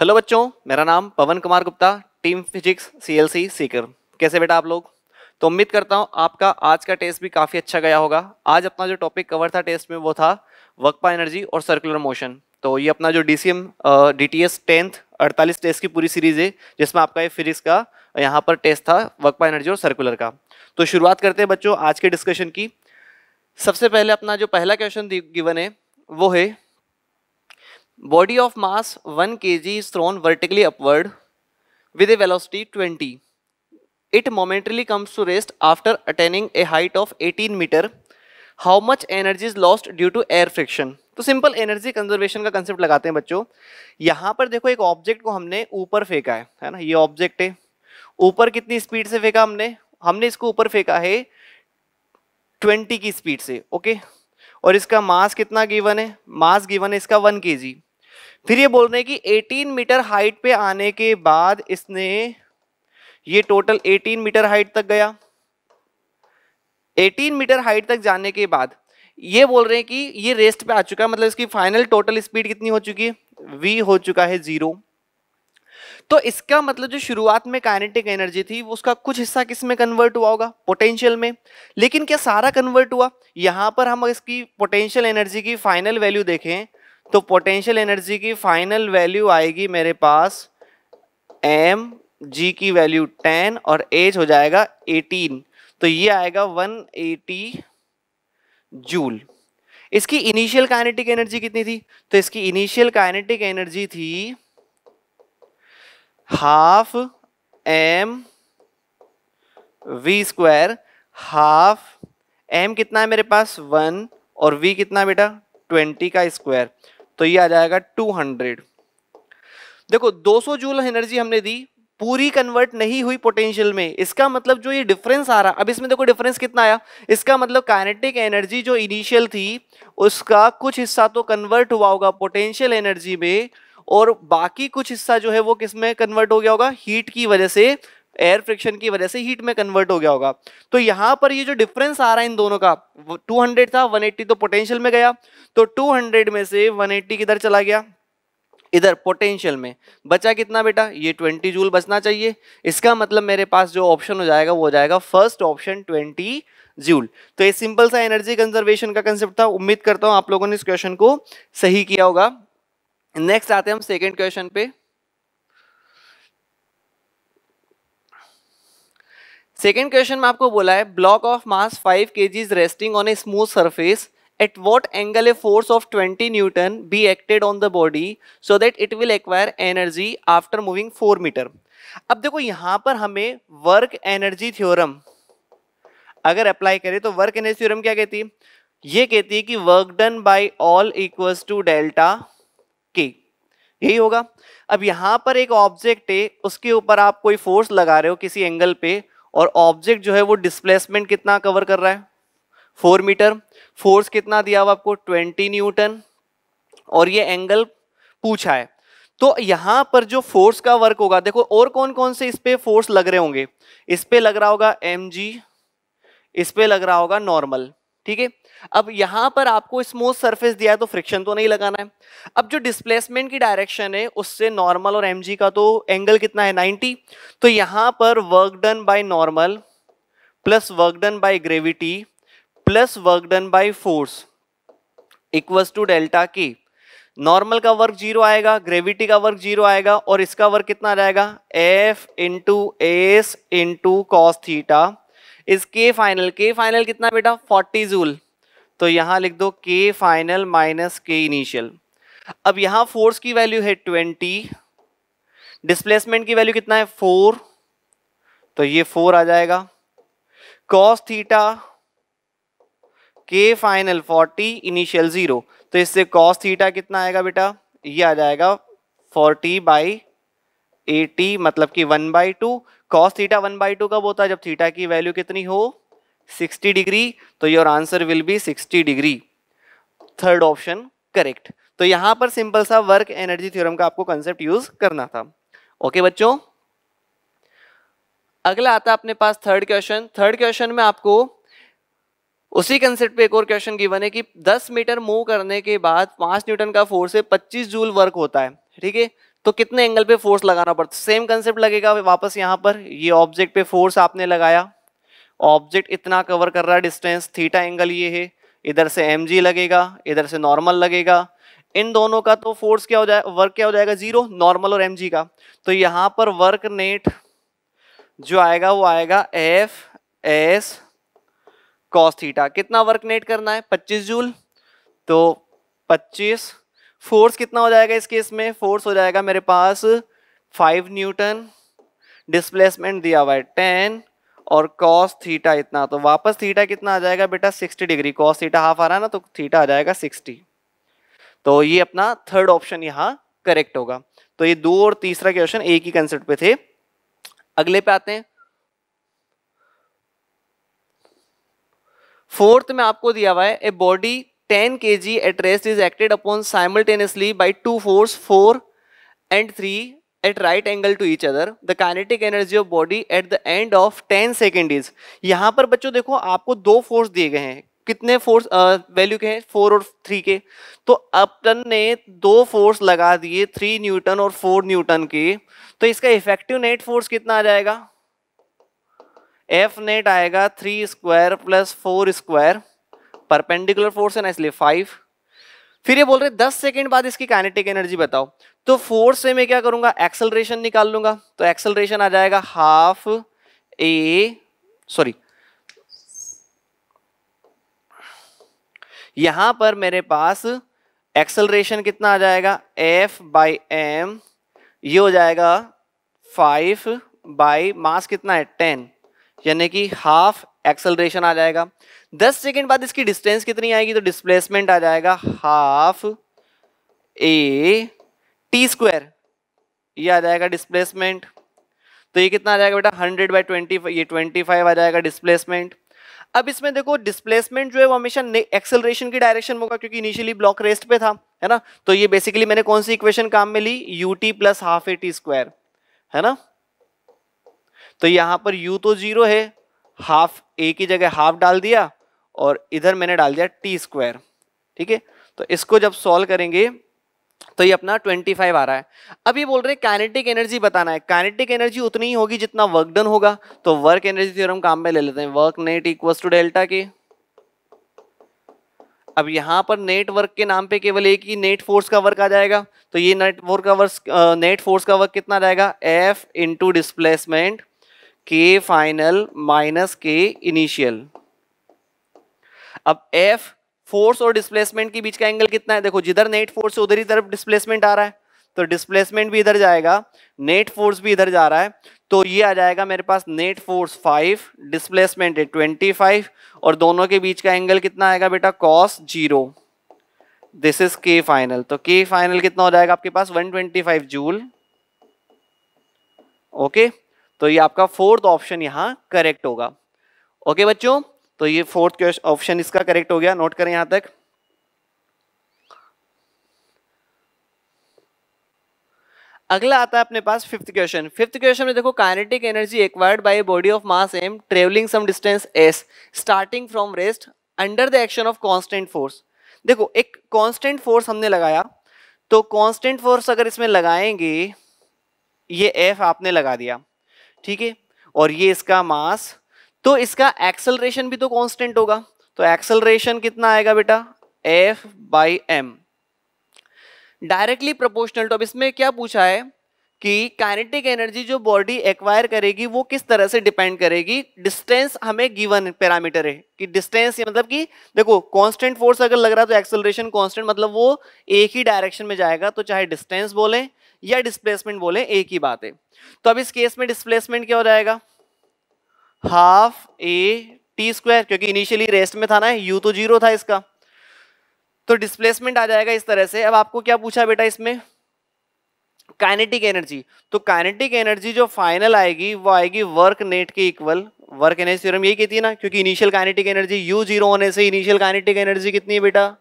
Hello बच्चों मेरा नाम Pawan Kumar Gupta team physics C L C Sikar कैसे बेटा आप लोग तो उम्मीद करता हूँ आपका आज का टेस्ट भी काफ़ी अच्छा गया होगा आज अपना जो टॉपिक कवर था टेस्ट में वो था पा एनर्जी और सर्कुलर मोशन तो ये अपना जो D C M D T S tenth अड़तालीस टेस्ट की पूरी सीरीज़ है जिसमें आपका ये फिजिक्स का यहाँ पर टेस्ट था पा एनर्जी और सर्कुलर का तो शुरुआत करते हैं बच्चों आज के डिस्कशन की सबसे पहले अपना जो पहला क्वेश्चन गिवन है वो है बॉडी ऑफ मास वन के जी is thrown vertically upward with a velocity twenty it momently comes to rest after attaining a height of eighteen metre how much energy is lost due to air friction तो simple energy conservation का concept लगाते हैं बच्चों यहाँ पर देखो एक object को हमने ऊपर फेंका है है ना ये ऑब्जेक्ट है ऊपर कितनी स्पीड से फेंका हमने हमने इसको ऊपर फेंका है ट्वेंटी की स्पीड से ओके और इसका मास कितना गिवन है मास गिवन है इसका वन के जी फिर ये बोल रहे हैं कि 18 मीटर हाइट पे आने के बाद इसने ये टोटल 18 मीटर हाइट तक गया 18 मीटर हाइट तक जाने के बाद ये बोल रहे हैं कि ये रेस्ट पे आ चुका है मतलब इसकी फाइनल टोटल स्पीड कितनी हो चुकी है वी हो चुका है जीरो तो इसका मतलब जो शुरुआत में काइनेटिक एनर्जी थी वो उसका कुछ हिस्सा किस में कन्वर्ट हुआ होगा पोटेंशियल में लेकिन क्या सारा कन्वर्ट हुआ यहाँ पर हम इसकी पोटेंशियल एनर्जी की फाइनल वैल्यू देखें तो पोटेंशियल एनर्जी की फाइनल वैल्यू आएगी मेरे पास एम जी की वैल्यू टेन और एच हो जाएगा एटीन तो ये आएगा वन एटी जूल इसकी इनिशियल काइनेटिक एनर्जी कितनी थी तो इसकी इनिशियल काइनेटिक एनर्जी थी half M we square half M कितना है मेरे पास वन और वी कितना बेटा ट्वेंटी का स्क्वायर तो ये आ जाएगा 200 देखो 200 जूल एनर्जी हमने दी पूरी कन्वर्ट नहीं हुई पोटेंशियल में इसका मतलब जो ये डिफरेंस आ रहा अब इसमें देखो डिफरेंस कितना आया इसका मतलब काइनेटिक एनर्जी जो इनिशियल थी उसका कुछ हिस्सा तो कन्वर्ट हुआ होगा पोटेंशियल एनर्जी में और बाकी कुछ हिस्सा जो है वो किस में कन्वर्ट हो गया होगा हीट की वजह से एयर फ्रिक्शन की वजह से हीट में कन्वर्ट हो गया होगा तो यहाँ पर ये जो डिफरेंस आ रहा है इन दोनों का 200 था 180 तो पोटेंशियल में गया तो 200 में से 180 किधर चला गया इधर पोटेंशियल में बचा कितना बेटा ये 20 जूल बचना चाहिए इसका मतलब मेरे पास जो ऑप्शन हो जाएगा वो हो जाएगा फर्स्ट ऑप्शन ट्वेंटी जूल तो ये सिंपल सा एनर्जी कंजर्वेशन का कंसेप्ट था उम्मीद करता हूँ आप लोगों ने इस क्वेश्चन को सही किया होगा नेक्स्ट आते हैं हम सेकेंड क्वेश्चन पे सेकेंड क्वेश्चन में आपको बोला है block of mass five K G resting on a smooth surface at what angle a force of 20 newton be acted on the body so that it will acquire energy after moving 4 metre अब देखो यहां पर हमें work energy theorem अगर apply करें तो work energy theorem क्या कहती है ये कहती है कि work done by all equals to delta K यही होगा अब यहां पर एक ऑब्जेक्ट है उसके ऊपर आप कोई फोर्स लगा रहे हो किसी एंगल पे और ऑब्जेक्ट जो है वो डिस्प्लेसमेंट कितना कवर कर रहा है फोर मीटर फोर्स कितना दिया हुआ आपको ट्वेंटी न्यूटन और ये एंगल पूछा है तो यहां पर जो फोर्स का वर्क होगा देखो और कौन कौन से इस पे फोर्स लग रहे होंगे इस पे लग रहा होगा एम इस पे लग रहा होगा नॉर्मल ठीक है अब यहां पर आपको स्मूथ सरफेस दिया है तो फ्रिक्शन तो नहीं लगाना है अब जो डिस्प्लेसमेंट की डायरेक्शन है उससे नॉर्मल और एम का तो एंगल कितना है 90 तो यहां पर work done by normal plus work done by gravity plus work done by force equals to delta K normal का वर्क जीरो आएगा ग्रेविटी का वर्क जीरो आएगा और इसका वर्क कितना आ जाएगा F into S into cos theta is K final K final कितना बेटा फोर्टी जूल तो यहाँ लिख दो के फाइनल माइनस के इनिशियल अब यहाँ फोर्स की वैल्यू है ट्वेंटी डिस्प्लेसमेंट की वैल्यू कितना है फोर तो ये फोर आ जाएगा cos theta K final forty initial zero तो इससे कॉस थीटा कितना आएगा बेटा ये आ जाएगा फोर्टी बाई एटी मतलब कि one by two cos theta one by two कब होता है जब थीटा की वैल्यू कितनी हो 60 डिग्री तो your answer will be 60 degree third option correct तो यहां पर सिंपल सा वर्क एनर्जी थ्योरम का आपको कंसेप्ट यूज करना था ओके okay, बच्चों अगला आता अपने पास थर्ड क्वेश्चन थर्ड क्वेश्चन में आपको उसी कंसेप्ट पे एक और क्वेश्चन गिवन है कि 10 मीटर मूव करने के बाद 5 न्यूटन का फोर्स से 25 जूल वर्क होता है ठीक है तो कितने एंगल पे फोर्स लगाना पड़ता सेम कंसेप्ट लगेगा वापस यहाँ पर ये ऑब्जेक्ट पे फोर्स आपने लगाया ऑब्जेक्ट इतना कवर कर रहा है डिस्टेंस थीटा एंगल ये है इधर से एम लगेगा इधर से नॉर्मल लगेगा इन दोनों का तो फोर्स क्या हो जाएगा वर्क क्या हो जाएगा जीरो नॉर्मल और एम का तो यहाँ पर वर्क नेट जो आएगा वो आएगा एफ एस कॉस थीटा कितना वर्क नेट करना है 25 जूल तो पच्चीस फोर्स कितना हो जाएगा इस केस में फोर्स हो जाएगा मेरे पास फाइव न्यूटन डिस्प्लेसमेंट दिया हुआ है टेन और कॉस थीटा इतना तो वापस थीटा कितना आ जाएगा बेटा sixty degree cos theta half आ रहा है ना तो थीटा आ जाएगा सिक्सटी तो ये अपना थर्ड ऑप्शन यहाँ करेक्ट होगा तो ये दो और तीसरा क्वेश्चन एक ही कंसेप्ट पे थे अगले पे आते हैं फोर्थ में आपको दिया हुआ है a body 10 kg at rest is acted upon simultaneously by two force 4 and 3 at right angle to each other the kinetic energy of body at the end of ten second is यहाँ पर बच्चों देखो आपको दो force दिए गए हैं कितने फोर्स वैल्यू के हैं फोर और थ्री के तो अपन ने दो फोर्स लगा दिए थ्री न्यूटन और फोर न्यूटन के तो इसका इफेक्टिव नेट फोर्स कितना आ जाएगा एफ नेट आएगा three square plus four square perpendicular force है ना इसलिए फाइव फिर ये बोल रहे दस सेकेंड बाद इसकी काइनेटिक एनर्जी बताओ तो फोर्स से मैं क्या करूंगा एक्सलरेशन निकाल लूंगा तो एक्सलरेशन आ जाएगा हाफ ए सॉरी यहां पर मेरे पास एक्सलरेशन कितना आ जाएगा एफ बाई एम ये हो जाएगा फाइव बाई मास कितना है टेन यानी कि हाफ एक्सलरेशन आ जाएगा दस सेकेंड बाद इसकी डिस्टेंस कितनी आएगी तो डिस्प्लेसमेंट आ जाएगा हाफ ए टी स्क्वायर ये आ जाएगा डिस्प्लेसमेंट तो ये कितना आ जाएगा बेटा हंड्रेड बाई ट्वेंटी ये ट्वेंटी फाइव आ जाएगा डिस्प्लेसमेंट अब इसमें देखो डिस्प्लेसमेंट जो है वो हमेशा एक्सेलरेशन की डायरेक्शन में होगा क्योंकि इनिशियली ब्लॉक रेस्ट पे था है ना तो ये बेसिकली मैंने कौन सी इक्वेशन काम में ली U T plus half A T square है ना तो यहाँ पर u तो जीरो है हाफ ए की जगह हाफ डाल दिया और इधर मैंने डाल दिया टी स्क्वायर ठीक है तो इसको जब सॉल्व करेंगे तो ये अपना 25 आ रहा है अब ये बोल रहे हैं काइनेटिक एनर्जी बताना है काइनेटिक एनर्जी उतनी ही होगी जितना वर्क डन होगा तो वर्क एनर्जी थ्योरम काम में ले लेते हैं work net equal to delta K अब यहां पर नेट वर्क के नाम पे केवल एक ही नेट फोर्स का वर्क आ जाएगा तो ये नेट वर्क का वर्क नेट फोर्स का वर्क कितना जाएगा F into displacement K final minus K initial अब एफ फोर्स और डिस्प्लेसमेंट के बीच का एंगल कितना है देखो जिधर नेट फोर्स है उधर ही तरफ डिस्प्लेसमेंट आ रहा है तो डिस्प्लेसमेंट भी इधर जाएगा नेट फोर्स भी इधर जा रहा है तो ये आ जाएगा मेरे पास नेट फोर्स फाइव डिस्प्लेसमेंट है ट्वेंटी फाइव और दोनों के बीच का एंगल कितना आएगा बेटा cos zero this is K final तो के फाइनल कितना हो जाएगा आपके पास 125 जूल ओके okay? तो ये आपका फोर्थ ऑप्शन यहाँ करेक्ट होगा ओके बच्चों तो ये फोर्थ ऑप्शन इसका करेक्ट हो गया नोट करें यहां तक अगला आता है अपने पास फिफ्थ क्वेश्चन फिफ्थ क्वेश्चन में देखो kinetic energy acquired by body of mass M travelling some distance S starting from rest under the action of constant force देखो एक कांस्टेंट फोर्स हमने लगाया तो कांस्टेंट फोर्स अगर इसमें लगाएंगे ये एफ आपने लगा दिया ठीक है और ये इसका मास तो इसका एक्सेलरेशन भी तो कांस्टेंट होगा तो एक्सेलरेशन कितना आएगा बेटा F by M directly proportional to अब इसमें क्या पूछा है कि काइनेटिक एनर्जी जो बॉडी एक्वायर करेगी वो किस तरह से डिपेंड करेगी डिस्टेंस हमें गिवन पैरामीटर है कि डिस्टेंस मतलब कि देखो कांस्टेंट फोर्स अगर लग रहा है तो एक्सेलरेशन कांस्टेंट मतलब वो एक ही डायरेक्शन में जाएगा तो चाहे डिस्टेंस बोलें या डिस्प्लेसमेंट बोले एक ही बात है तो अब इस केस में डिस्प्लेसमेंट क्या हो जाएगा हाफ ए टी स्क्वायर क्योंकि इनिशियली रेस्ट में था ना यू तो जीरो था इसका तो डिस्प्लेसमेंट आ जाएगा इस तरह से अब आपको क्या पूछा बेटा इसमें काइनेटिक एनर्जी तो काइनेटिक एनर्जी जो फाइनल आएगी वो आएगी वर्क नेट के इक्वल वर्क एनर्जी थ्योरम यही कहती है ना क्योंकि initial kinetic energy U zero होने से इनिशियल काइनेटिक एनर्जी कितनी है बेटा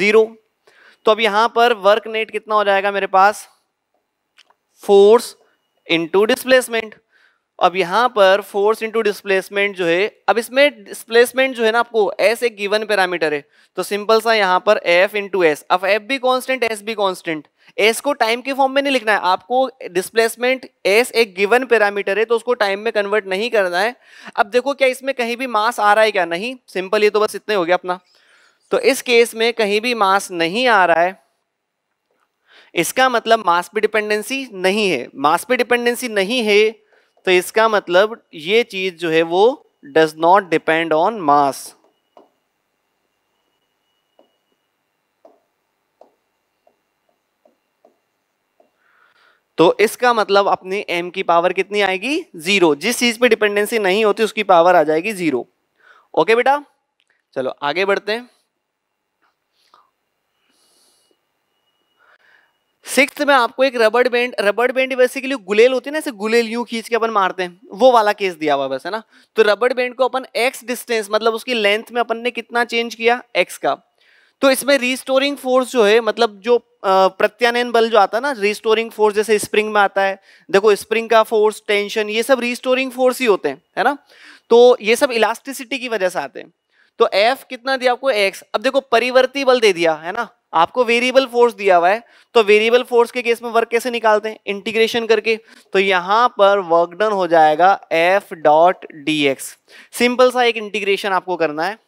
जीरो तो अब यहां पर वर्क नेट कितना हो जाएगा मेरे पास फोर्स इंटू डिस्प्लेसमेंट अब यहाँ पर फोर्स इंटू डिस्प्लेसमेंट जो है अब इसमें डिस्प्लेसमेंट जो है ना आपको एस एक गिवन पैरामीटर है तो सिंपल सा यहाँ पर एफ इंटू एस अब एफ भी कांस्टेंट एस भी कांस्टेंट एस को टाइम के फॉर्म में नहीं लिखना है आपको डिस्प्लेसमेंट एस एक गिवन पैरामीटर है तो उसको टाइम में कन्वर्ट नहीं करना है अब देखो क्या इसमें कहीं भी मास आ रहा है क्या नहीं सिंपल ये तो बस इतने हो गया अपना तो इस केस में कहीं भी मास नहीं आ रहा है इसका मतलब मास पे डिपेंडेंसी नहीं है मास पे डिपेंडेंसी नहीं है तो इसका मतलब ये चीज जो है वो does not depend on mass तो इसका मतलब अपनी m की पावर कितनी आएगी जीरो जिस चीज पे डिपेंडेंसी नहीं होती उसकी पावर आ जाएगी जीरो ओके बेटा चलो आगे बढ़ते हैं सिक्स में आपको एक रबड़ बैंड रबड़ बैंड बेसिकली गुलेल होती है ना ऐसे गुलेल यूं खींच के अपन मारते हैं वो वाला केस दिया हुआ वैसे ना तो रबड़ बैंड को अपन एक्स डिस्टेंस मतलब उसकी लेंथ में अपन ने कितना चेंज किया एक्स का तो इसमें रिस्टोरिंग फोर्स जो है मतलब जो प्रत्यानयन बल जो आता है ना रिस्टोरिंग फोर्स जैसे स्प्रिंग में आता है देखो स्प्रिंग का फोर्स टेंशन ये सब रिस्टोरिंग फोर्स ही होते हैं है ना तो ये सब इलास्टिसिटी की वजह से आते हैं तो एफ कितना दिया आपको एक्स अब देखो परिवर्ती बल दे दिया है ना आपको वेरिएबल फोर्स दिया हुआ है तो वेरिएबल फोर्स के केस में वर्क कैसे निकालते हैं इंटीग्रेशन करके तो यहां पर वर्क डन हो जाएगा F dot D X simple सा एक इंटीग्रेशन आपको करना है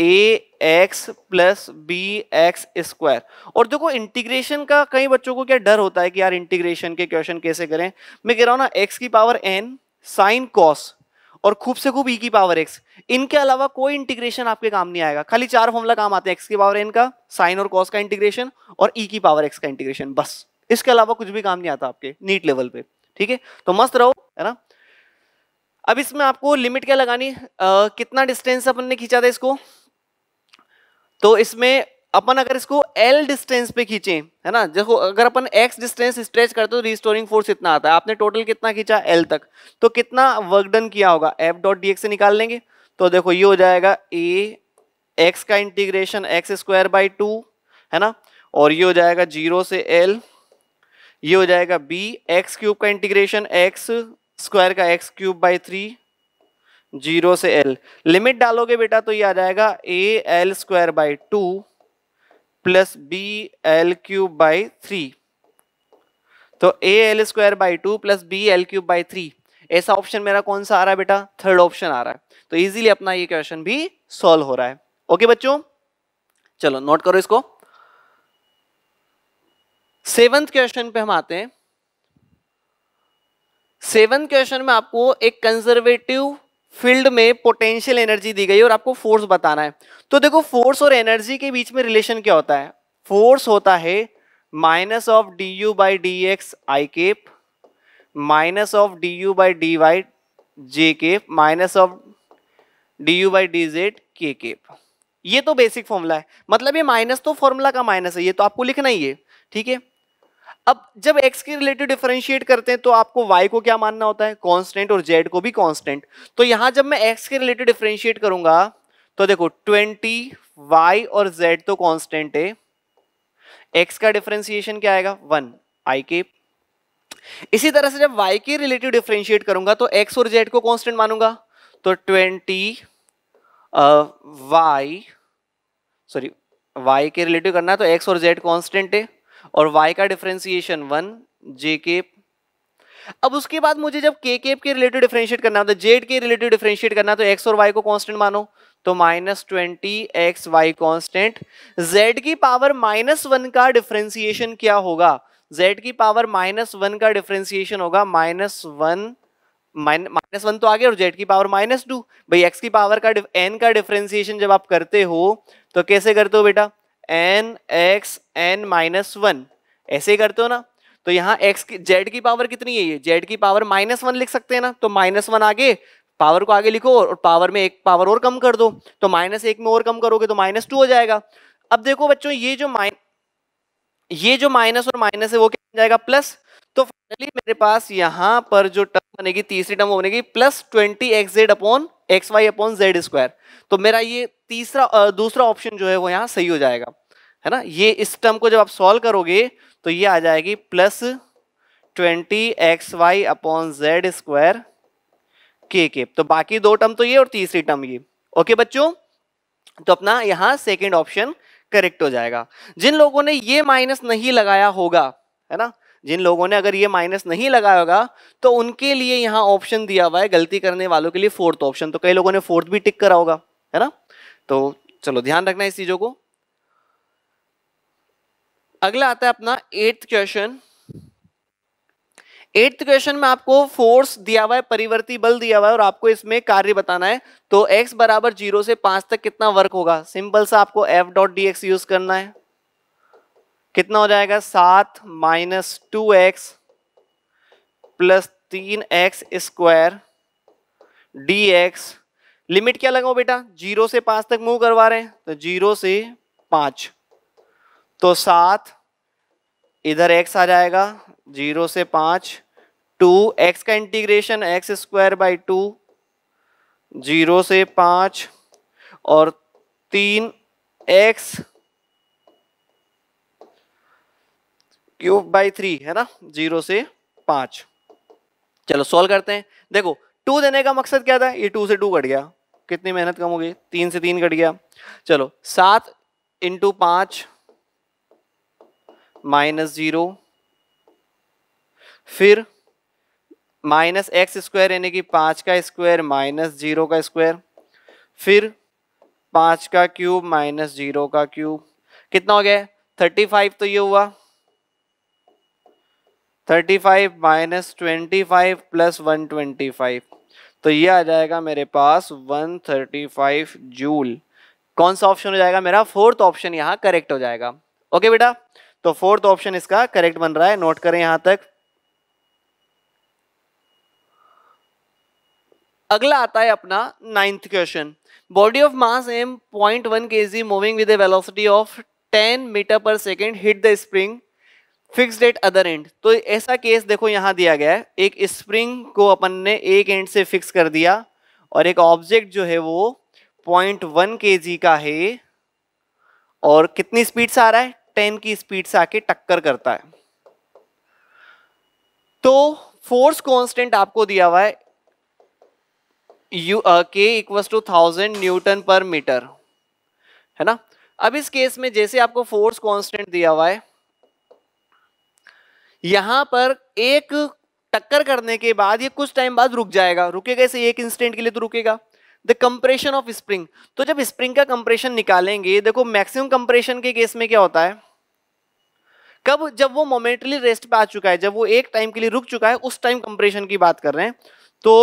A X plus B x square और देखो इंटीग्रेशन का कई बच्चों को क्या डर होता है कि यार इंटीग्रेशन के क्वेश्चन कैसे करें मैं कह रहा हूं ना एक्स की पावर एन साइन कॉस और खूब से खूब ई e की पावर एक्स इनके अलावा कोई इंटीग्रेशन आपके काम नहीं आएगा खाली चार फॉर्मूला काम आते हैं एक्स की पावर एन का साइन और कॉस का इंटीग्रेशन और ई e की पावर एक्स का इंटीग्रेशन बस इसके अलावा कुछ भी काम नहीं आता आपके नीट लेवल पे ठीक है तो मस्त रहो है ना अब इसमें आपको लिमिट क्या लगानी आ, कितना डिस्टेंस अपन ने खींचा था इसको तो इसमें अपन अगर इसको एल डिस्टेंस पे खींचे है ना देखो अगर अपन एक्स डिस्टेंस स्ट्रेच करते हो तो रिस्टोरिंग फोर्स इतना आता है आपने टोटल कितना खींचा एल तक तो कितना वर्क डन किया होगा एफ डॉट डी से निकाल लेंगे तो देखो ये हो जाएगा ए एक्स का integration X square by two है ना और ये हो जाएगा जीरो से एल ये हो जाएगा बी एक्स क्यूब का इंटीग्रेशन एक्स स्क्वायर का X cube by three zero से एल लिमिट डालोगे बेटा तो ये आ जाएगा A L square by two plus B L cube by three तो A L square by two plus B L cube by three ऐसा ऑप्शन मेरा कौन सा आ रहा है बेटा थर्ड ऑप्शन आ रहा है तो इजीली अपना ये क्वेश्चन भी सॉल्व हो रहा है ओके बच्चों चलो नोट करो इसको सेवंथ क्वेश्चन पे हम आते हैं सेवंथ क्वेश्चन में आपको एक कंजर्वेटिव फील्ड में पोटेंशियल एनर्जी दी गई और आपको फोर्स बताना है तो देखो फोर्स और एनर्जी के बीच में रिलेशन क्या होता है फोर्स होता है minus of D you by D X I cap minus of D you by D Y J cap minus of D you by D Z K cap ये तो बेसिक फॉर्मूला है मतलब ये माइनस तो formula का minus है ये तो आपको लिखना ही है ठीक है अब जब x के रिलेटेड डिफरेंशिएट करते हैं तो आपको y को क्या मानना होता है कांस्टेंट और z को भी कांस्टेंट तो यहां जब मैं x के रिलेटेड डिफरेंशिएट करूंगा तो देखो 20 y और z तो कांस्टेंट है x का डिफरेंशिएशन क्या आएगा वन i के इसी तरह से जब y के रिलेटिव डिफरेंशिएट करूंगा तो x और z को कांस्टेंट मानूंगा तो 20 uh, y सॉरी y के रिलेटिव करना है तो x और z कांस्टेंट है और वाई का डिफ्रेंसिएशन वन जे केप अब उसके बाद मुझे जब के केप तो के रिलेटिव डिफ्रेंशिएट करना होता है जेड के रिलेटिव डिफ्रेंशिएट करना तो एक्स और वाई को कांस्टेंट मानो तो minus twenty X Y constant Z की पावर माइनस वन का डिफ्रेंसिएशन क्या होगा जेड की पावर माइनस वन का डिफ्रेंसिएशन होगा माइनस वन माइनस वन तो आ गया और जेड की पावर माइनस टू भाई एक्स की पावर का एन का डिफ्रेंसिएशन जब आप करते हो तो कैसे करते हो बेटा N X N minus one ऐसे ही करते हो ना तो यहाँ एक्स की जेड की पावर कितनी है ये जेड की पावर माइनस वन लिख सकते हैं ना तो माइनस वन आगे पावर को आगे लिखो और पावर में एक पावर और कम कर दो तो माइनस एक में और कम करोगे तो माइनस टू हो जाएगा अब देखो बच्चों ये जो माइन ये जो माइनस और माइनस है वो क्या बन जाएगा प्लस तो फाइनली मेरे पास यहाँ पर जो टर्म बनेगी तीसरी टर्म बनेगी plus twenty X Z upon X Y upon Z square तो मेरा ये तीसरा दूसरा ऑप्शन जो है वो यहाँ सही हो जाएगा है ना ये इस टर्म को जब आप सॉल्व करोगे तो ये आ जाएगी plus twenty X Y upon Z square K K तो बाकी दो टर्म तो ये और तीसरी टर्म ये ओके बच्चों तो अपना यहाँ सेकेंड ऑप्शन करेक्ट हो जाएगा जिन लोगों ने ये माइनस नहीं लगाया होगा है ना जिन लोगों ने अगर ये माइनस नहीं लगाया होगा तो उनके लिए यहाँ ऑप्शन दिया हुआ है गलती करने वालों के लिए फोर्थ ऑप्शन तो कई लोगों ने फोर्थ भी टिक करा होगा है ना तो चलो ध्यान रखना इस चीज़ों को अगला आता है अपना एट्थ क्वेश्चन एट्थ क्वेश्चन में आपको फोर्स दिया हुआ है परिवर्ती बल दिया हुआ है और आपको इसमें कार्य बताना है तो x बराबर जीरो से पांच तक कितना वर्क होगा सिंपल सा आपको F dot D X use करना है कितना हो जाएगा सात माइनस टू एक्स प्लस तीन X square D X limit क्या लगाओ बेटा जीरो से पांच तक मूव करवा रहे हैं तो जीरो से पांच तो सात इधर एक्स आ जाएगा जीरो से पाँच टू एक्स का integration X square by two zero से पाँच और तीन एक्स क्यूब बाई थ्री है ना जीरो से पाँच चलो सॉल्व करते हैं देखो टू देने का मकसद क्या था ये टू से टू कट गया कितनी मेहनत कम हो गई तीन से तीन कट गया चलो सात इंटू पाँच माइनस जीरो फिर माइनस एक्स स्क्वायर यानी कि पाँच का स्क्वायर माइनस जीरो का स्क्वायर फिर पाँच का क्यूब माइनस जीरो का क्यूब कितना हो गया थर्टी फाइव तो ये हुआ thirty five minus twenty five plus one twenty five तो ये आ जाएगा मेरे पास वन थर्टी फाइव जूल कौन सा ऑप्शन हो जाएगा मेरा फोर्थ ऑप्शन यहाँ करेक्ट हो जाएगा ओके बेटा तो फोर्थ ऑप्शन इसका करेक्ट बन रहा है नोट करें यहां तक अगला आता है अपना ninth question body of mass M point one के G moving with a velocity of ten metre per second hit the spring fix at other end तो ऐसा केस देखो यहाँ दिया गया है एक स्प्रिंग को अपन ने एक एंड से फिक्स कर दिया और एक ऑब्जेक्ट जो है वो पॉइंट वन के जी का है और कितनी स्पीड से आ रहा है टेन की स्पीड से आके टक्कर करता है तो फोर्स कांस्टेंट आपको दिया हुआ है यू K equals to thousand newton per metre है ना अब इस केस में जैसे आपको फोर्स कांस्टेंट दिया हुआ है यहां पर एक टक्कर करने के बाद ये कुछ टाइम बाद रुक जाएगा रुकेगा इसे एक इंस्टेंट के लिए तो रुकेगा द कंप्रेशन ऑफ स्प्रिंग तो जब स्प्रिंग का कंप्रेशन निकालेंगे देखो मैक्सिमम कंप्रेशन के केस में क्या होता है कब जब वो मोमेंटली रेस्ट पे आ चुका है जब वो एक टाइम के लिए रुक चुका है उस टाइम कंप्रेशन की बात कर रहे हैं तो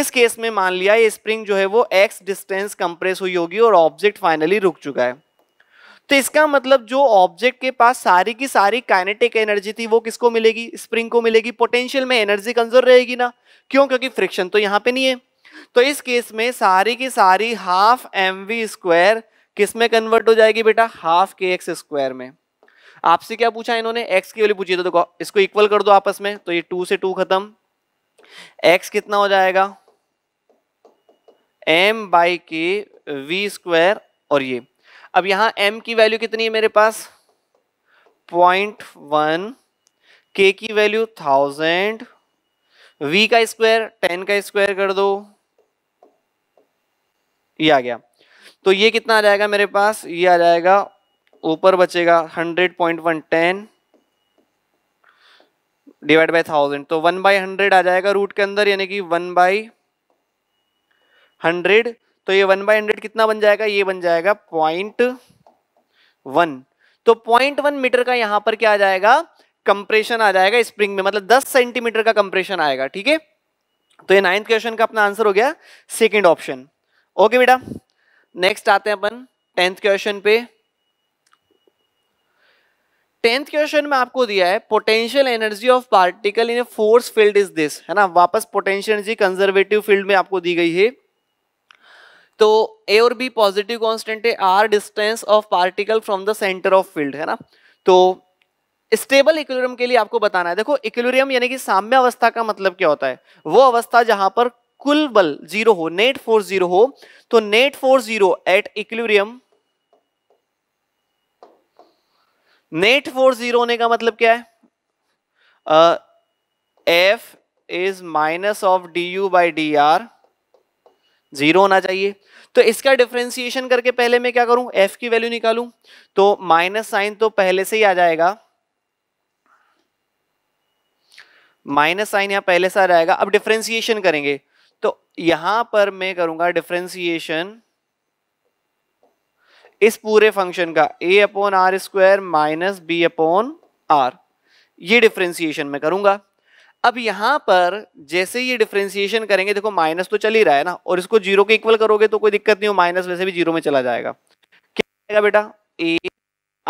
इस केस में मान लिया ये स्प्रिंग जो है वो एक्स डिस्टेंस कंप्रेस हुई होगी और ऑब्जेक्ट फाइनली रुक चुका है तो इसका मतलब जो ऑब्जेक्ट के पास सारी की सारी काइनेटिक एनर्जी थी वो किसको मिलेगी स्प्रिंग को मिलेगी पोटेंशियल में एनर्जी कंजर्व रहेगी ना क्यों क्योंकि फ्रिक्शन तो यहाँ पे नहीं है तो इस केस में सारी की सारी हाफ एम वी स्क्वायर किस में कन्वर्ट हो जाएगी बेटा हाफ के एक्स स्क्वायर में आपसे क्या पूछा इन्होंने एक्स की वैल्यू पूछी तो देखो इसको इक्वल कर दो आपस में तो ये टू से टू खत्म एक्स कितना हो जाएगा M by K V square और ये अब यहां एम की वैल्यू कितनी है मेरे पास पॉइंट वन के की वैल्यू थाउजेंड वी का स्क्वायर टेन का स्क्वायर कर दो ये आ गया तो ये कितना आ जाएगा मेरे पास ये आ जाएगा ऊपर बचेगा hundred point one ten divide by thousand तो वन बाई हंड्रेड आ जाएगा रूट के अंदर यानी कि वन बाई हंड्रेड तो ये वन बाई हंड्रेड कितना बन जाएगा ये बन जाएगा पॉइंट वन तो पॉइंट वन मीटर का यहां पर क्या आ जाएगा कंप्रेशन आ जाएगा स्प्रिंग में मतलब दस सेंटीमीटर का कंप्रेशन आएगा ठीक है तो ये नाइन्थ क्वेश्चन का अपना आंसर हो गया सेकेंड ऑप्शन ओके बेटा नेक्स्ट आते हैं अपन टेंथ क्वेश्चन पे टेंथ क्वेश्चन में आपको दिया है potential energy of particle in a force field is this है ना वापस पोटेंशियल एनर्जी कंजर्वेटिव फील्ड में आपको दी गई है तो ए और बी पॉजिटिव कांस्टेंट है r distance of particle from the centre of field है ना तो स्टेबल इक्विलिब्रियम के लिए आपको बताना है देखो इक्विलिब्रियम यानी कि साम्य अवस्था का मतलब क्या होता है वो अवस्था जहां पर कुल बल जीरो हो नेट फोर्स जीरो हो तो net force zero at equilibrium net force zero होने का मतलब क्या है f is minus of D you by d r zero होना चाहिए तो इसका डिफ्रेंसिएशन करके पहले मैं क्या करूं एफ की वैल्यू निकालूं तो माइनस साइन तो पहले से ही आ जाएगा माइनस साइन यहां पहले से आ जाएगा अब डिफ्रेंसिएशन करेंगे यहां पर मैं करूंगा डिफ्रेंसिएशन इस पूरे फंक्शन का a upon are square minus b upon r ये डिफ्रेंसिएशन में करूंगा अब यहां पर जैसे ये डिफ्रेंसिएशन करेंगे देखो माइनस तो चल ही रहा है ना और इसको जीरो के इक्वल करोगे तो कोई दिक्कत नहीं हो माइनस वैसे भी जीरो में चला जाएगा क्या जाएगा बेटा ए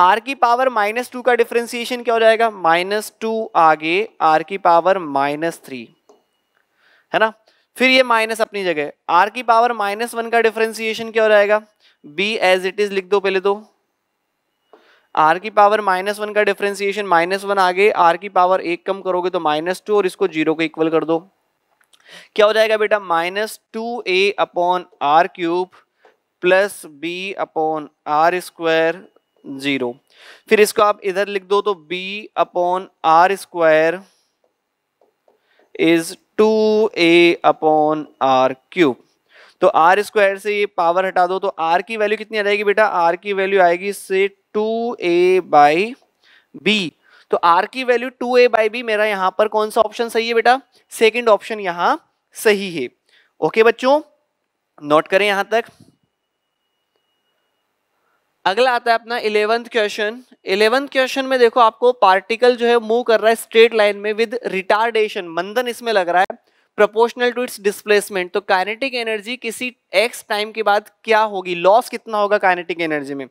आर की पावर माइनस टू का डिफ्रेंसिएशन क्या हो जाएगा माइनस टू आगे आर की पावर माइनस थ्री है ना फिर ये माइनस अपनी जगह आर की पावर माइनस वन का डिफ्रेंसिएशन क्या हो जाएगा बी एज इट इज लिख दो पहले तो आर की पावर माइनस वन का डिफ्रेंसिएशन माइनस वन आगे आर की पावर एक कम करोगे तो माइनस टू और इसको जीरो को इक्वल कर दो क्या हो जाएगा बेटा minus two a upon r cube plus b upon are square zero फिर इसको आप इधर लिख दो तो b upon are square is two a upon r cube तो आर स्क्वायर से ये पावर हटा दो तो आर की वैल्यू कितनी आ जाएगी बेटा आर की वैल्यू आएगी से टू ए बाई बी तो आर की value two a by b मेरा यहाँ पर कौन सा ऑप्शन सही है बेटा सेकेंड ऑप्शन यहाँ सही है ओके बच्चों नोट करें यहाँ तक अगला आता है अपना इलेवंथ क्वेश्चन इलेवंथ क्वेश्चन में देखो आपको पार्टिकल जो है मूव कर रहा है स्ट्रेट लाइन में विद रिटार्डेशन मंदन इसमें लग रहा है प्रोपोर्शनल टू इट्स डिस्प्लेसमेंट तो काइनेटिक एनर्जी किसी एक्स टाइम के बाद क्या होगी लॉस कितना होगा काइनेटिक एनर्जी में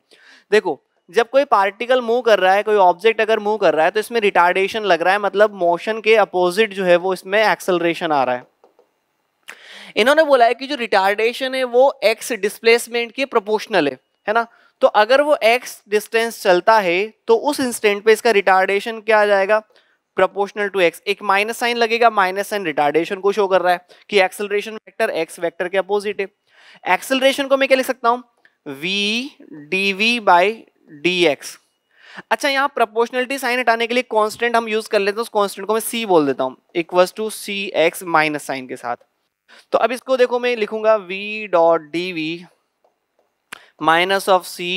देखो जब कोई पार्टिकल मूव कर रहा है कोई ऑब्जेक्ट अगर मूव कर रहा है तो इसमें रिटार्डेशन लग रहा है मतलब मोशन के अपोजिट जो है वो इसमें एक्सेलरेशन आ रहा है इन्होंने बोला है कि जो रिटार्डेशन है वो एक्स डिस्प्लेसमेंट के प्रोपोर्शनल है है ना तो अगर वो एक्स डिस्टेंस चलता है तो उस इंस्टेंट पे इसका रिटार्डेशन क्या आ जाएगा प्रोपोर्शनल टू एक्स एक माइनस साइन लगेगा माइनस साइन रिटार्डेशन को शो कर रहा है कि एक्सेलरेशन वेक्टर एक्स वेक्टर के अपोजिट है एक्सेलरेशन को मैं क्या लिख सकता हूं v d v by D x अच्छा यहाँ प्रपोर्शनलिटी साइन हटाने के लिए कांस्टेंट हम यूज कर लेते हैं उस कांस्टेंट को मैं सी बोल देता हूँ equals to c x minus sign के साथ तो अब इसको देखो मैं लिखूंगा v dot D v minus of c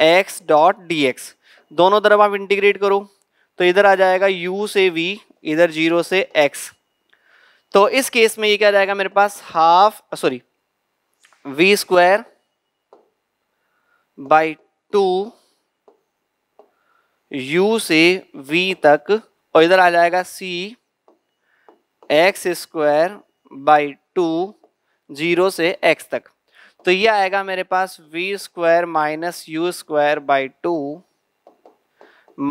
x dot D x दोनों तरफ आप इंटीग्रेट करो तो इधर आ जाएगा u से v इधर जीरो से x तो इस केस में ये क्या जाएगा मेरे पास half sorry v square by two u से v तक और इधर आ जाएगा c x square by two zero से x तक तो ये आएगा मेरे पास v square minus u square by two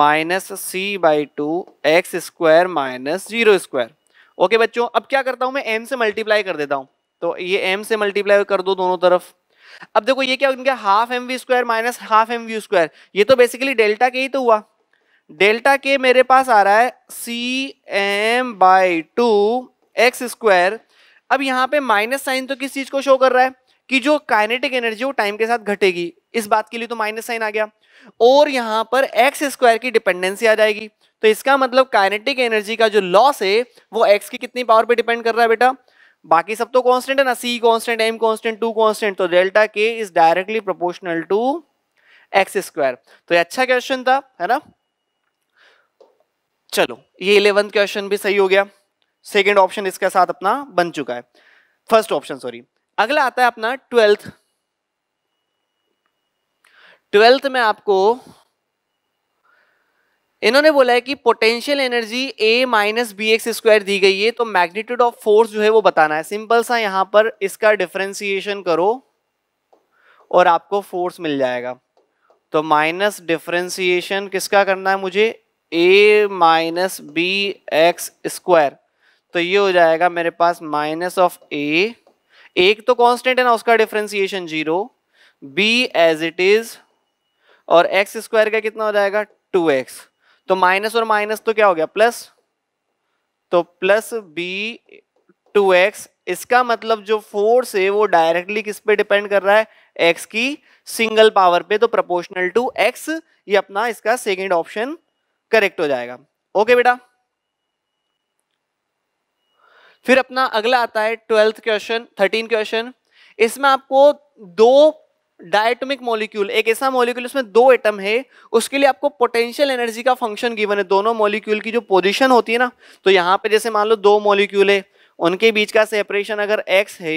minus c by two x square minus zero square okay बच्चों अब क्या करता हूँ मैं एम से मल्टीप्लाई कर देता हूँ तो ये एम से मल्टीप्लाई कर दो दोनों तरफ अब देखो ये क्या इनका half M we square minus half M we square ये तो बेसिकली डेल्टा के ही तो हुआ डेल्टा के मेरे पास आ रहा है c m by two x square अब यहाँ पे माइनस साइन तो किस चीज को शो कर रहा है कि जो काइनेटिक एनर्जी वो टाइम के साथ घटेगी इस बात के लिए तो माइनस साइन आ गया और यहाँ पर एक्स स्क्वायर की डिपेंडेंसी आ जाएगी तो इसका मतलब काइनेटिक एनर्जी का जो लॉस है वो एक्स की कितनी पावर पे डिपेंड कर रहा है बेटा बाकी सब तो कांस्टेंट है ना c constant m constant two constant तो delta k is directly proportional to x square तो ये अच्छा क्वेश्चन था है ना चलो ये इलेवंथ क्वेश्चन भी सही हो गया सेकेंड ऑप्शन इसके साथ अपना बन चुका है फर्स्ट ऑप्शन सॉरी अगला आता है अपना ट्वेल्थ ट्वेल्थ में आपको इन्होंने बोला है कि potential energy a minus b x square दी गई है तो मैग्नीट्यूड ऑफ फोर्स जो है वो बताना है सिंपल सा यहां पर इसका डिफ्रेंसिएशन करो और आपको फोर्स मिल जाएगा तो माइनस डिफ्रेंसिएशन किसका करना है मुझे a minus b x square तो ये हो जाएगा मेरे पास माइनस ऑफ ए एक तो कांस्टेंट है ना उसका differentiation zero b as it is और एक्स स्क्वायर का कितना हो जाएगा टू एक्स तो माइनस और माइनस तो क्या हो गया प्लस तो प्लस बी टू एक्स इसका मतलब जो फोर्स है वो डायरेक्टली किस पे डिपेंड कर रहा है एक्स की सिंगल पावर पे तो प्रोपोर्शनल टू एक्स ये अपना इसका सेकेंड ऑप्शन करेक्ट हो जाएगा ओके बेटा फिर अपना अगला आता है ट्वेल्थ क्वेश्चन थर्टीन क्वेश्चन इसमें आपको दो डायटोमिक मॉलिक्यूल एक ऐसा मॉलिक्यूल उसमें दो एटम है उसके लिए आपको पोटेंशियल एनर्जी का फंक्शन गिवन है दोनों मॉलिक्यूल की जो पोजीशन होती है ना तो यहाँ पे जैसे मान लो दो मॉलिक्यूल है उनके बीच का सेपरेशन अगर एक्स है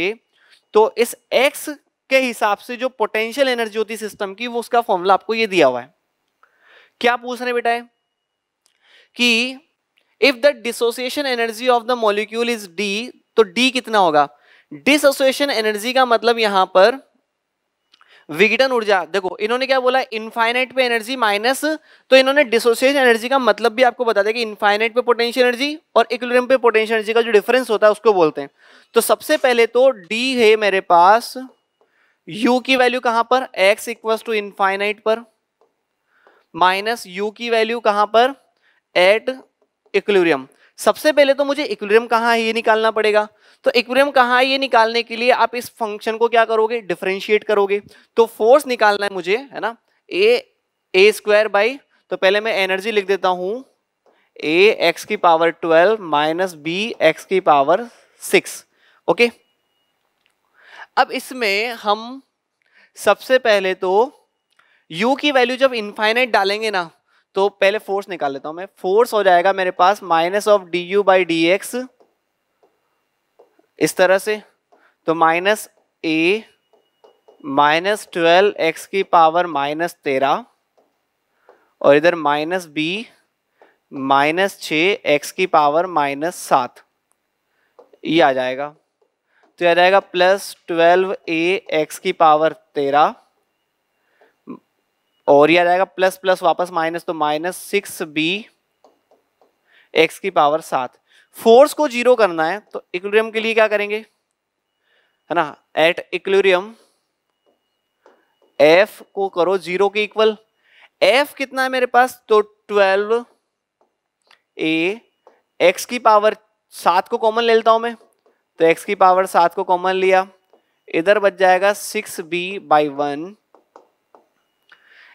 तो इस एक्स के हिसाब से जो पोटेंशियल एनर्जी होती है सिस्टम की वो उसका फॉर्मूला आपको ये दिया हुआ है क्या पूछ रहे बेटा है कि if the dissociation energy of the molecule is d तो डी कितना होगा डिसोसिएशन एनर्जी का मतलब यहां पर विघटन ऊर्जा देखो इन्होंने क्या बोला इनफाइनाइट पे एनर्जी माइनस तो इन्होंने डिसोसिएशन एनर्जी का मतलब भी आपको बता दिया कि इनफाइनाइट पे पोटेंशियल एनर्जी और इक्विलिब्रियम पे पोटेंशियल एनर्जी का जो डिफरेंस होता है उसको बोलते हैं तो सबसे पहले तो डी है मेरे पास यू की वैल्यू कहां पर एक्स इक्वल टू इनफाइनाइट पर माइनस यू की वैल्यू कहां पर एट इक्वेरियम सबसे पहले तो मुझे इक्वेरियम कहाँ है ये निकालना पड़ेगा तो इक्वेरियम कहाँ है ये निकालने के लिए आप इस फंक्शन को क्या करोगे डिफ्रेंशिएट करोगे तो फोर्स निकालना है मुझे है ना ए ए स्क्वायर बाई तो पहले मैं एनर्जी लिख देता हूँ ए एक्स की power twelve minus b x की पावर सिक्स ओके अब इसमें हम सबसे पहले तो u की वैल्यू जब इनफाइनाइट डालेंगे ना तो पहले फोर्स निकाल लेता हूं मैं फोर्स हो जाएगा मेरे पास minus of D you by D x इस तरह से तो minus a minus twelve x की पावर माइनस तेरह और इधर माइनस बी माइनस छ एक्स की पावर माइनस सात ये आ जाएगा तो यह आ जाएगा प्लस ट्वेल्व ए एक्स की पावर तेरह और ये आ जाएगा प्लस प्लस वापस माइनस तो माइनस सिक्स बी एक्स की पावर सात फोर्स को जीरो करना है तो इक्वेरियम के लिए क्या करेंगे है ना एट इक्वेरियम एफ को करो जीरो के इक्वल एफ कितना है मेरे पास तो ट्वेल्व ए एक्स की पावर सात को कॉमन ले लेता हूं मैं तो एक्स की पावर सात को कॉमन लिया इधर बच जाएगा सिक्स बी बाई वन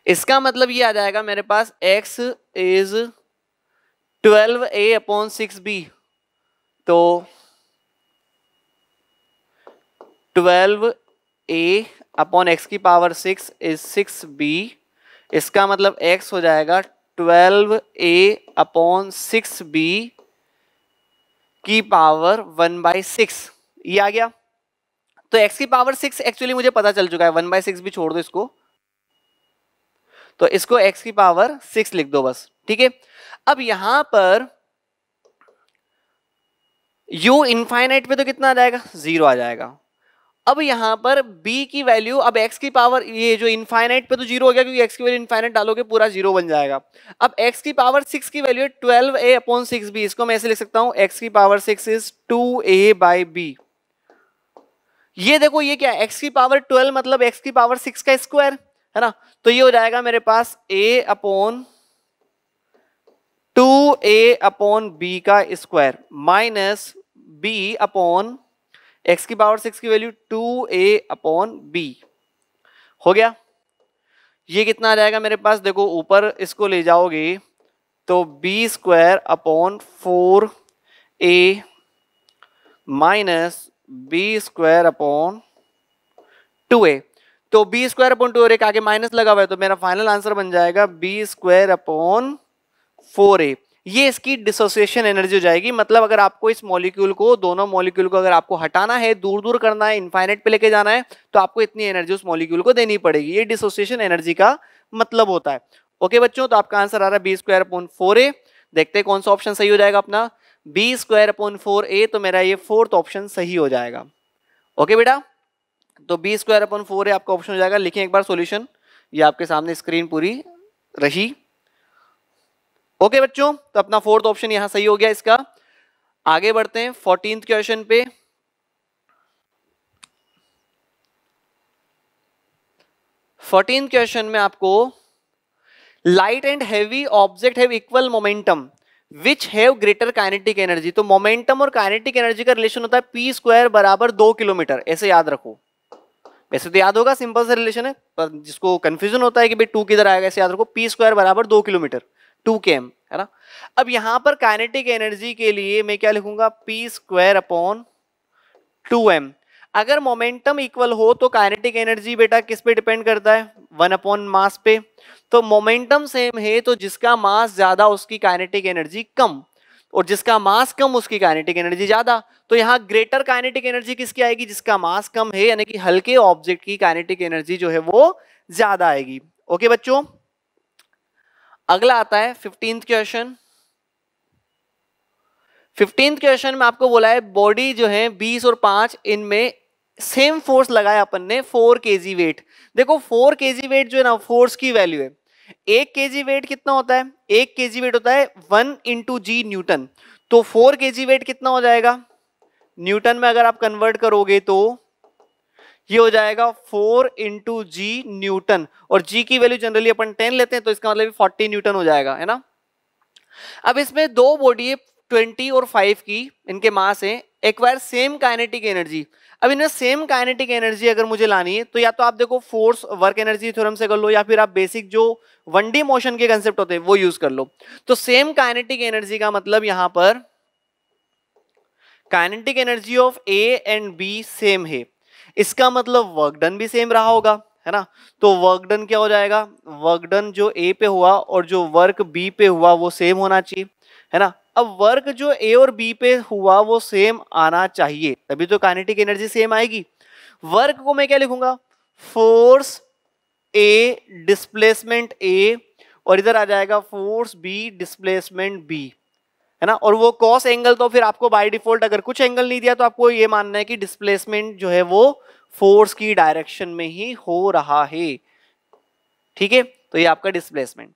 इसका मतलब ये आ जाएगा मेरे पास x is 12 a upon six b तो 12 ए अपॉन एक्स की power six is six b इसका मतलब x हो जाएगा 12 ए अपॉन सिक्स बी की पावर वन बाई सिक्स ये आ गया तो x की पावर सिक्स एक्चुअली मुझे पता चल चुका है वन बाई सिक्स भी छोड़ दो इसको तो इसको x की पावर सिक्स लिख दो बस ठीक है अब यहां पर u इनफाइनाइट पे तो कितना आ जाएगा जीरो आ जाएगा अब यहां पर b की वैल्यू अब x की पावर ये जो इनफाइनाइट पे तो जीरो हो गया क्योंकि x की वैल्यू इनफाइनाइट डालोगे पूरा जीरो बन जाएगा अब x की पावर सिक्स की वैल्यू है twelve a upon six b इसको मैं ऐसे लिख सकता हूं x की power six is two a by b ये देखो ये क्या x की पावर ट्वेल्व मतलब x की पावर सिक्स का स्क्वायर है ना तो ये हो जाएगा मेरे पास a upon two a upon b का square minus b upon x की पावर सिक्स की value two a upon b हो गया ये कितना आ जाएगा मेरे पास देखो ऊपर इसको ले जाओगे तो b square upon four a minus b square upon two a तो बी स्क्वायर अपॉन टू और एक आगे माइनस लगा हुआ है तो मेरा फाइनल आंसर बन जाएगा b square upon four a ये इसकी डिसोसिएशन एनर्जी हो जाएगी मतलब अगर आपको इस मॉलिक्यूल को दोनों मॉलिक्यूल को अगर आपको हटाना है दूर दूर करना है इन्फाइनेट पे लेके जाना है तो आपको इतनी एनर्जी उस मॉलिक्यूल को देनी पड़ेगी ये डिसोसिएशन एनर्जी का मतलब होता है ओके बच्चों तो आपका आंसर आ रहा है b square upon four a देखते हैं कौन सा ऑप्शन सही हो जाएगा अपना b square upon four a तो मेरा ये फोर्थ ऑप्शन सही हो जाएगा ओके बेटा तो बी स्क्वायर अपन फोर है आपका ऑप्शन हो जाएगा लिखें एक बार सोल्यूशन ये आपके सामने स्क्रीन पूरी रही ओके बच्चों तो अपना फोर्थ ऑप्शन यहां सही हो गया इसका आगे बढ़ते हैं फोर्टीन क्वेश्चन पे फोर्टीन क्वेश्चन में आपको light and heavy object have equal momentum which have greater kinetic energy तो मोमेंटम और काइनेटिक एनर्जी का रिलेशन होता है पी स्क्वायर बराबर दो किलोमीटर ऐसे याद रखो वैसे तो याद होगा सिंपल सा रिलेशन है पर जिसको कन्फ्यूजन होता है कि भाई टू किधर आएगा ऐसे याद रखो पी स्क्वायर बराबर दो किलोमीटर टू के एम है ना अब यहाँ पर काइनेटिक एनर्जी के लिए मैं क्या लिखूंगा p square upon two m अगर मोमेंटम इक्वल हो तो काइनेटिक एनर्जी बेटा किस पे डिपेंड करता है वन अपॉन मास पे तो मोमेंटम सेम है तो जिसका मास ज्यादा उसकी काइनेटिक एनर्जी कम और जिसका मास कम उसकी काइनेटिक एनर्जी ज्यादा तो यहाँ ग्रेटर काइनेटिक एनर्जी किसकी आएगी जिसका मास कम है यानी कि हल्के ऑब्जेक्ट की काइनेटिक एनर्जी जो है वो ज्यादा आएगी ओके बच्चों अगला आता है फिफ्टींथ क्वेश्चन फिफ्टींथ क्वेश्चन में आपको बोला है बॉडी जो है बीस और पांच इनमें सेम फोर्स लगाया अपन ने फोर के वेट देखो फोर के वेट जो है ना फोर्स की वैल्यू है एक के जी वेट कितना होता है एक के जी वेट होता है वन इंटू जी न्यूटन तो फोर के जी वेट कितना हो जाएगा न्यूटन में अगर आप कन्वर्ट करोगे तो ये हो जाएगा फोर इंटू जी न्यूटन और जी की वैल्यू जनरली अपन टेन लेते हैं तो इसका मतलब फोर्टी न्यूटन हो जाएगा है ना अब इसमें दो बॉडी ट्वेंटी और फाइव की इनके मास है एक्वायर सेम काइनेटिक एनर्जी अब इनमें सेम काइनेटिक एनर्जी अगर मुझे लानी है तो या तो आप देखो फोर्स वर्क एनर्जी थ्योरम से कर लो या फिर आप बेसिक जो वन डी मोशन के कंसेप्ट होते हैं वो यूज कर लो तो सेम काइनेटिक एनर्जी का मतलब यहां पर kinetic energy of a and b same है इसका मतलब वर्क डन भी सेम रहा होगा है ना तो वर्क डन क्या हो जाएगा वर्क डन जो ए पे हुआ और जो वर्क बी पे हुआ वो सेम होना चाहिए है ना अब वर्क जो ए और बी पे हुआ वो सेम आना चाहिए तभी तो काइनेटिक एनर्जी सेम आएगी वर्क को मैं क्या लिखूंगा फोर्स ए डिस्प्लेसमेंट ए और इधर आ जाएगा फोर्स बी डिस्प्लेसमेंट बी है ना और वो कॉस एंगल तो फिर आपको बाय डिफॉल्ट अगर कुछ एंगल नहीं दिया तो आपको ये मानना है कि डिस्प्लेसमेंट जो है वो फोर्स की डायरेक्शन में ही हो रहा है ठीक है तो ये आपका डिस्प्लेसमेंट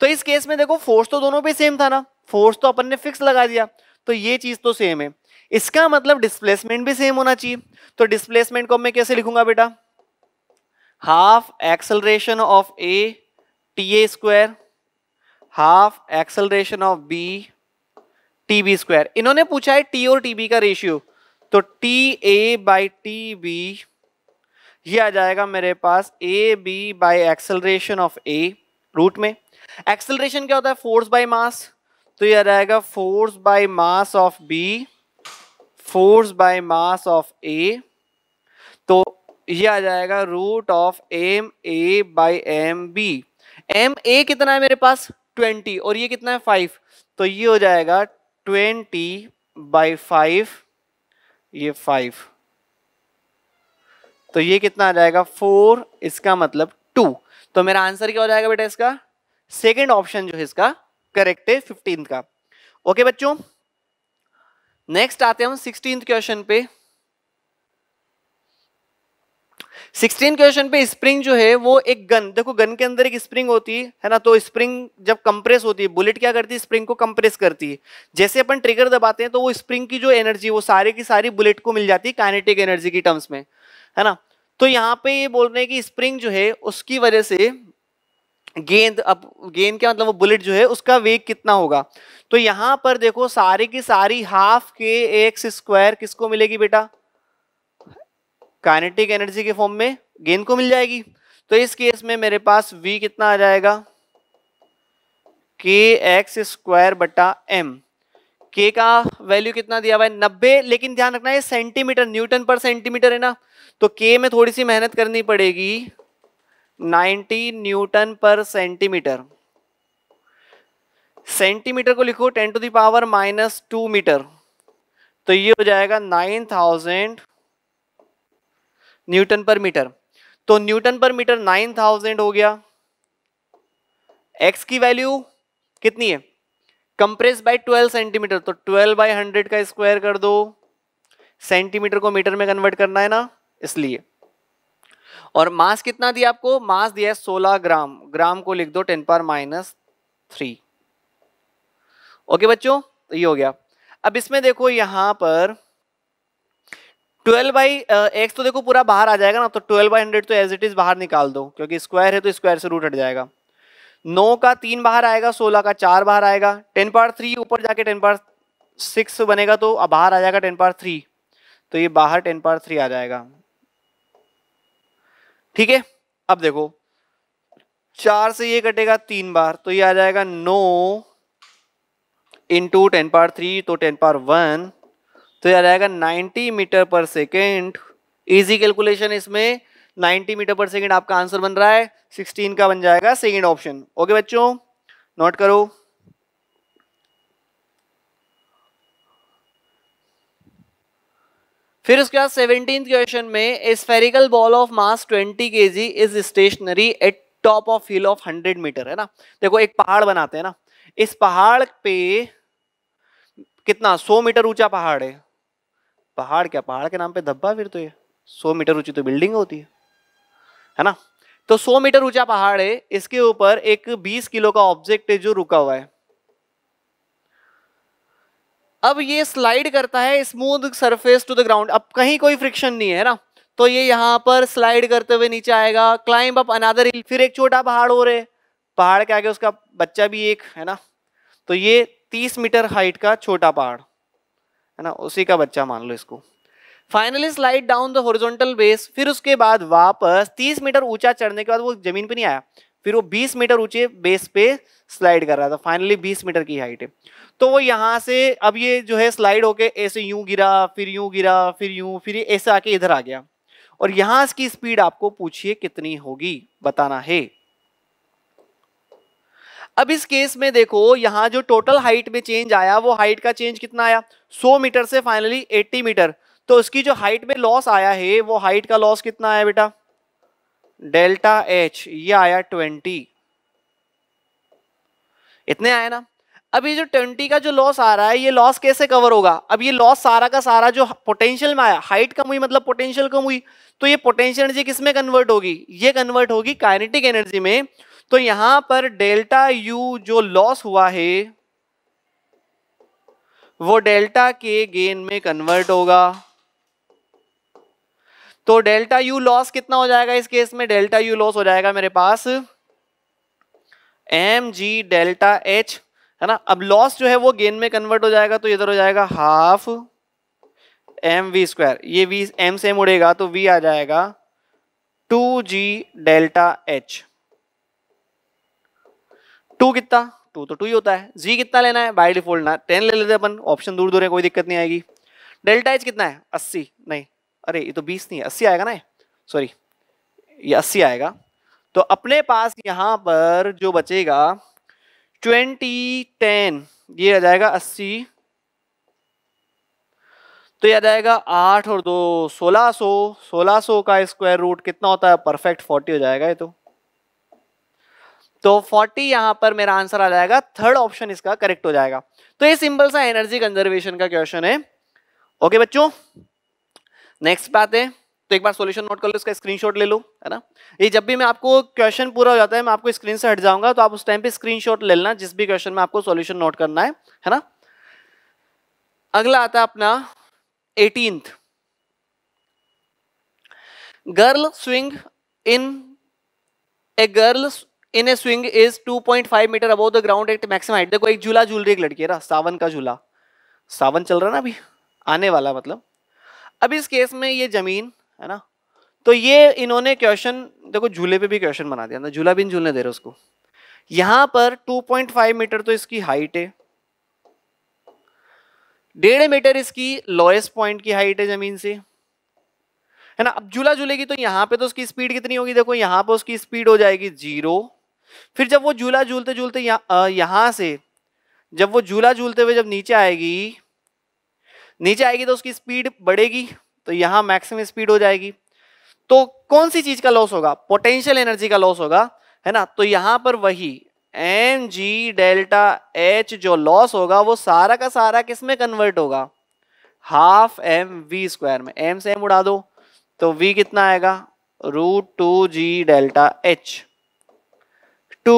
तो इस केस में देखो फोर्स तो दोनों पे सेम था ना फोर्स तो अपन ने फिक्स लगा दिया तो ये चीज तो सेम है इसका मतलब डिस्प्लेसमेंट भी सेम होना चाहिए तो डिस्प्लेसमेंट को मैं कैसे लिखूंगा बेटा half acceleration of a t a square half acceleration of b t b square इन्होंने पूछा है टी और टी बी का रेशियो तो t a by t b ये आ जाएगा मेरे पास a b by acceleration of a root में एक्सलरेशन क्या होता है फोर्स बाई मास तो यह रहेगा force by mass of b force by mass of a तो यह आ जाएगा root of m a by m b m a कितना है मेरे पास ट्वेंटी और ये कितना है फाइव तो ये हो जाएगा ट्वेंटी बाई फाइव ये फाइव तो ये कितना आ जाएगा फोर इसका मतलब टू तो मेरा आंसर क्या हो जाएगा बेटा इसका सेकेंड ऑप्शन जो है इसका करेक्ट है फिफ्टींथ का ओके बच्चों नेक्स्ट आते हैं हम सिक्सटीन क्वेश्चन पे सिक्सटीन क्वेश्चन पे स्प्रिंग जो है वो एक गन देखो गन के अंदर एक स्प्रिंग होती है ना तो स्प्रिंग जब कंप्रेस होती है बुलेट क्या करती है स्प्रिंग को कंप्रेस करती है जैसे अपन ट्रिगर दबाते हैं तो वो स्प्रिंग की जो एनर्जी वो सारी की सारी बुलेट को मिल जाती है काइनेटिक एनर्जी की टर्म्स में है ना तो यहाँ पे ये बोल रहे हैं कि स्प्रिंग जो है उसकी वजह से गेंद अब गेंद क्या मतलब वो बुलेट जो है उसका वेग कितना होगा तो यहां पर देखो सारी की सारी हाफ के एक्स स्क्वायर किसको मिलेगी बेटा काइनेटिक एनर्जी के फॉर्म में गेंद को मिल जाएगी तो इस केस में मेरे पास v कितना आ जाएगा के एक्स स्क्वायर बटा एम के का वैल्यू कितना दिया हुआ है नब्बे लेकिन ध्यान रखना है सेंटीमीटर न्यूटन पर सेंटीमीटर है ना तो के में थोड़ी सी मेहनत करनी पड़ेगी 90 न्यूटन पर सेंटीमीटर सेंटीमीटर को लिखो 10 to the power minus two metre तो ये हो जाएगा 9000 न्यूटन पर मीटर तो न्यूटन पर मीटर 9000 हो गया एक्स की वैल्यू कितनी है कंप्रेस बाय 12 सेंटीमीटर तो 12 बाय 100 का स्क्वायर कर दो सेंटीमीटर को मीटर में कन्वर्ट करना है ना इसलिए और मास कितना दिया आपको मास दिया है सोलह ग्राम ग्राम को लिख दो टेन पर माइनस थ्री ओके बच्चों तो ये हो गया अब इसमें देखो यहाँ पर ट्वेल्व बाई एक्स तो देखो पूरा बाहर आ जाएगा ना तो ट्वेल्व बाई हंड्रेड तो एज इट इज बाहर निकाल दो क्योंकि स्क्वायर है तो स्क्वायर से रूट हट जाएगा नौ का तीन बाहर आएगा सोलह का चार बाहर आएगा टेन पार थ्री ऊपर जाके टेन पार सिक्स बनेगा तो अब बाहर आ जाएगा टेन पार थ्री तो ये बाहर टेन पार थ्री आ जाएगा ठीक है अब देखो चार से ये कटेगा तीन बार तो ये आ जाएगा इन इंटू टेन पार थ्री तो टेन पार वन तो ये आ जाएगा ninety metre per second easy calculation इसमें नाइन्टी मीटर पर सेकेंड आपका आंसर बन रहा है सिक्सटीन का बन जाएगा सेकेंड ऑप्शन ओके बच्चों नोट करो फिर उसके बाद सेवनटीन क्वेश्चन में a spherical ball of mass 20 k ji is stationary at top of hill of 100 metre है ना देखो एक पहाड़ बनाते हैं ना इस पहाड़ पे कितना 100 मीटर ऊंचा पहाड़ है पहाड़ क्या पहाड़ के नाम पे धब्बा फिर तो ये 100 मीटर ऊंची तो बिल्डिंग होती है है ना तो 100 मीटर ऊंचा पहाड़ है इसके ऊपर एक 20 किलो का ऑब्जेक्ट है जो रुका हुआ है अब ये स्लाइड करता है smooth surface to the ground अब कहीं कोई फ्रिक्शन नहीं है ना तो ये यहाँ पर स्लाइड करते हुए नीचे आएगा क्लाइंब अप अनादर हिल फिर एक छोटा पहाड़ हो रहे पहाड़ के आगे उसका बच्चा भी एक है ना तो ये तीस मीटर हाइट का छोटा पहाड़ है ना उसी का बच्चा मान लो इसको finally slide down the horizontal base फिर उसके बाद वापस तीस मीटर ऊंचा चढ़ने के बाद वो जमीन पे नहीं आया फिर वो 20 मीटर ऊंचे बेस पे स्लाइड कर रहा था फाइनली 20 मीटर की हाइट है तो वो यहाँ से अब ये जो है स्लाइड होके ऐसे यूं गिरा फिर यूं गिरा फिर यूं फिर ऐसे आके इधर आ गया और यहां इसकी स्पीड आपको पूछिए कितनी होगी बताना है अब इस केस में देखो यहां जो टोटल हाइट में चेंज आया वो हाइट का चेंज कितना आया 100 मीटर से फाइनली 80 मीटर तो उसकी जो हाइट में लॉस आया है वो हाइट का लॉस कितना आया बेटा डेल्टा एच ये आया 20 इतने आया ना अब ये जो ट्वेंटी का जो लॉस आ रहा है ये लॉस कैसे कवर होगा अब ये लॉस सारा का सारा जो पोटेंशियल में आया हाइट कम हुई मतलब पोटेंशियल कम हुई तो ये पोटेंशियल एनर्जी किस में कन्वर्ट होगी ये कन्वर्ट होगी काइनेटिक एनर्जी में तो यहां पर डेल्टा यू जो लॉस हुआ है वो डेल्टा के गेन में कन्वर्ट होगा तो डेल्टा यू लॉस कितना हो जाएगा इस केस में डेल्टा यू लॉस हो जाएगा मेरे पास एम जी डेल्टा एच है ना अब लॉस जो है वो गेन में कन्वर्ट हो जाएगा तो इधर हो जाएगा हाफ एम वी स्क्वायर ये वी एम सेम उड़ेगा तो वी आ जाएगा two g delta h two कितना टू तो टू ही होता है जी कितना लेना है बाई डिफॉल्ट ना टेन ले लेते अपन ऑप्शन दूर दूर है कोई दिक्कत नहीं आएगी डेल्टा एच कितना है अस्सी नहीं अरे ये तो बीस नहीं है अस्सी आएगा ना सॉरी ये अस्सी आएगा तो अपने पास यहां पर जो बचेगा ट्वेंटी टेन ये आ जाएगा अस्सी तो यह आ जाएगा आठ और दो सोलह सो सोलह सो का स्क्वायर रूट कितना होता है परफेक्ट फोर्टी हो जाएगा ये तो तो 40 यहां पर मेरा आंसर आ जाएगा थर्ड ऑप्शन इसका करेक्ट हो जाएगा तो ये सिंपल सा एनर्जी कंजर्वेशन का क्वेश्चन है ओके बच्चों नेक्स्ट बात है तो एक बार सॉल्यूशन नोट कर लो इसका स्क्रीनशॉट ले लो है ना ये जब भी मैं आपको क्वेश्चन पूरा हो जाता है मैं आपको स्क्रीन से हट जाऊंगा तो आप उस टाइम पे स्क्रीनशॉट ले लेना जिस भी क्वेश्चन में आपको सॉल्यूशन नोट करना है है ना अगला आता है अपना eighteen girl swing in a girl in a swing is 2.5 metre above the ground at maximum height देखो एक झूला झूल रही एक लड़की है ना सावन का झूला सावन चल रहा ना अभी आने वाला मतलब अब इस केस में ये जमीन है ना तो ये इन्होंने क्वेश्चन देखो झूले पे भी क्वेश्चन बना दिया झूला भी झूलने दे रहे उसको यहां पर 2.5 मीटर तो इसकी हाइट है डेढ़ मीटर इसकी लोएस्ट पॉइंट की हाइट है जमीन से है ना अब झूला झूलेगी तो यहां पे तो उसकी स्पीड कितनी होगी देखो यहां पर उसकी स्पीड हो जाएगी जीरो फिर जब वो झूला झूलते झूलते यहां से जब वो झूला झूलते हुए जब नीचे आएगी नीचे आएगी तो उसकी स्पीड बढ़ेगी तो यहां मैक्सिमम स्पीड हो जाएगी तो कौन सी चीज का लॉस होगा पोटेंशियल एनर्जी का लॉस होगा है ना तो यहां पर वही एम जी डेल्टा एच जो लॉस होगा वो सारा का सारा किसमें कन्वर्ट होगा हाफ एम वी स्क्वायर में एम से एम उड़ा दो तो वी कितना आएगा root two g delta h two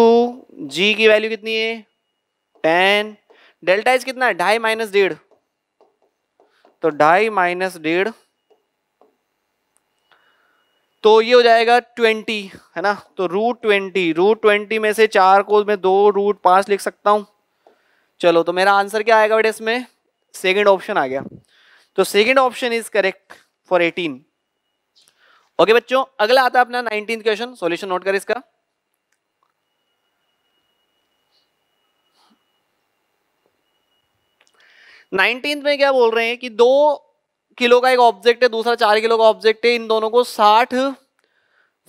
g की वैल्यू कितनी है टेन डेल्टा एच कितना है ढाई माइनस डेढ़ तो ढाई माइनस डेढ़ तो ये हो जाएगा ट्वेंटी है ना तो रूट ट्वेंटी रूट ट्वेंटी में से चार को मैं दो रूट पाँच लिख सकता हूँ चलो तो मेरा आंसर क्या आएगा बेटे इसमें सेकेंड ऑप्शन आ गया तो second option is correct for eighteen okay बच्चों अगला आता है अपना नाइनटीन क्वेश्चन सॉल्यूशन नोट कर इसका नाइनटीन में क्या बोल रहे हैं कि दो किलो का एक ऑब्जेक्ट है दूसरा चार किलो का ऑब्जेक्ट है इन दोनों को साठ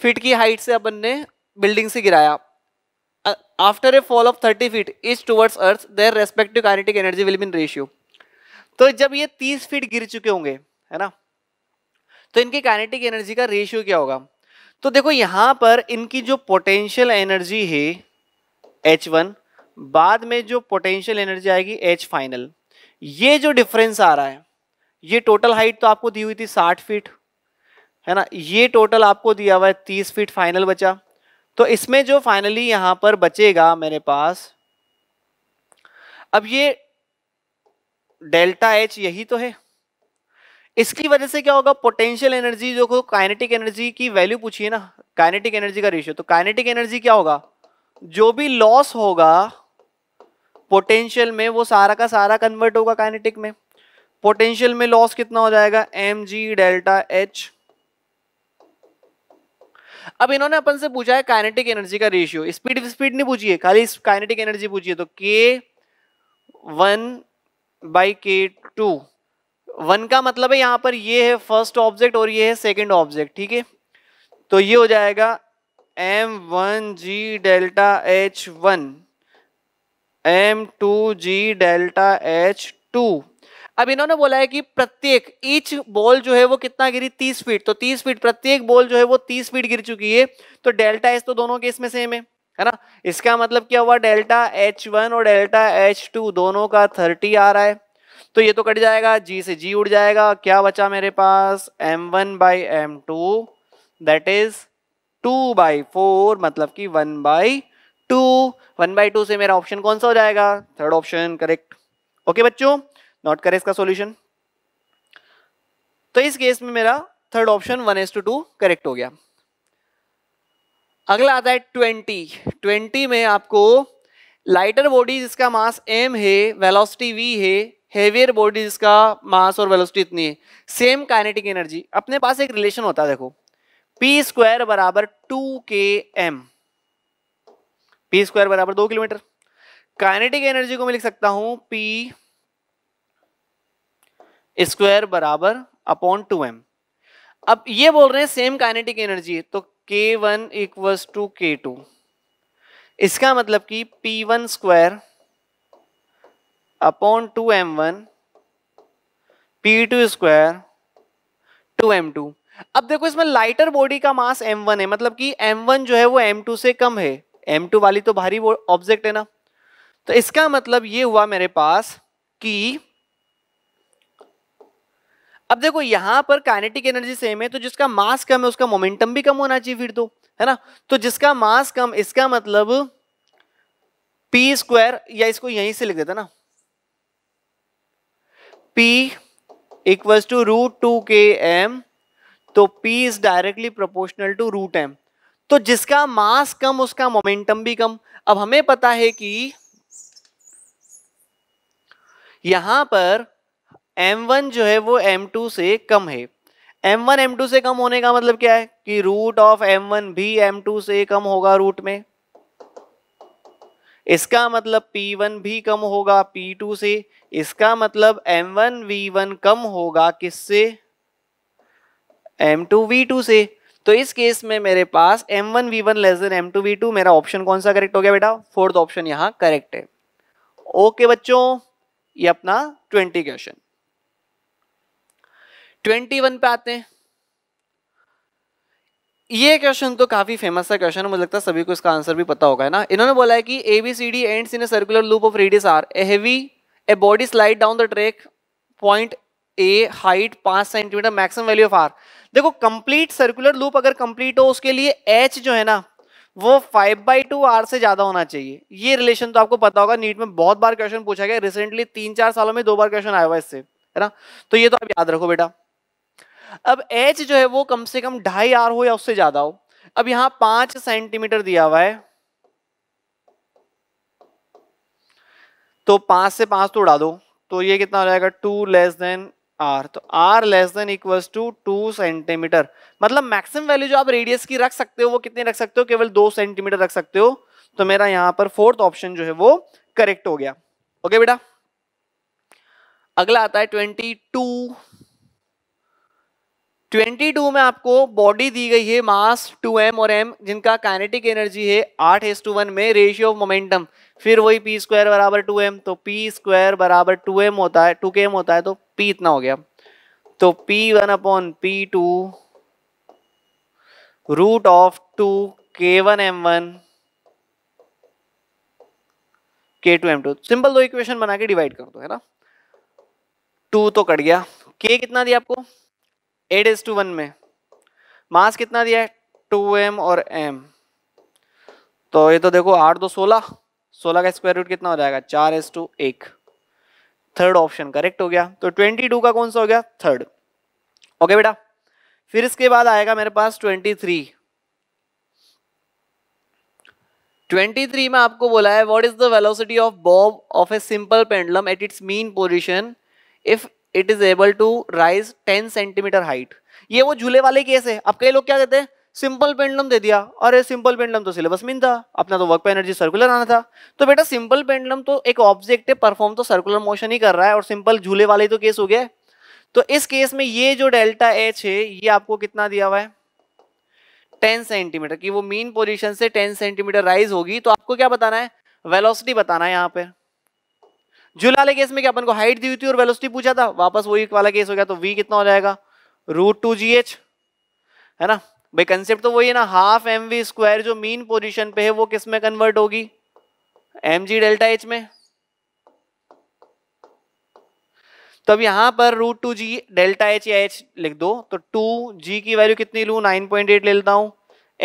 फीट की हाइट से अपन ने बिल्डिंग से गिराया after a fall of thirty feet is towards earth their respective kinetic energy will be in ratio तो जब ये तीस फीट गिर चुके होंगे है ना तो इनकी काइनेटिक एनर्जी का रेशियो क्या होगा तो देखो यहां पर इनकी जो पोटेंशियल एनर्जी है एच वन बाद में जो पोटेंशियल एनर्जी आएगी एच फाइनल ये जो डिफरेंस आ रहा है ये टोटल हाइट तो आपको दी हुई थी साठ फीट है ना ये टोटल आपको दिया हुआ है तीस फीट फाइनल बचा तो इसमें जो फाइनली यहाँ पर बचेगा मेरे पास अब ये डेल्टा एच यही तो है इसकी वजह से क्या होगा पोटेंशियल एनर्जी जो को काइनेटिक एनर्जी की वैल्यू पूछिए ना काइनेटिक एनर्जी का रेशियो तो काइनेटिक एनर्जी क्या होगा जो भी लॉस होगा पोटेंशियल में वो सारा का सारा कन्वर्ट होगा काइनेटिक में पोटेंशियल में लॉस कितना हो जाएगा एम जी डेल्टा एच अब इन्होंने अपन से पूछा है काइनेटिक एनर्जी का रेशियो स्पीड स्पीड नहीं पूछिए खाली काइनेटिक एनर्जी पूछिए तो k one by k two one का मतलब है यहां पर ये है फर्स्ट ऑब्जेक्ट और ये है सेकंड ऑब्जेक्ट ठीक है तो ये हो जाएगा m one g delta h one m two g delta h two अब इन्होंने बोला है कि प्रत्येक ईच बॉल जो है वो कितना गिरी तीस फीट तो तीस फीट प्रत्येक बॉल जो है वो तीस फीट गिर चुकी है तो डेल्टा एस तो दोनों केस में सेम है है ना इसका मतलब क्या हुआ डेल्टा एच वन और डेल्टा एच टू दोनों का थर्टी आ रहा है तो ये तो कट जाएगा जी से जी उड़ जाएगा क्या बचा मेरे पास m one by m two that is two by four मतलब कि one by two one by two से मेरा ऑप्शन कौन सा हो जाएगा थर्ड ऑप्शन करेक्ट ओके बच्चों नॉट करें इसका सॉल्यूशन तो इस केस में मेरा third option one is to two correct हो गया अगला आता है ट्वेंटी ट्वेंटी में आपको लाइटर बॉडी जिसका मास एम है वेलोसिटी वी है हेवियर बॉडी जिसका मास और वेलोसिटी इतनी है सेम काइनेटिक एनर्जी अपने पास एक रिलेशन होता है देखो पी स्क्वायर बराबर two k m p square बराबर दो किलोमीटर काइनेटिक एनर्जी को मैं लिख सकता हूं पी स्क्वायर बराबर अपॉन टू एम अब ये बोल रहे हैं सेम काइनेटिक एनर्जी तो k one equals to k two इसका मतलब कि p one square upon two m one p two square two m two अब देखो इसमें लाइटर बॉडी का मास एम वन है मतलब कि एम वन जो है वो एम टू से कम है एम टू वाली तो भारी ऑब्जेक्ट है ना तो इसका मतलब ये हुआ मेरे पास कि अब देखो यहां पर काइनेटिक एनर्जी सेम है तो जिसका मास कम है उसका मोमेंटम भी कम होना चाहिए फिर तो है ना तो जिसका मास कम इसका मतलब पी स्क्वायर या इसको यहीं से लिख देता ना p equals to root two k m तो p is directly proportional to root m तो जिसका मास कम उसका मोमेंटम भी कम अब हमें पता है कि यहां पर m1 जो है वो m2 से कम है m1 m2 से कम होने का मतलब क्या है कि रूट ऑफ m1 भी m2 से कम होगा रूट में इसका मतलब P1 भी कम होगा P2 से इसका मतलब M1 V1 कम होगा किससे M2 V2 से तो इस केस में मेरे पास M1 V1 less than v two मेरा ऑप्शन कौन सा करेक्ट हो गया बेटा फोर्थ ऑप्शन यहां करेक्ट है ओके बच्चों ये अपना ट्वेंटी क्वेश्चन ट्वेंटी वन पे आते हैं ये क्वेश्चन तो काफी फेमस है क्वेश्चन मुझे लगता है सभी को इसका आंसर भी पता होगा है ना इन्होंने बोला है कि A B C D and in a circular loop of radius r a heavy a body slide down the track point A height पांच centimetre maximum value of r देखो कंप्लीट सर्कुलर लूप अगर complete हो उसके लिए H जो है ना वो फाइव बाई टू आर से ज्यादा होना चाहिए ये रिलेशन तो आपको पता होगा नीट में बहुत बार क्वेश्चन पूछा गया रिसेंटली तीन चार सालों में दो बार क्वेश्चन आया हुआ इससे है ना तो ये तो आप याद रखो बेटा अब एच जो है वो कम से कम ढाई आर हो या उससे ज्यादा हो अब यहां पांच सेंटीमीटर दिया हुआ है तो पांच से पांच तो उड़ा दो तो ये कितना हो जाएगा टू लेस देन आर तो r less than equals to two centimetre मतलब मैक्सिमम वैल्यू जो आप रेडियस की रख सकते हो वो कितनी रख सकते हो केवल दो सेंटीमीटर रख सकते हो तो मेरा यहां पर फोर्थ ऑप्शन जो है वो करेक्ट हो गया ओके बेटा अगला आता है ट्वेंटी टू 22 में आपको बॉडी दी गई है मास 2m और m जिनका काइनेटिक एनर्जी है आठ एस टू वन में रेशियो ऑफ मोमेंटम फिर वही पी स्क्वायर बराबर टू एम तो पी स्क्वायर बराबर टू एम होता है टू के एम होता है तो पी इतना हो गया तो p one upon p two root of two k one m one k two m two simple दो इक्वेशन बना के डिवाइड कर दो है ना टू तो कट गया के कितना दिया आपको एट एस टू वन में मास कितना दिया है टू एम और एम तो ये तो देखो आठ दो सोलह सोलह का स्क्वायर रूट कितना हो जाएगा चार एस टू एक थर्ड ऑप्शन करेक्ट हो गया तो ट्वेंटी टू का कौन सा हो गया थर्ड ओके बेटा फिर इसके बाद आएगा मेरे पास ट्वेंटी थ्री ट्वेंटी थ्री में आपको बोला है what is the velocity of bob of a simple pendulum at its mean position if it is able to rise ten centimetre height ये वो झूले वाले केस है अब कई लोग क्या कहते हैं सिंपल पेंडलम दे दिया अरे सिंपल पेंडलम तो सिलेबस में था अपना तो वर्क पे एनर्जी सर्कुलर आना था तो बेटा सिंपल पेंडलम तो एक ऑब्जेक्ट है परफॉर्म तो सर्कुलर मोशन ही कर रहा है और सिंपल झूले वाले तो केस हो गया तो इस केस में ये जो डेल्टा एच है ये आपको कितना दिया हुआ है टेन सेंटीमीटर की वो मीन पोजिशन से टेन सेंटीमीटर राइज होगी तो आपको क्या बताना है वेलोसिटी बताना है यहाँ पर जुला वाले केस में क्या अपन को हाइट दी हुई थी और वेलोसिटी पूछा था वापस वही वाला केस हो गया तो वी कितना हो जाएगा रूट टू जी एच है ना भाई कंसेप्ट तो वही है ना हाफ एम वी स्क्वायर जो मीन पोजिशन पे है वो किस में कन्वर्ट होगी एम जी डेल्टा एच में तो अब यहां पर root two g delta h या एच लिख दो तो टू जी की वैल्यू कितनी लू नाइन पॉइंट एट ले लेता हूं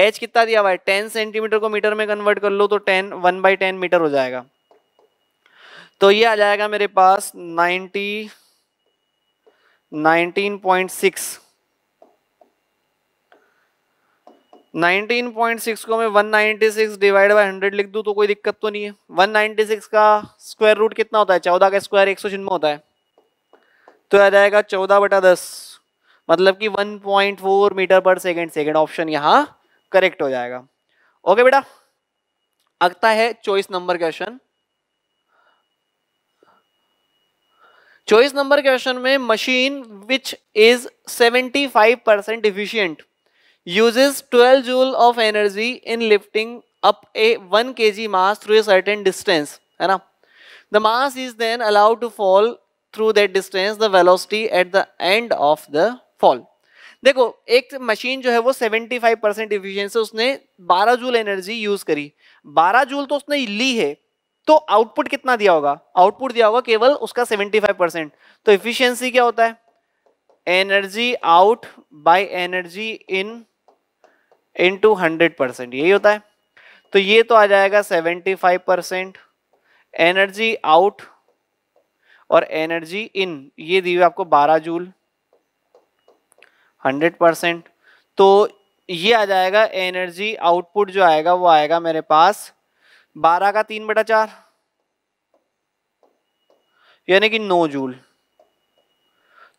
एच कितना दिया हुआ है टेन सेंटीमीटर को मीटर में कन्वर्ट कर लो तो ten one by ten metre हो जाएगा तो ये आ जाएगा मेरे पास 90 19.6 सिक्स को मैं 196 डिवाइड बाय 100 लिख दूं तो कोई दिक्कत तो नहीं है 196 का स्क्वायर रूट कितना होता है 14 का स्क्वायर एक सौ होता है तो आ जाएगा 14 बटा दस मतलब कि 1.4 metre per second second option यहाँ करेक्ट हो जाएगा ओके बेटा अगता है चौबीस नंबर क्वेश्चन चौबीस नंबर क्वेश्चन में machine which is 75 five percent efficient uses twelve joule of energy in lifting up a one के g mass through a certain distance है ना the mass is then allowed to fall through that distance the velocity at the end of the fall देखो एक machine जो है वो seventy five percent efficient से उसने बारह जूल एनर्जी यूज करी बारह जूल तो उसने ली है तो आउटपुट कितना दिया होगा आउटपुट दिया होगा केवल उसका 75 परसेंट तो इफिशियंसी क्या होता है energy out by energy in into hundred percent यही होता है तो ये तो आ जाएगा 75 परसेंट एनर्जी आउट और एनर्जी इन ये दी हुई आपको 12 जूल 100 परसेंट तो ये आ जाएगा एनर्जी आउटपुट जो आएगा वो आएगा मेरे पास बारह का तीन बटा चार यानी कि नौ जूल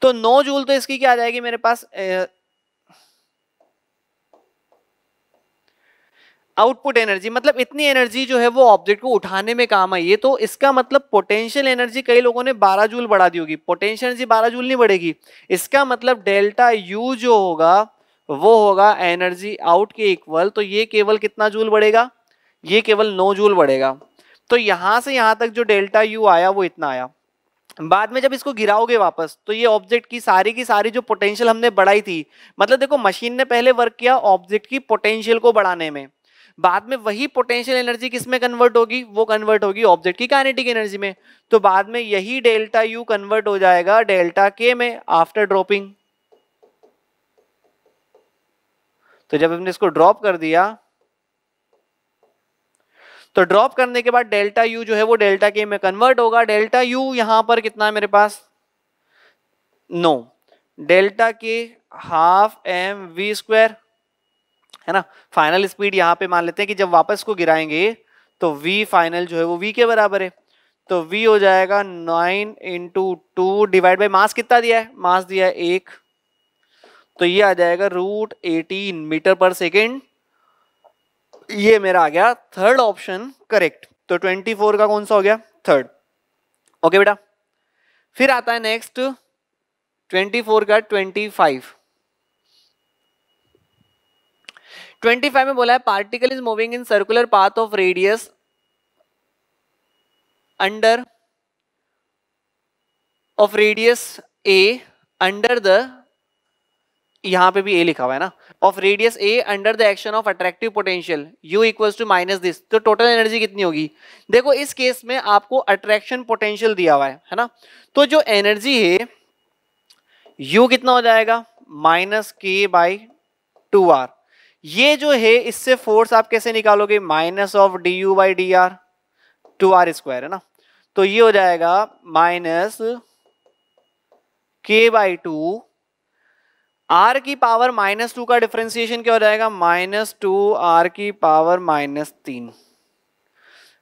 तो नौ जूल तो इसकी क्या आ जाएगी मेरे पास आउटपुट एनर्जी मतलब इतनी एनर्जी जो है वो ऑब्जेक्ट को उठाने में काम आई है तो इसका मतलब पोटेंशियल एनर्जी कई लोगों ने 12 जूल बढ़ा दी होगी पोटेंशियल एनर्जी 12 जूल नहीं बढ़ेगी इसका मतलब डेल्टा यू जो होगा वो होगा एनर्जी आउट के इक्वल तो ये केवल कितना जूल बढ़ेगा ये केवल नो जूल बढ़ेगा तो यहाँ से यहाँ तक जो डेल्टा यू आया वो इतना आया बाद में जब इसको गिराओगे वापस तो ये ऑब्जेक्ट की सारी की सारी जो पोटेंशियल हमने बढ़ाई थी मतलब देखो मशीन ने पहले वर्क किया ऑब्जेक्ट की पोटेंशियल को बढ़ाने में बाद में वही पोटेंशियल एनर्जी किस में कन्वर्ट होगी वो कन्वर्ट होगी ऑब्जेक्ट की काइनेटिक एनर्जी में तो बाद में यही डेल्टा यू कन्वर्ट हो जाएगा डेल्टा के में आफ्टर ड्रॉपिंग तो जब हमने इसको ड्रॉप कर दिया तो ड्रॉप करने के बाद डेल्टा यू जो है वो डेल्टा के में कन्वर्ट होगा डेल्टा यू यहां पर कितना है मेरे पास नो delta k half M we square है ना फाइनल स्पीड यहां पे मान लेते हैं कि जब वापस को गिराएंगे तो v फाइनल जो है वो v के बराबर है तो v हो जाएगा nine into two divide by mass कितना दिया है मास दिया है एक तो ये आ जाएगा root eighteen metre per second ये मेरा आ गया थर्ड ऑप्शन करेक्ट तो 24 का कौन सा हो गया थर्ड ओके okay बेटा फिर आता है नेक्स्ट 24 का 25 25 में बोला है particle is moving in circular path of radius under of radius a under the यहाँ पे भी ए लिखा हुआ है ना of radius a under the action of attractive potential u equals to minus this तो टोटल एनर्जी कितनी होगी देखो इस केस में आपको अट्रैक्शन पोटेंशियल दिया हुआ है है ना तो जो एनर्जी है यू कितना हो जाएगा minus k by two are ये जो है इससे फोर्स आप कैसे निकालोगे minus of D you by d r two r square है ना तो ये हो जाएगा minus k by two r की पावर माइनस टू का डिफ्रेंसिएशन क्या हो जाएगा माइनस टू आर की पावर माइनस तीन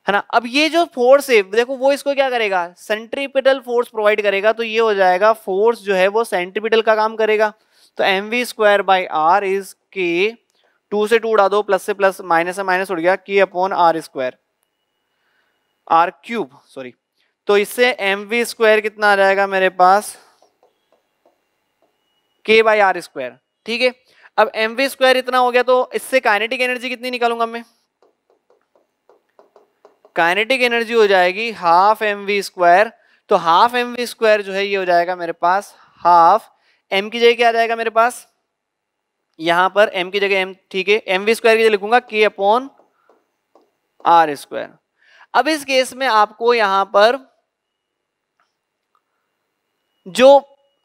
है ना अब ये जो फोर्स है देखो वो इसको क्या करेगा सेंट्रीपिटल फोर्स प्रोवाइड करेगा तो ये हो जाएगा फोर्स जो है वो सेंट्रीपिटल का काम करेगा तो M we square by r is k two से टू उड़ा दो प्लस से प्लस माइनस से माइनस उड़ गया k upon are square r cube sorry तो इससे एम वी स्क्वायर कितना आ जाएगा मेरे पास के बाई आर स्क्वायर ठीक है अब एम वी स्क्वायर इतना हो गया तो इससे काइनेटिक एनर्जी कितनी निकालूंगा मैं काइनेटिक एनर्जी हो जाएगी हाफ एम वी स्क्वायर तो हाफ एम वी स्क्वायर जो है ये हो जाएगा मेरे पास हाफ एम की जगह क्या आ जाएगा मेरे पास यहां पर एम की जगह एम ठीक है एम वी स्क्वायर की जगह लिखूंगा के अपॉन आर स्क्वायर अब इस केस में आपको यहां पर जो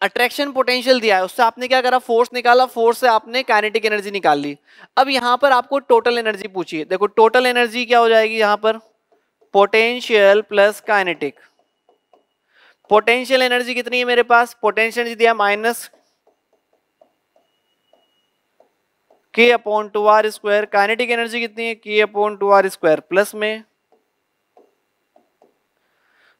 अट्रैक्शन पोटेंशियल दिया है उससे आपने क्या करा फोर्स निकाला फोर्स से आपने काइनेटिक एनर्जी निकाल ली अब यहाँ पर आपको टोटल एनर्जी पूछिए देखो टोटल एनर्जी क्या हो जाएगी यहाँ पर potential plus kinetic potential energy कितनी है मेरे पास पोटेंशियल एनर्जी दिया minus k upon two r square kinetic energy कितनी है k upon two r square plus में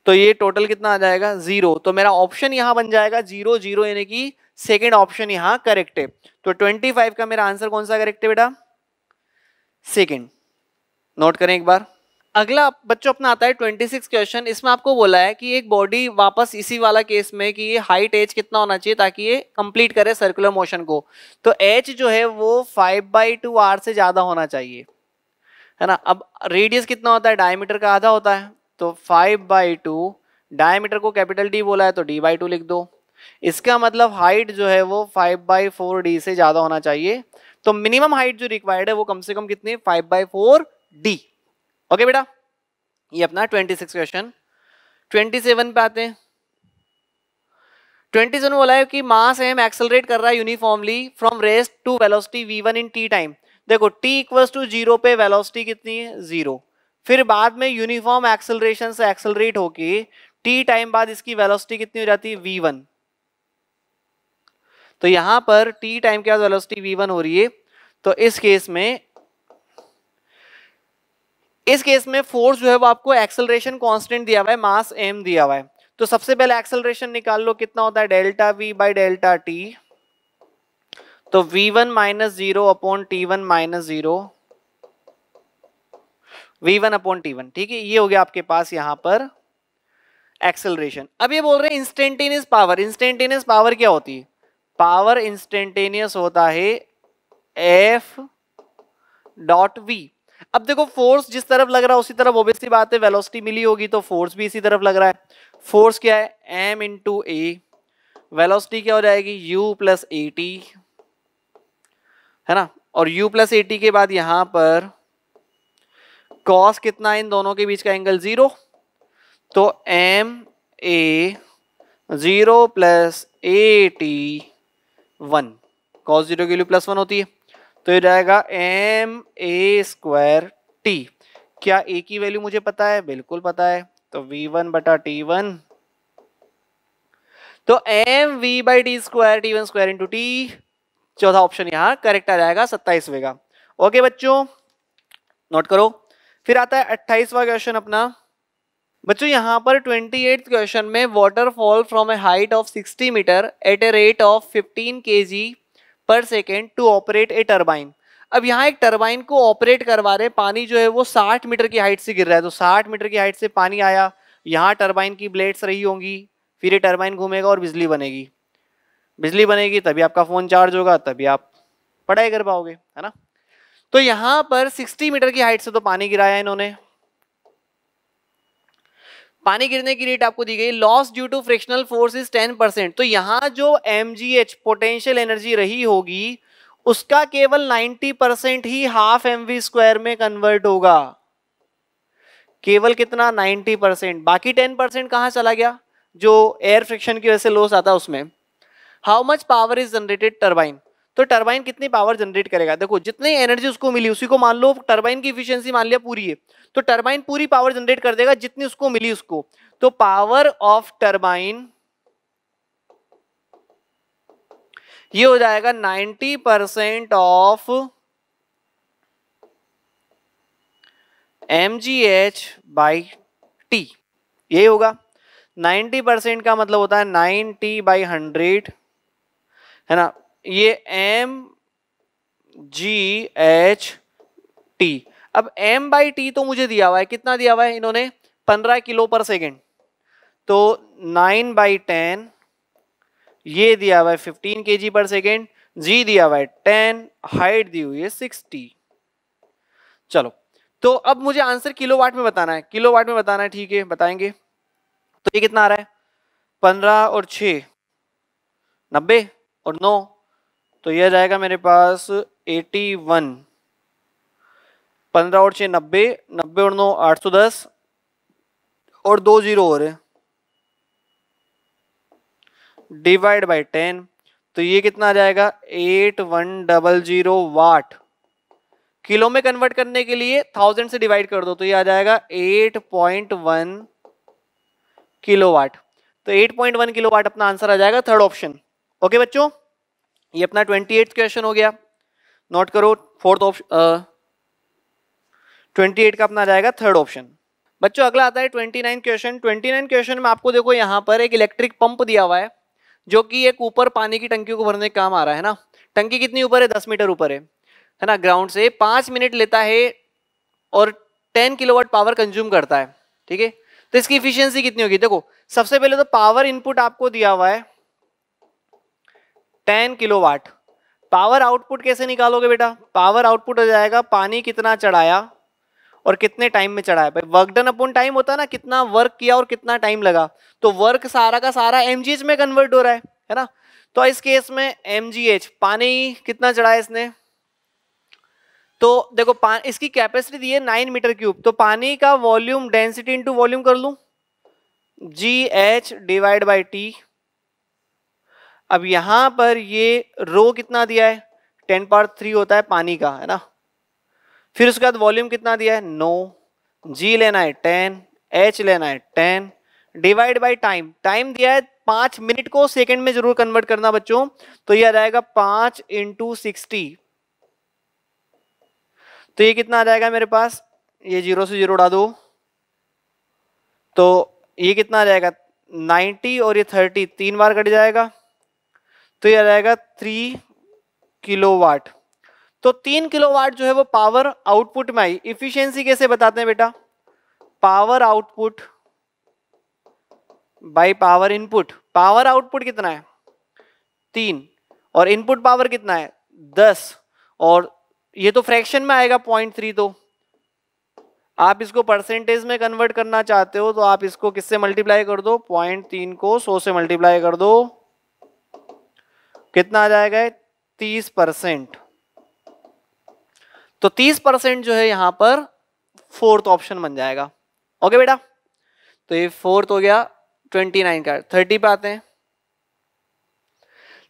तो ये टोटल कितना आ जाएगा जीरो तो मेरा ऑप्शन यहाँ बन जाएगा जीरो जीरो यानी कि सेकेंड ऑप्शन यहाँ करेक्ट है तो ट्वेंटी फाइव का मेरा आंसर कौन सा करेक्ट है बेटा सेकेंड नोट करें एक बार अगला बच्चों अपना आता है ट्वेंटी सिक्स क्वेश्चन इसमें आपको बोला है कि एक बॉडी वापस इसी वाला केस में कि ये हाइट एच कितना होना चाहिए ताकि ये कंप्लीट करे सर्कुलर मोशन को तो एच जो है वो फाइव बाई टू आर से ज़्यादा होना चाहिए है ना अब रेडियस कितना होता है डायमीटर का आधा होता है तो फाइव बाई टू डायमीटर को कैपिटल डी बोला है तो डी बाई टू लिख दो इसका मतलब हाइट जो है वो फाइव बाई फोर डी से ज़्यादा होना चाहिए तो मिनिमम हाइट जो रिक्वायर्ड है वो कम से कम कितनी five by four D okay बेटा ये अपना twenty six question twenty seven पे आते हैं ट्वेंटी सेवन बोला है कि मास एम एक्सेलरेट कर रहा है uniformly from rest to velocity v one in t time देखो टी इक्वल्स टू जीरो पे वेलोसिटी कितनी है जीरो फिर बाद में यूनिफॉर्म एक्सेलरेशन से एक्सेलरेट होके टी टाइम बाद इसकी वेलोसिटी कितनी हो जाती है वी वन तो यहां पर टी टाइम के बाद वेलोसिटी वी वन हो रही है तो इस केस में इस केस में फोर्स जो है वो आपको एक्सेलरेशन कांस्टेंट दिया हुआ है मास एम दिया हुआ है तो सबसे पहले एक्सेलरेशन निकाल लो कितना होता है delta v by delta t तो v1 one minus zero upon t one minus zero v one upon t one ठीक है ये हो गया आपके पास यहां पर एक्सेलरेशन अब ये बोल रहे हैं इंस्टेंटेनियस पावर इंस्टेंटेनियस पावर क्या होती है पावर इंस्टेंटेनियस होता है एफ डॉट वी अब देखो फोर्स जिस तरफ लग रहा है उसी तरफ ओबियसली बात है वेलोसिटी मिली होगी तो फोर्स भी इसी तरफ लग रहा है फोर्स क्या है M into A velocity क्या हो जाएगी u प्लस ए टी है ना और u प्लस ए टी के बाद यहां पर कॉस कितना है इन दोनों के बीच का एंगल जीरो तो m a zero plus A t one cos zero के लिए प्लस वन होती है तो ये जाएगा एम ए स्क्वायर टी क्या ए की वैल्यू मुझे पता है बिल्कुल पता है तो वी वन बटा टी वन तो M v by t square t one square into t चौथा ऑप्शन यहाँ करेक्ट आ जाएगा सत्ताईसवे का ओके बच्चों नोट करो फिर आता है अट्ठाईसवा क्वेश्चन अपना बच्चों यहाँ पर ट्वेंटी एट क्वेश्चन में waterfall from a height of sixty metre at a rate of fifteen k g per second to operate a turbine अब यहाँ एक टर्बाइन को ऑपरेट करवा रहे पानी जो है वो 60 मीटर की हाइट से गिर रहा है तो 60 मीटर की हाइट से पानी आया यहाँ टर्बाइन की ब्लेड्स रही होंगी फिर ये टर्बाइन घूमेगा और बिजली बनेगी बिजली बनेगी तभी आपका फ़ोन चार्ज होगा तभी आप पढ़ाई कर पाओगे है ना तो यहां पर 60 मीटर की हाइट से तो पानी गिराया इन्होंने पानी गिरने की रेट आपको दी गई loss due to frictional force is ten percent तो यहां जो m g h potential energy रही होगी उसका केवल 90 परसेंट ही हाफ एम वी स्क्वायर में कन्वर्ट होगा केवल कितना 90 परसेंट बाकी 10 परसेंट कहा चला गया जो एयर फ्रिक्शन की वजह से लॉस आता उसमें how much power is generated turbine तो टर्बाइन कितनी पावर जनरेट करेगा देखो जितनी एनर्जी उसको मिली उसी को मान लो टर्बाइन की इफिशियंसी मान लिया पूरी है तो टर्बाइन पूरी पावर जनरेट कर देगा जितनी उसको मिली उसको तो पावर ऑफ टर्बाइन ये हो जाएगा 90 percent of m g h by t ये होगा 90 परसेंट का मतलब होता है 90 बाई हंड्रेड है ना ये एम जी एच टी अब एम बाई टी तो मुझे दिया हुआ है कितना दिया हुआ है इन्होंने पंद्रह किलो पर सेकेंड तो नाइन बाई टेन ये दिया हुआ है fifteen k g per second जी दिया हुआ है टेन हाइट दी हुई है सिक्सटी चलो तो अब मुझे आंसर किलोवाट में बताना है किलोवाट में बताना है ठीक है बताएंगे तो ये कितना आ रहा है पंद्रह और छ नब्बे और नौ तो यह जाएगा मेरे पास एटी वन पंद्रह और छः नब्बे नब्बे और नौ आठ सौ दस और दो जीरो और डिवाइड बाई टेन तो ये कितना आ जाएगा eight one double zero watt kilo में कन्वर्ट करने के लिए थाउजेंड से डिवाइड कर दो तो ये आ जाएगा eight point one kilowatt तो eight point one kilowatt अपना आंसर आ जाएगा थर्ड ऑप्शन ओके बच्चों ये अपना ट्वेंटी एट क्वेश्चन हो गया नोट करो फोर्थ ऑप्शन ट्वेंटी एट का अपना जाएगा थर्ड ऑप्शन बच्चों अगला आता है twenty nine question twenty nine question में आपको देखो यहाँ पर एक इलेक्ट्रिक पंप दिया हुआ है जो कि एक ऊपर पानी की टंकी को भरने का काम आ रहा है ना टंकी कितनी ऊपर है दस मीटर ऊपर है है ना ग्राउंड से पाँच मिनट लेता है और टेन किलो पावर कंज्यूम करता है ठीक है तो इसकी इफिशियंसी कितनी होगी देखो सबसे पहले तो पावर इनपुट आपको दिया हुआ है टेन किलोवाट पावर आउटपुट कैसे निकालोगे बेटा पावर आउटपुट हो जाएगा पानी कितना चढ़ाया और कितने टाइम में चढ़ाया भाई वर्क डन अपन टाइम होता है ना कितना वर्क किया और कितना टाइम लगा तो वर्क सारा का सारा एम में कन्वर्ट हो रहा है है ना तो इस केस में एम पानी कितना चढ़ाया इसने तो देखो इसकी कैपेसिटी दी है नाइन मीटर क्यूब तो पानी का वॉल्यूम डेंसिटी इनटू वॉल्यूम कर लूँ g h divide by t अब यहां पर ये रो कितना दिया है टेन पार थ्री होता है पानी का है ना फिर उसके बाद वॉल्यूम कितना दिया है नो जी लेना है टेन एच लेना है ten divide by time time दिया है पांच मिनट को सेकंड में जरूर कन्वर्ट करना बच्चों तो यह आ जाएगा पांच इंटू सिक्सटी तो ये कितना आ जाएगा मेरे पास ये जीरो से जीरो उड़ा दो तो ये कितना आ जाएगा नाइन्टी और ये थर्टी तीन बार कट जाएगा तो यह रहेगा थ्री किलोवाट तो तीन किलोवाट जो है वो पावर आउटपुट में आई इफिशियंसी कैसे बताते हैं बेटा power output by power input power output कितना है तीन और इनपुट पावर कितना है दस और ये तो फ्रैक्शन में आएगा पॉइंट थ्री तो आप इसको परसेंटेज में कन्वर्ट करना चाहते हो तो आप इसको किससे मल्टीप्लाई कर दो पॉइंट तीन को सौ से मल्टीप्लाई कर दो कितना आ जाएगा तीस परसेंट तो तीस परसेंट जो है यहां पर फोर्थ ऑप्शन बन जाएगा ओके बेटा तो ये फोर्थ हो गया ट्वेंटी नाइन का थर्टी पे आते हैं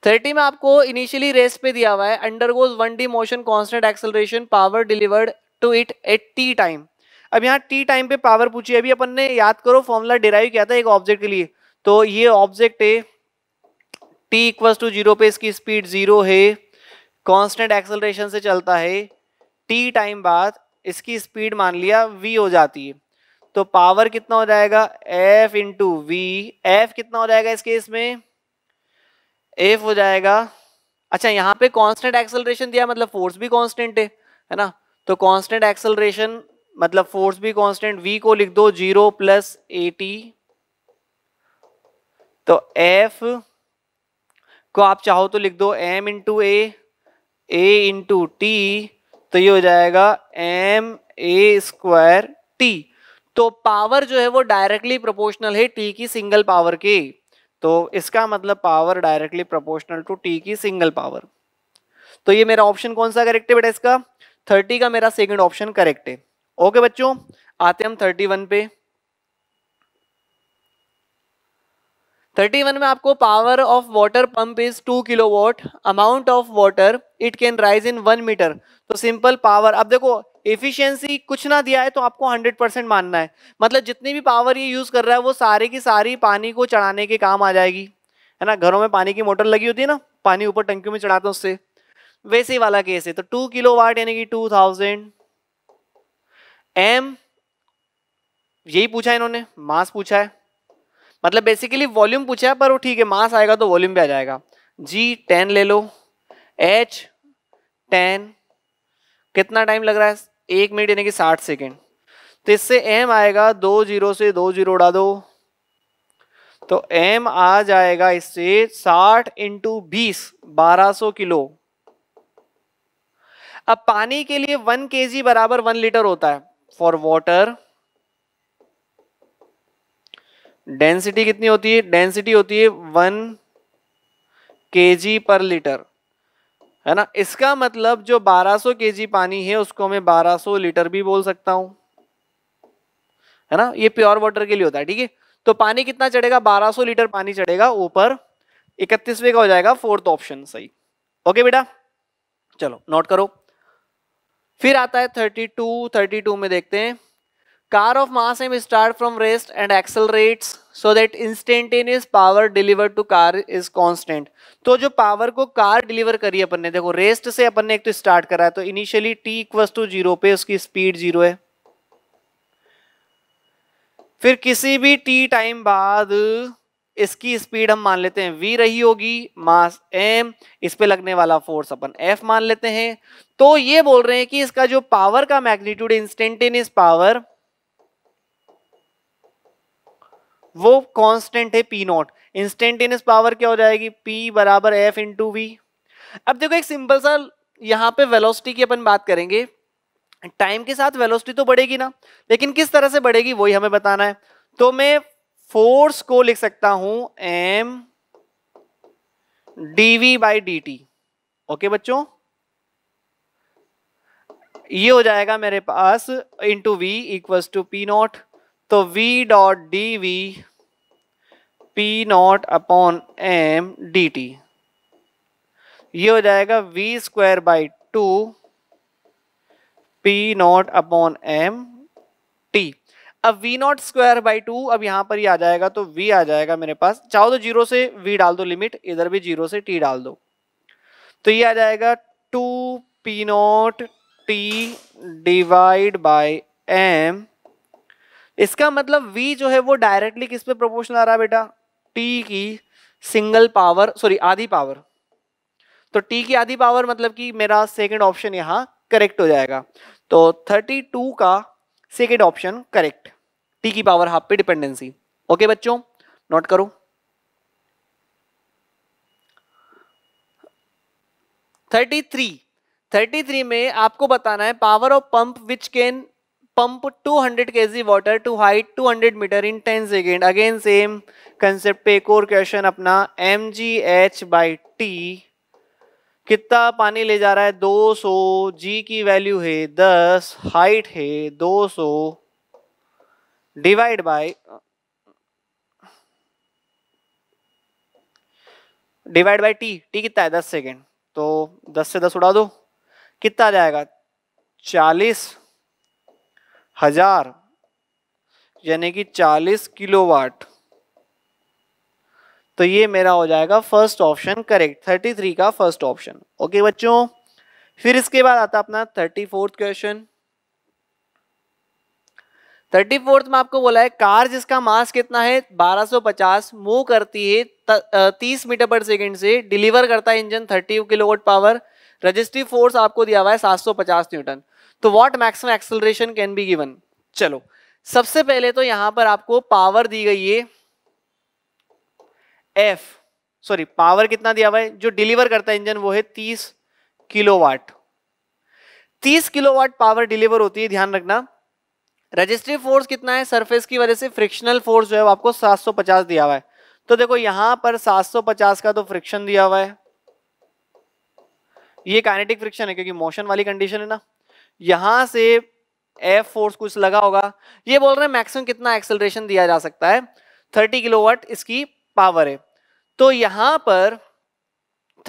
थर्टी में आपको इनिशियली रेस पे दिया हुआ है undergoes one D motion constant acceleration power delivered to it at t time अब यहाँ टी टाइम पे पावर पूछी अभी अपन ने याद करो फॉर्मूला डिराइव किया था एक ऑब्जेक्ट के लिए तो ये ऑब्जेक्ट है टी इक्वल टू जीरो पे इसकी स्पीड जीरो है कांस्टेंट एक्सलेशन से चलता है टी टाइम बाद इसकी स्पीड मान लिया वी हो जाती है तो पावर कितना हो जाएगा एफ इंटू वी एफ कितना हो जाएगा इस केस में एफ हो जाएगा अच्छा यहाँ पे कांस्टेंट एक्सलेशन दिया मतलब फोर्स भी कांस्टेंट है है ना तो कांस्टेंट एक्सेलरेशन मतलब फोर्स भी कांस्टेंट वी को लिख दो जीरो प्लस एटी तो एफ को आप चाहो तो लिख दो m into a a into t तो ये हो जाएगा एम ए स्क्वायर टी तो पावर जो है वो डायरेक्टली प्रोपोर्शनल है टी की सिंगल पावर के तो इसका मतलब power directly proportional to T की सिंगल पावर तो ये मेरा ऑप्शन कौन सा करेक्ट है बेटा इसका थर्टी का मेरा सेकंड ऑप्शन करेक्ट है ओके बच्चों आते हम थर्टी वन पे थर्टी वन में आपको power of water pump is two kilowatt amount of water it can rise in one metre तो सिंपल पावर अब देखो एफिशिएंसी कुछ ना दिया है तो आपको 100 परसेंट मानना है मतलब जितनी भी पावर ये यूज़ कर रहा है वो सारे की सारी पानी को चढ़ाने के काम आ जाएगी है ना घरों में पानी की मोटर लगी होती है ना पानी ऊपर टंकियों में चढ़ाते हैं उससे वैसे ही वाला केस है तो टू किलो वाट यानी कि टू थाउजेंड एम यही पूछा है इन्होंने मास पूछा है मतलब बेसिकली वॉल्यूम पूछा है पर वो ठीक है मास आएगा तो वॉल्यूम भी आ जाएगा जी टेन ले लो एच टेन कितना टाइम लग रहा है एक मिनट यानी कि साठ सेकेंड तो इससे एम आएगा दो जीरो से दो जीरो उड़ा दो तो एम आ जाएगा इससे साठ इंटू बीस बारह सो किलो अब पानी के लिए वन के बराबर वन लीटर होता है फॉर वाटर डेंसिटी कितनी होती है डेंसिटी होती है वन के जी पर लीटर है ना इसका मतलब जो 1200 जी पानी है उसको मैं 1200 लीटर भी बोल सकता हूं है ना ये प्योर वाटर के लिए होता है ठीक है तो पानी कितना चढ़ेगा 1200 लीटर पानी चढ़ेगा ऊपर इकतीसवे का हो जाएगा फोर्थ ऑप्शन सही ओके बेटा चलो नोट करो फिर आता है 32 32 में देखते हैं Car of mass m start from rest and accelerates so that instantaneous power delivered to car is constant. तो जो पावर को कार डिलीवर करी अपन ने देखो रेस्ट से अपन ने एक तो स्टार्ट करा है तो initially t equals to zero पे उसकी स्पीड जीरो है फिर किसी भी टी टाइम बाद इसकी स्पीड हम मान लेते हैं वी रही होगी मास एम इस पे लगने वाला फोर्स अपन एफ मान लेते हैं तो ये बोल रहे हैं कि इसका जो पावर का मैग्नीट्यूड इंस्टेंटेनियस पावर वो कांस्टेंट है पी नॉट इंस्टेंटेनियस पावर क्या हो जाएगी पी बराबर एफ इंटू वी अब देखो एक सिंपल सा यहाँ पे वेलोसिटी की अपन बात करेंगे टाइम के साथ वेलोसिटी तो बढ़ेगी ना लेकिन किस तरह से बढ़ेगी वही हमें बताना है तो मैं फोर्स को लिख सकता हूं m D v by D t okay बच्चों ये हो जाएगा मेरे पास into v equals to P naught तो v dot D V P naught upon m D t ये हो जाएगा v square by two P naught upon M t अब v naught square by two अब यहां पर ही आ जाएगा तो v आ जाएगा मेरे पास चाहो तो जीरो से v डाल दो लिमिट इधर भी जीरो से t डाल दो तो ये आ जाएगा two P naught t divide by m इसका मतलब v जो है वो डायरेक्टली किस पे प्रोपोर्शनल आ रहा है बेटा t की सिंगल पावर सॉरी आधी पावर तो t की आधी पावर मतलब कि मेरा सेकंड ऑप्शन यहाँ करेक्ट हो जाएगा तो 32 का सेकंड ऑप्शन करेक्ट t की पावर हाफ पे डिपेंडेंसी ओके बच्चों नोट करो थर्टी थ्री थर्टी थ्री में आपको बताना है power of pump which can pump 200 kg water to height 200 meter in 10 second again same concept concept एक और question अपना m g h by t कितना पानी ले जा रहा है 200 जी की वैल्यू है 10 हाइट है 200 divide by divide by t t कितना है 10 सेकेंड तो 10 से 10 उड़ा दो कितना जाएगा हजार यानी कि 40 किलोवाट तो ये मेरा हो जाएगा फर्स्ट ऑप्शन करेक्ट 33 का फर्स्ट ऑप्शन ओके बच्चों फिर इसके बाद आता अपना thirty fourth question thirty fourth में आपको बोला है कार जिसका मास कितना है 1250 मूव करती है त, 30 मीटर पर सेकंड से डिलीवर करता है engine 30 kilowatt power resistive force आपको दिया हुआ है 750 न्यूटन तो what maximum acceleration can be given चलो सबसे पहले तो यहां पर आपको पावर दी गई है एफ सॉरी पावर कितना दिया हुआ है जो डिलीवर करता है इंजन वो है तीस किलोवाट तीस किलोवाट पावर डिलीवर होती है ध्यान रखना रजिस्ट्री फोर्स कितना है सरफेस की वजह से फ्रिक्शनल फोर्स जो है आपको 750 दिया हुआ है तो देखो यहां पर 750 का तो फ्रिक्शन दिया हुआ है ये काइनेटिक फ्रिक्शन है क्योंकि मोशन वाली कंडीशन है ना यहां से एफ फोर्स कुछ लगा होगा ये बोल रहे हैं मैक्सिमम कितना एक्सेलरेशन दिया जा सकता है 30 किलोवाट इसकी पावर है तो यहां पर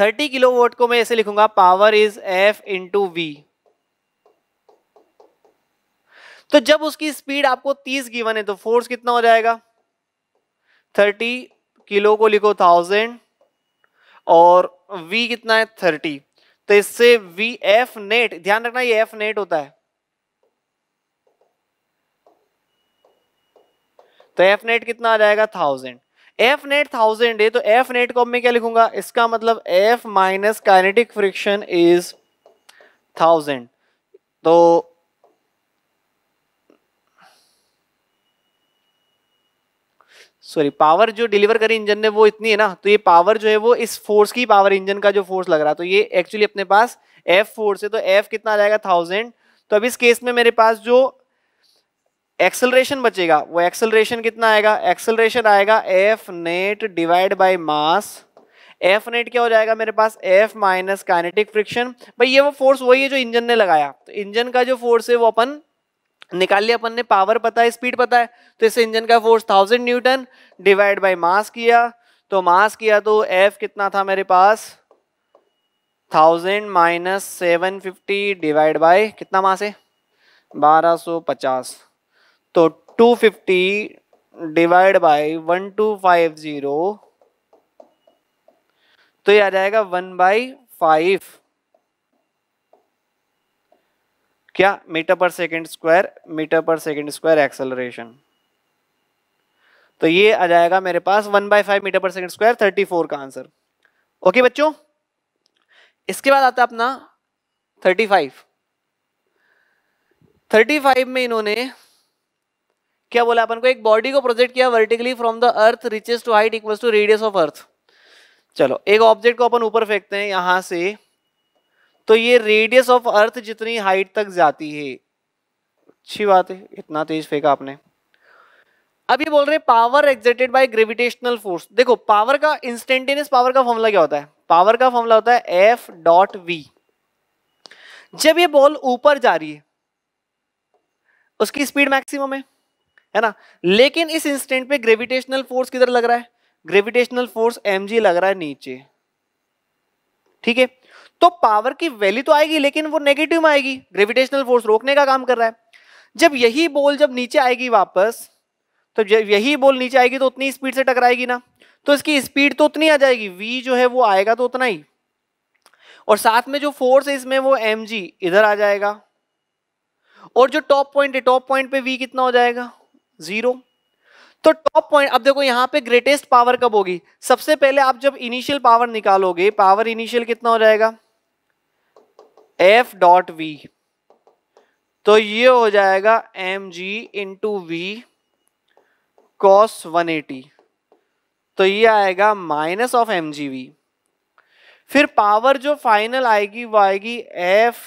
30 किलोवाट को मैं ऐसे लिखूंगा power is f into v तो जब उसकी स्पीड आपको 30 गिवन है तो फोर्स कितना हो जाएगा 30 किलो को लिखो थाउजेंड और वी कितना है 30 तो इससे वी एफ नेट ध्यान रखना ये एफ नेट होता है तो एफ नेट कितना आ जाएगा थाउजेंड एफ नेट थाउजेंड है तो एफ नेट को मैं क्या लिखूंगा इसका मतलब f minus kinetic friction is thousand तो सॉरी पावर जो डिलीवर करी इंजन ने वो इतनी है ना तो ये पावर जो है वो इस फोर्स की पावर इंजन का जो फोर्स लग रहा है तो ये एक्चुअली अपने पास एफ फोर्स है तो एफ कितना आ जाएगा थाउजेंड तो अब इस केस में मेरे पास जो एक्सलरेशन बचेगा वो एक्सलरेशन कितना आएगा एक्सलरेशन आएगा f net divide by mass f net क्या हो जाएगा मेरे पास एफ माइनस काइनेटिक फ्रिक्शन भाई ये वो फोर्स वही है जो इंजन ने लगाया तो इंजन का जो फोर्स है वो अपन निकाल लिया अपन ने पावर पता है स्पीड पता है तो इस इंजन का force thousand newton divide by mass किया तो मास किया तो एफ कितना था मेरे पास thousand minus seven fifty divide by कितना मास है बारह सौ पचास तो two fifty divide by one two five zero तो ये आ जाएगा वन बाई फाइव क्या metre per second square metre per second square acceleration तो ये आ जाएगा मेरे पास one by five metre per second square thirty four का आंसर ओके बच्चों इसके बाद आता अपना थर्टी फाइव थर्टी फाइव में इन्होंने क्या बोला अपन को एक बॉडी को प्रोजेक्ट किया vertically from the earth reaches to height equals to radius of earth चलो एक ऑब्जेक्ट को अपन ऊपर फेंकते हैं यहां से तो ये रेडियस ऑफ अर्थ जितनी हाइट तक जाती है अच्छी बात है इतना तेज फेंका आपने अब ये बोल रहे हैं power exerted by gravitational force देखो पावर का इंस्टेंटेनियस पावर का फॉर्मूला क्या होता है पावर का फॉर्मूला होता है एफ डॉट वी जब ये बॉल ऊपर जा रही है उसकी स्पीड मैक्सिमम है है ना लेकिन इस इंस्टेंट पे ग्रेविटेशनल फोर्स किधर लग रहा है ग्रेविटेशनल फोर्स एम लग रहा है नीचे ठीक है तो पावर की वैल्यू तो आएगी लेकिन वो नेगेटिव में आएगी ग्रेविटेशनल फोर्स रोकने का काम कर रहा है जब यही बोल जब नीचे आएगी वापस तो जब यही बोल नीचे आएगी तो उतनी स्पीड से टकराएगी ना तो इसकी स्पीड तो उतनी आ जाएगी वी जो है वो आएगा तो उतना ही और साथ में जो फोर्स है इसमें वो एम इधर आ जाएगा और जो टॉप पॉइंट है टॉप पॉइंट पे वी कितना हो जाएगा जीरो तो टॉप पॉइंट अब देखो यहां पे ग्रेटेस्ट पावर कब होगी सबसे पहले आप जब इनिशियल पावर निकालोगे पावर इनिशियल कितना हो जाएगा एफ डॉट वी तो ये हो जाएगा m g into v cos one eighty तो ये आएगा minus of m g v फिर पावर जो फाइनल आएगी वो आएगी f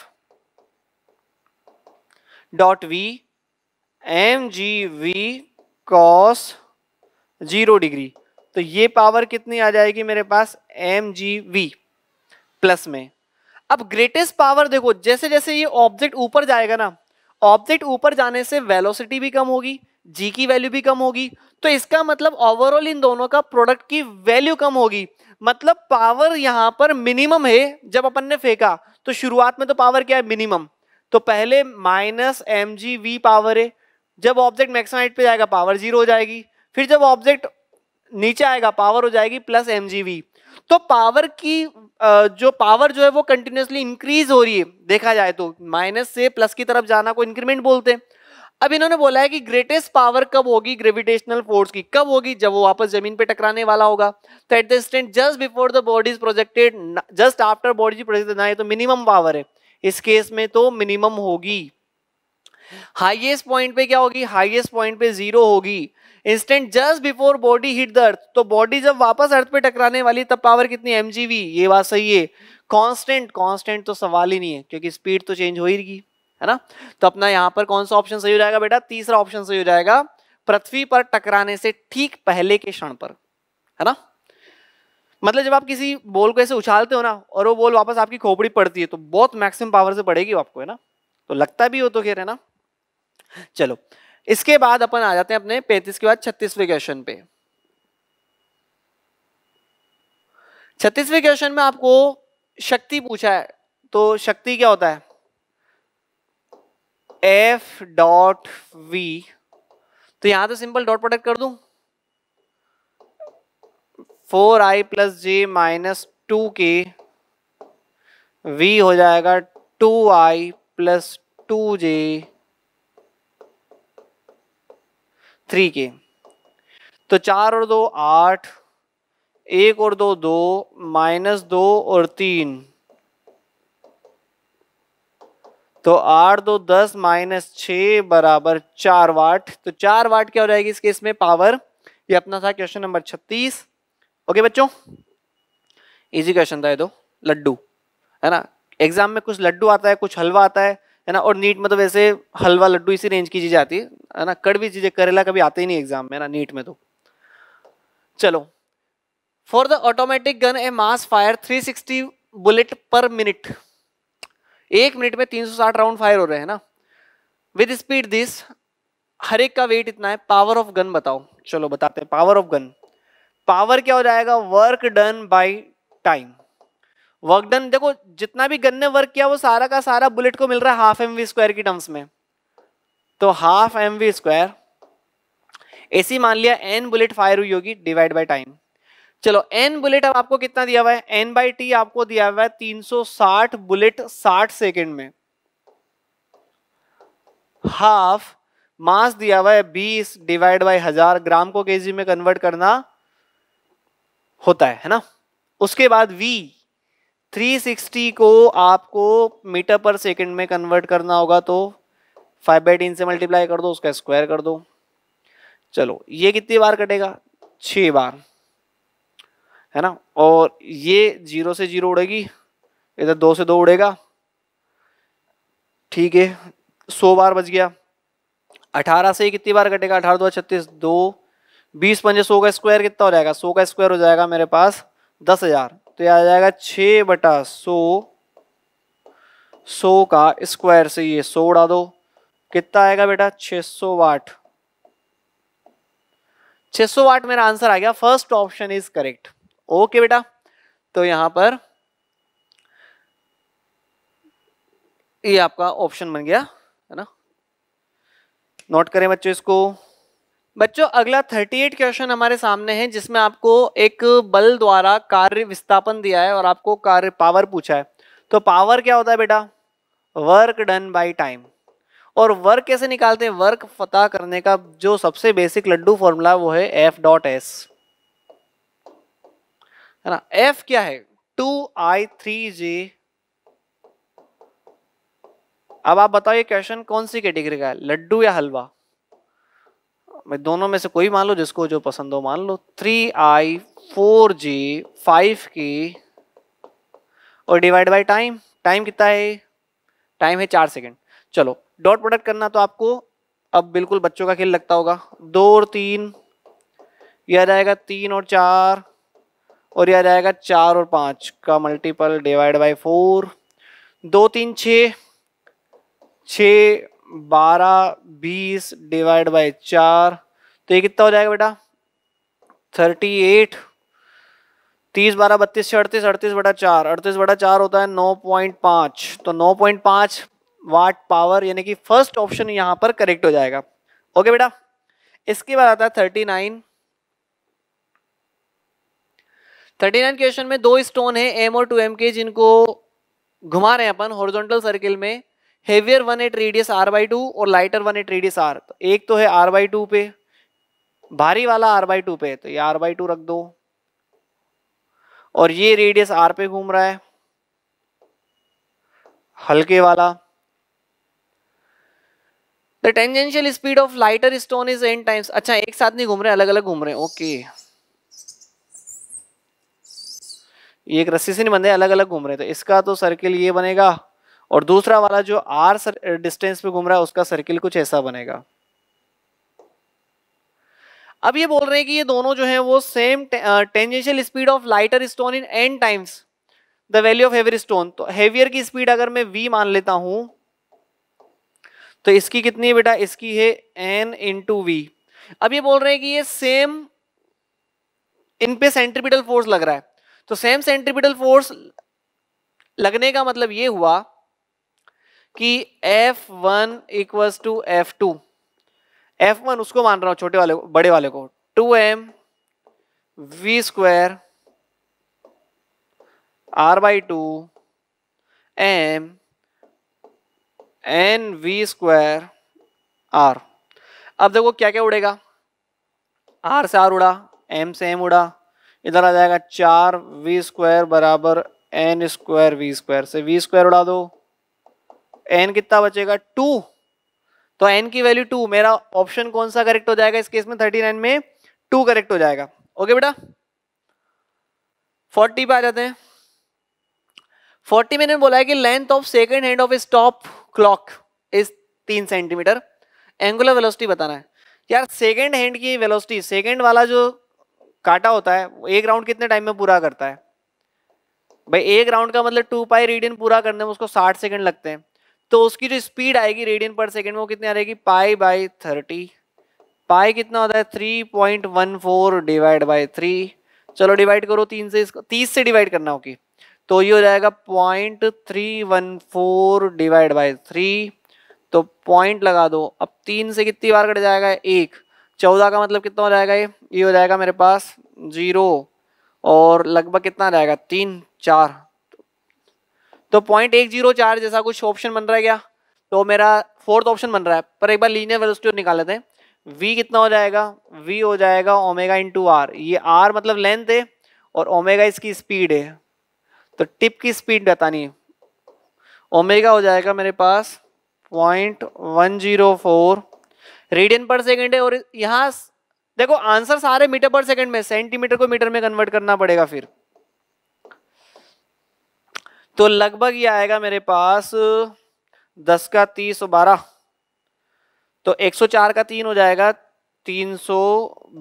dot v m g v cos zero degree तो ये पावर कितनी आ जाएगी मेरे पास एम जी वी प्लस में अब ग्रेटेस्ट पावर देखो जैसे जैसे ये ऑब्जेक्ट ऊपर जाएगा ना ऑब्जेक्ट ऊपर जाने से वेलोसिटी भी कम होगी जी की वैल्यू भी कम होगी तो इसका मतलब ओवरऑल इन दोनों का प्रोडक्ट की वैल्यू कम होगी मतलब पावर यहां पर मिनिमम है जब अपन ने फेंका तो शुरुआत में तो पावर क्या है मिनिमम तो पहले minus m g v power है जब ऑब्जेक्ट मैक्सिमम हाइट पे जाएगा पावर जीरो हो जाएगी फिर जब ऑब्जेक्ट नीचे आएगा पावर हो जाएगी प्लस एम जी वी तो पावर की जो पावर जो है वो कंटिन्यूसली इंक्रीज हो रही है देखा जाए तो माइनस से प्लस की तरफ जाना को इंक्रीमेंट बोलते हैं अब इन्होंने बोला है कि ग्रेटेस्ट पावर कब होगी ग्रेविटेशनल फोर्स की कब होगी जब वो वापस जमीन पे टकराने वाला होगा तो at the instant just before the body is projected just after body projected ना तो मिनिमम पावर है इस केस में तो मिनिमम होगी हाईएस्ट पॉइंट पे क्या होगी हाईएस्ट पॉइंट पे जीरो होगी instant just before body hit the earth तो बॉडी जब वापस अर्थ पे टकराने वाली तब पावर कितनी एम ये बात सही है कॉन्स्टेंट कॉन्स्टेंट तो सवाल ही नहीं है क्योंकि स्पीड तो चेंज हो ही रही है ना तो अपना यहाँ पर कौन सा ऑप्शन सही हो जाएगा बेटा तीसरा ऑप्शन सही हो जाएगा पृथ्वी पर टकराने से ठीक पहले के क्षण पर है ना मतलब जब आप किसी बॉल को ऐसे उछालते हो ना और वो बॉल वापस आपकी खोपड़ी पड़ती है तो बहुत मैक्सिमम पावर से पड़ेगी आपको है ना तो लगता भी हो तो खेर है ना चलो इसके बाद अपन आ जाते हैं अपने पैंतीस के बाद छत्तीसवें क्वेश्चन पे छत्तीसवें क्वेश्चन में आपको शक्ति पूछा है तो शक्ति क्या होता है एफ डॉट वी तो यहां तो सिंपल डॉट प्रोडक्ट कर दू four i plus j minus two k v हो जाएगा two i plus two j three k तो चार और दो आठ एक और दो दो माइनस दो और तीन तो आठ दो दस माइनस छ बराबर चार वाट तो चार वाट क्या हो जाएगी इस केस में पावर ये अपना था क्वेश्चन नंबर छत्तीस ओके बच्चों इजी क्वेश्चन था ये दो तो, लड्डू है ना एग्जाम में कुछ लड्डू आता है कुछ हलवा आता है है ना और नीट में तो वैसे हलवा लड्डू इसी रेंज की चीज आती है है ना कड़वी चीजें करेला कभी आते ही नहीं एग्जाम में ना नीट में तो चलो for the automatic gun a mass fire 360 bullet per minute एक मिनट में 360 राउंड फायर हो रहे हैं ना विद स्पीड दिस हर एक का वेट इतना है पावर ऑफ गन बताओ चलो बताते हैं पावर ऑफ गन पावर क्या हो जाएगा work done by time work done देखो जितना भी गन ने वर्क किया वो सारा का सारा बुलेट को मिल रहा है हाफ एम वी स्क्वायर की टर्म्स में तो हाफ एम वी स्क्वायर ऐसी मान लिया एन बुलेट फायर हुई होगी डिवाइड बाय टाइम चलो एन बुलेट अब आपको कितना दिया हुआ है एन बाई टी आपको दिया हुआ है 360 बुलेट 60 सेकेंड में हाफ मास दिया हुआ है 20 डिवाइड बाय हजार ग्राम को केजी में कन्वर्ट करना होता है है ना उसके बाद v 360 को आपको मीटर पर सेकंड में कन्वर्ट करना होगा तो फाइव बाई टीन से मल्टीप्लाई कर दो उसका स्क्वायर कर दो चलो ये कितनी बार कटेगा छ बार है ना और ये जीरो से जीरो उड़ेगी इधर दो से दो उड़ेगा ठीक है सौ बार बच गया अठारह से कितनी बार कटेगा अठारह दो छत्तीस दो बीस पंजे सौ का स्क्वायर कितना हो जाएगा सौ का स्क्वायर हो जाएगा मेरे पास दस हजार तो यह आ जाएगा छ बटा सौ सौ का स्क्वायर से ये सौ उड़ा दो कितना आएगा बेटा 600 वाट 600 वाट मेरा आंसर आ गया first option is correct okay बेटा तो यहां पर ये आपका ऑप्शन बन गया है ना नोट करें बच्चों इसको बच्चों अगला 38 क्वेश्चन हमारे सामने है जिसमें आपको एक बल द्वारा कार्य विस्थापन दिया है और आपको कार्य पावर पूछा है तो पावर क्या होता है बेटा वर्क डन बाय टाइम और वर्क कैसे निकालते हैं वर्क पता करने का जो सबसे बेसिक लड्डू फॉर्मूला वो है एफ डॉट एस है ना एफ क्या है टू आई थ्री जे अब आप बताओ ये क्वेश्चन कौन सी कैटेगरी का है लड्डू या हलवा मैं दोनों में से कोई मान लो जिसको जो पसंद हो मान लो three i four j five की और डिवाइड बाय टाइम टाइम कितना है टाइम है चार सेकंड चलो डॉट प्रोडक्ट करना तो आपको अब बिल्कुल बच्चों का खेल लगता होगा दो और तीन यह आ जाएगा तीन और चार और यह आ जाएगा चार और पाँच का मल्टीपल डिवाइड बाई फोर दो तीन छ छ बारह बीस डिवाइड बाई चार तो ये कितना हो जाएगा बेटा थर्टी एट तीस बारह बत्तीस से अड़तीस अड़तीस बटा चार अड़तीस बटा चार होता है नौ पॉइंट पाँच तो नौ पॉइंट पाँच वाट पावर यानी कि फर्स्ट ऑप्शन यहाँ पर करेक्ट हो जाएगा ओके बेटा इसके बाद आता है thirty nine thirty nine question में दो स्टोन है एम और टू एम के जिनको घुमा रहे हैं अपन हॉरिजॉन्टल सर्किल में heavier one at radius r by two और lighter one at radius r तो एक तो है आर बाई टू पे भारी वाला आर बाई टू पे तो ये आर बाई टू रख दो और ये रेडियस आर पे घूम रहा है हल्के वाला the tangential speed of lighter stone is n times अच्छा एक साथ नहीं घूम रहे अलग अलग घूम रहे ओके ये एक रस्सी से नहीं बंधे अलग अलग घूम रहे तो इसका तो सर्किल ये बनेगा और दूसरा वाला जो आर डिस्टेंस पे घूम रहा है उसका सर्किल कुछ ऐसा बनेगा अब ये बोल रहे हैं कि ये दोनों जो है वो same tangential speed of lighter stone in n times the value of heavier stone तो हेवियर की स्पीड अगर मैं वी मान लेता हूं तो इसकी कितनी है बेटा इसकी है एन इंटू वी अब ये बोल रहे हैं कि ये सेम इन पे सेंट्रीपिटल फोर्स लग रहा है तो सेम सेंट्रीपिटल फोर्स लगने का मतलब ये हुआ कि F1 one equals to f two f one उसको मान रहा हूं छोटे वाले को बड़े वाले को two m we square r by two m n v square r अब देखो क्या क्या उड़ेगा आर से आर उड़ा एम से एम उड़ा इधर आ जाएगा चार वी स्क्वायर बराबर एन स्क्वायर वी स्क्वायर से वी स्क्वायर उड़ा दो एन कितना बचेगा टू तो एन की वैल्यू टू मेरा ऑप्शन कौन सा करेक्ट हो जाएगा इस केस में थर्टी नाइन में टू करेक्ट हो जाएगा ओके बेटा फोर्टी पे आ जाते हैं फोर्टी मैंने बोला है कि length of second hand of stop clock is तीन सेंटीमीटर एंगुलर वेलोसिटी बताना है यार सेकेंड हैंड की वेलोसिटी सेकेंड वाला जो काटा होता है एक राउंड कितने टाइम में पूरा करता है भाई एक राउंड का मतलब टू पाई रेडियन पूरा करने में उसको साठ सेकेंड लगते हैं तो उसकी जो स्पीड आएगी रेडियन पर सेकेंड में वो कितनी आ रहेगी पाई बाई थर्टी पाई कितना होता है three point one four divide by three चलो डिवाइड करो तीन से इसको तीस से डिवाइड करना होगी तो ये हो जाएगा point three one four divide by three तो पॉइंट लगा दो अब तीन से कितनी बार कट जाएगा एक चौदह का मतलब कितना हो जाएगा ये ये हो जाएगा मेरे पास जीरो और लगभग कितना जाएगा तीन चार तो पॉइंट एक जीरो चार जैसा कुछ ऑप्शन बन रहा है क्या तो मेरा फोर्थ ऑप्शन बन रहा है पर एक बार लीनियर वेलोसिटी निकाल लेते हैं v कितना हो जाएगा v हो जाएगा ओमेगा इंटू आर ये आर मतलब लेंथ है और ओमेगा इसकी स्पीड है तो टिप की स्पीड बतानी है ओमेगा हो जाएगा मेरे पास point one zero four radian पर सेकेंड है और यहाँ देखो आंसर सारे मीटर पर सेकेंड में सेंटीमीटर को मीटर में कन्वर्ट करना पड़ेगा फिर तो लगभग ये आएगा मेरे पास दस का तीस बारह तो एक सौ चार का तीन हो जाएगा तीन सौ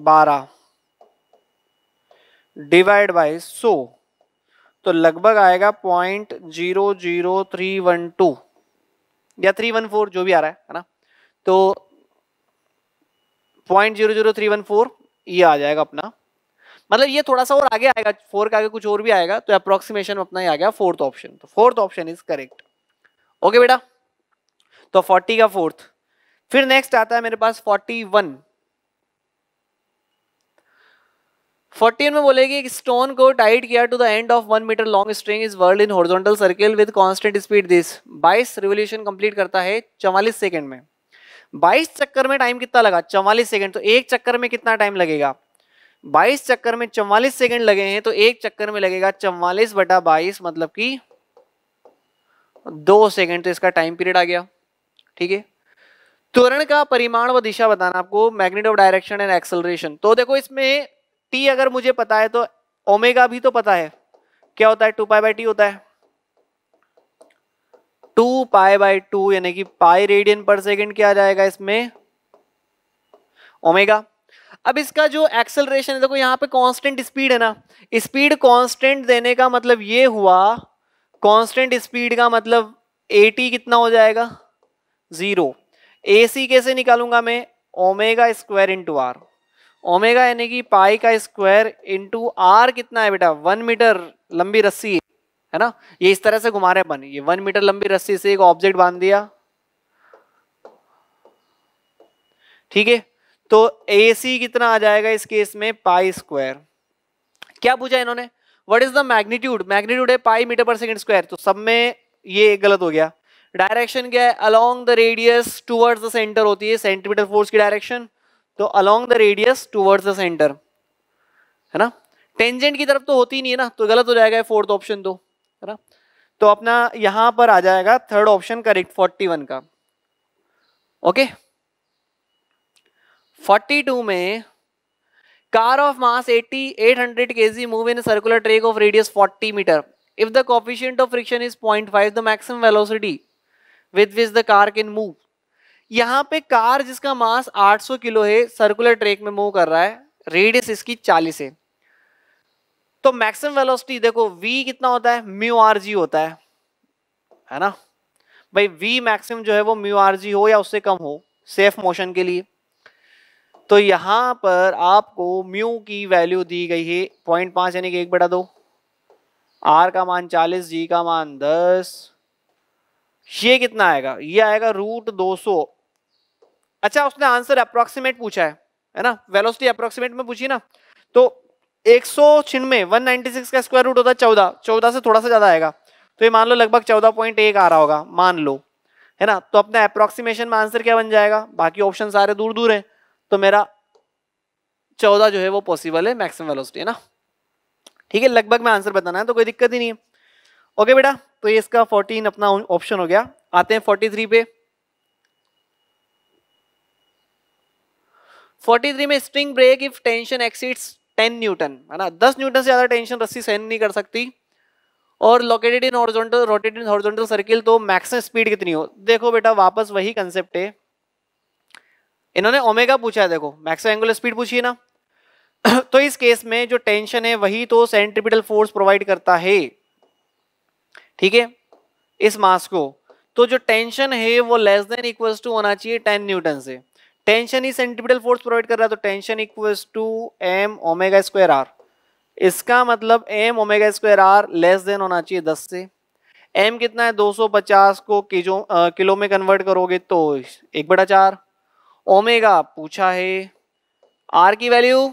बारह डिवाइड बाई सौ तो लगभग आएगा point zero zero three one two या थ्री वन फोर जो भी आ रहा है है ना तो point zero zero three one four ये आ जाएगा अपना मतलब ये थोड़ा सा और आगे आएगा फोर के आगे कुछ और भी आएगा तो अप्रोक्सीमेशन अपना ही आ गया फोर्थ ऑप्शन तो fourth option is correct okay बेटा तो फोर्टी का फोर्थ फिर नेक्स्ट आता है मेरे पास फोर्टी वन फोर्टीन में बोलेगी एक स्टोन को टाइट किया to the end of one metre long string is whirled in horizontal circle with constant speed this 22 revolution complete करता है चवालीस सेकंड में 22 चक्कर में टाइम कितना लगा चवालीस सेकंड तो एक चक्कर में कितना टाइम लगेगा 22 चक्कर में चवालीस सेकंड लगे हैं तो एक चक्कर में लगेगा चवालीस बटा बाईस मतलब कि दो सेकेंड तो इसका टाइम पीरियड आ गया ठीक है त्वरण का परिमाण व दिशा बताना आपको magnet of direction and acceleration तो देखो इसमें टी अगर मुझे पता है तो ओमेगा भी तो पता है क्या होता है टू पाई बाई टी होता है टू पाई बाई टू यानी कि पाई रेडियन पर सेकेंड क्या जाएगा इसमें ओमेगा अब इसका जो एक्सेलरेशन है देखो तो यहां पे कांस्टेंट स्पीड है ना स्पीड कांस्टेंट देने का मतलब ये हुआ कांस्टेंट स्पीड का मतलब ए टी कितना हो जाएगा जीरो ए सी कैसे निकालूंगा मैं omega square into r omega यानी कि पाई का स्क्वायर इंटू आर कितना है बेटा वन मीटर लंबी रस्सी है है ना ये इस तरह से घुमा रहे बन ये वन मीटर लंबी रस्सी से एक ऑब्जेक्ट बांध दिया ठीक है तो ए सी कितना आ जाएगा इस केस में पाई स्क्वायर क्या पूछा इन्होंने what is the magnitude magnitude है पाई मीटर पर सेकंड स्क्वायर तो सब में ये गलत हो गया डायरेक्शन क्या है along the radius towards the centre होती है सेंटीमीटर फोर्स की डायरेक्शन तो along the radius towards the centre है ना टेंजेंट की तरफ तो होती नहीं है ना तो गलत हो जाएगा फोर्थ ऑप्शन तो है ना तो अपना यहां पर आ जाएगा third option correct forty one का ओके फोर्टी टू में car of mass eighty eight hundred k g move in circular track of radius forty metre if the coefficient of friction is point five the maximum velocity with which the car can move यहाँ पे car जिसका mass 800 kilo है circular track में move कर रहा है radius इसकी 40 है तो मैक्सिमम वेलोसिटी देखो v कितना होता है म्यू आर जी होता है है ना भाई v मैक्सिमम जो है वो म्यू आर जी हो या उससे कम हो सेफ मोशन के लिए तो यहां पर आपको म्यू की वैल्यू दी गई है पॉइंट पांच यानी कि एक बटा दो आर का मान चालीस जी का मान दस ये कितना आएगा ये आएगा रूट दो सौ अच्छा उसने आंसर अप्रोक्सीमेट पूछा है है ना वेलोसिटी अप्रोक्सीमेट में पूछी ना तो एक सौ छिन्नवे वन का स्क्वायर रूट होता है चौदह चौदह से थोड़ा सा ज्यादा आएगा तो ये मान लो लगभग चौदह पॉइंट एक आ रहा होगा मान लो है ना तो अपना अप्रोक्सीमेशन में आंसर क्या बन जाएगा बाकी ऑप्शन सारे दूर दूर है तो मेरा चौदह जो है वो पॉसिबल है मैक्सिमम वेलोसिटी है ना ठीक है लगभग मैं आंसर बताना है तो कोई दिक्कत ही नहीं है ओके बेटा तो ये इसका फोर्टीन अपना ऑप्शन हो गया आते हैं फोर्टी थ्री पे 43 में string break if tension exceeds 10 newton है ना 10 न्यूटन से ज़्यादा टेंशन रस्सी सहन नहीं कर सकती और located in horizontal rotated in horizontal circle तो मैक्सिमम स्पीड कितनी हो देखो बेटा वापस वही कंसेप्ट है इन्होंने ओमेगा पूछा है देखो मैक्सिमम एंगुलर स्पीड पूछिए ना तो इस केस में जो टेंशन है वही तो सेंट्रिपिटल फोर्स प्रोवाइड करता है ठीक है इस मास को तो जो टेंशन है वो लेस देन इक्वल्स टू होना चाहिए टेन न्यूटन से टेंशन ही सेंट्रीपिटल फोर्स प्रोवाइड कर रहा है तो tension equal to m omega square r इसका मतलब m omega square r less than होना चाहिए दस से एम कितना है 250 को किलो किलो में कन्वर्ट करोगे तो एक बटा चार ओमेगा पूछा है आर की वैल्यू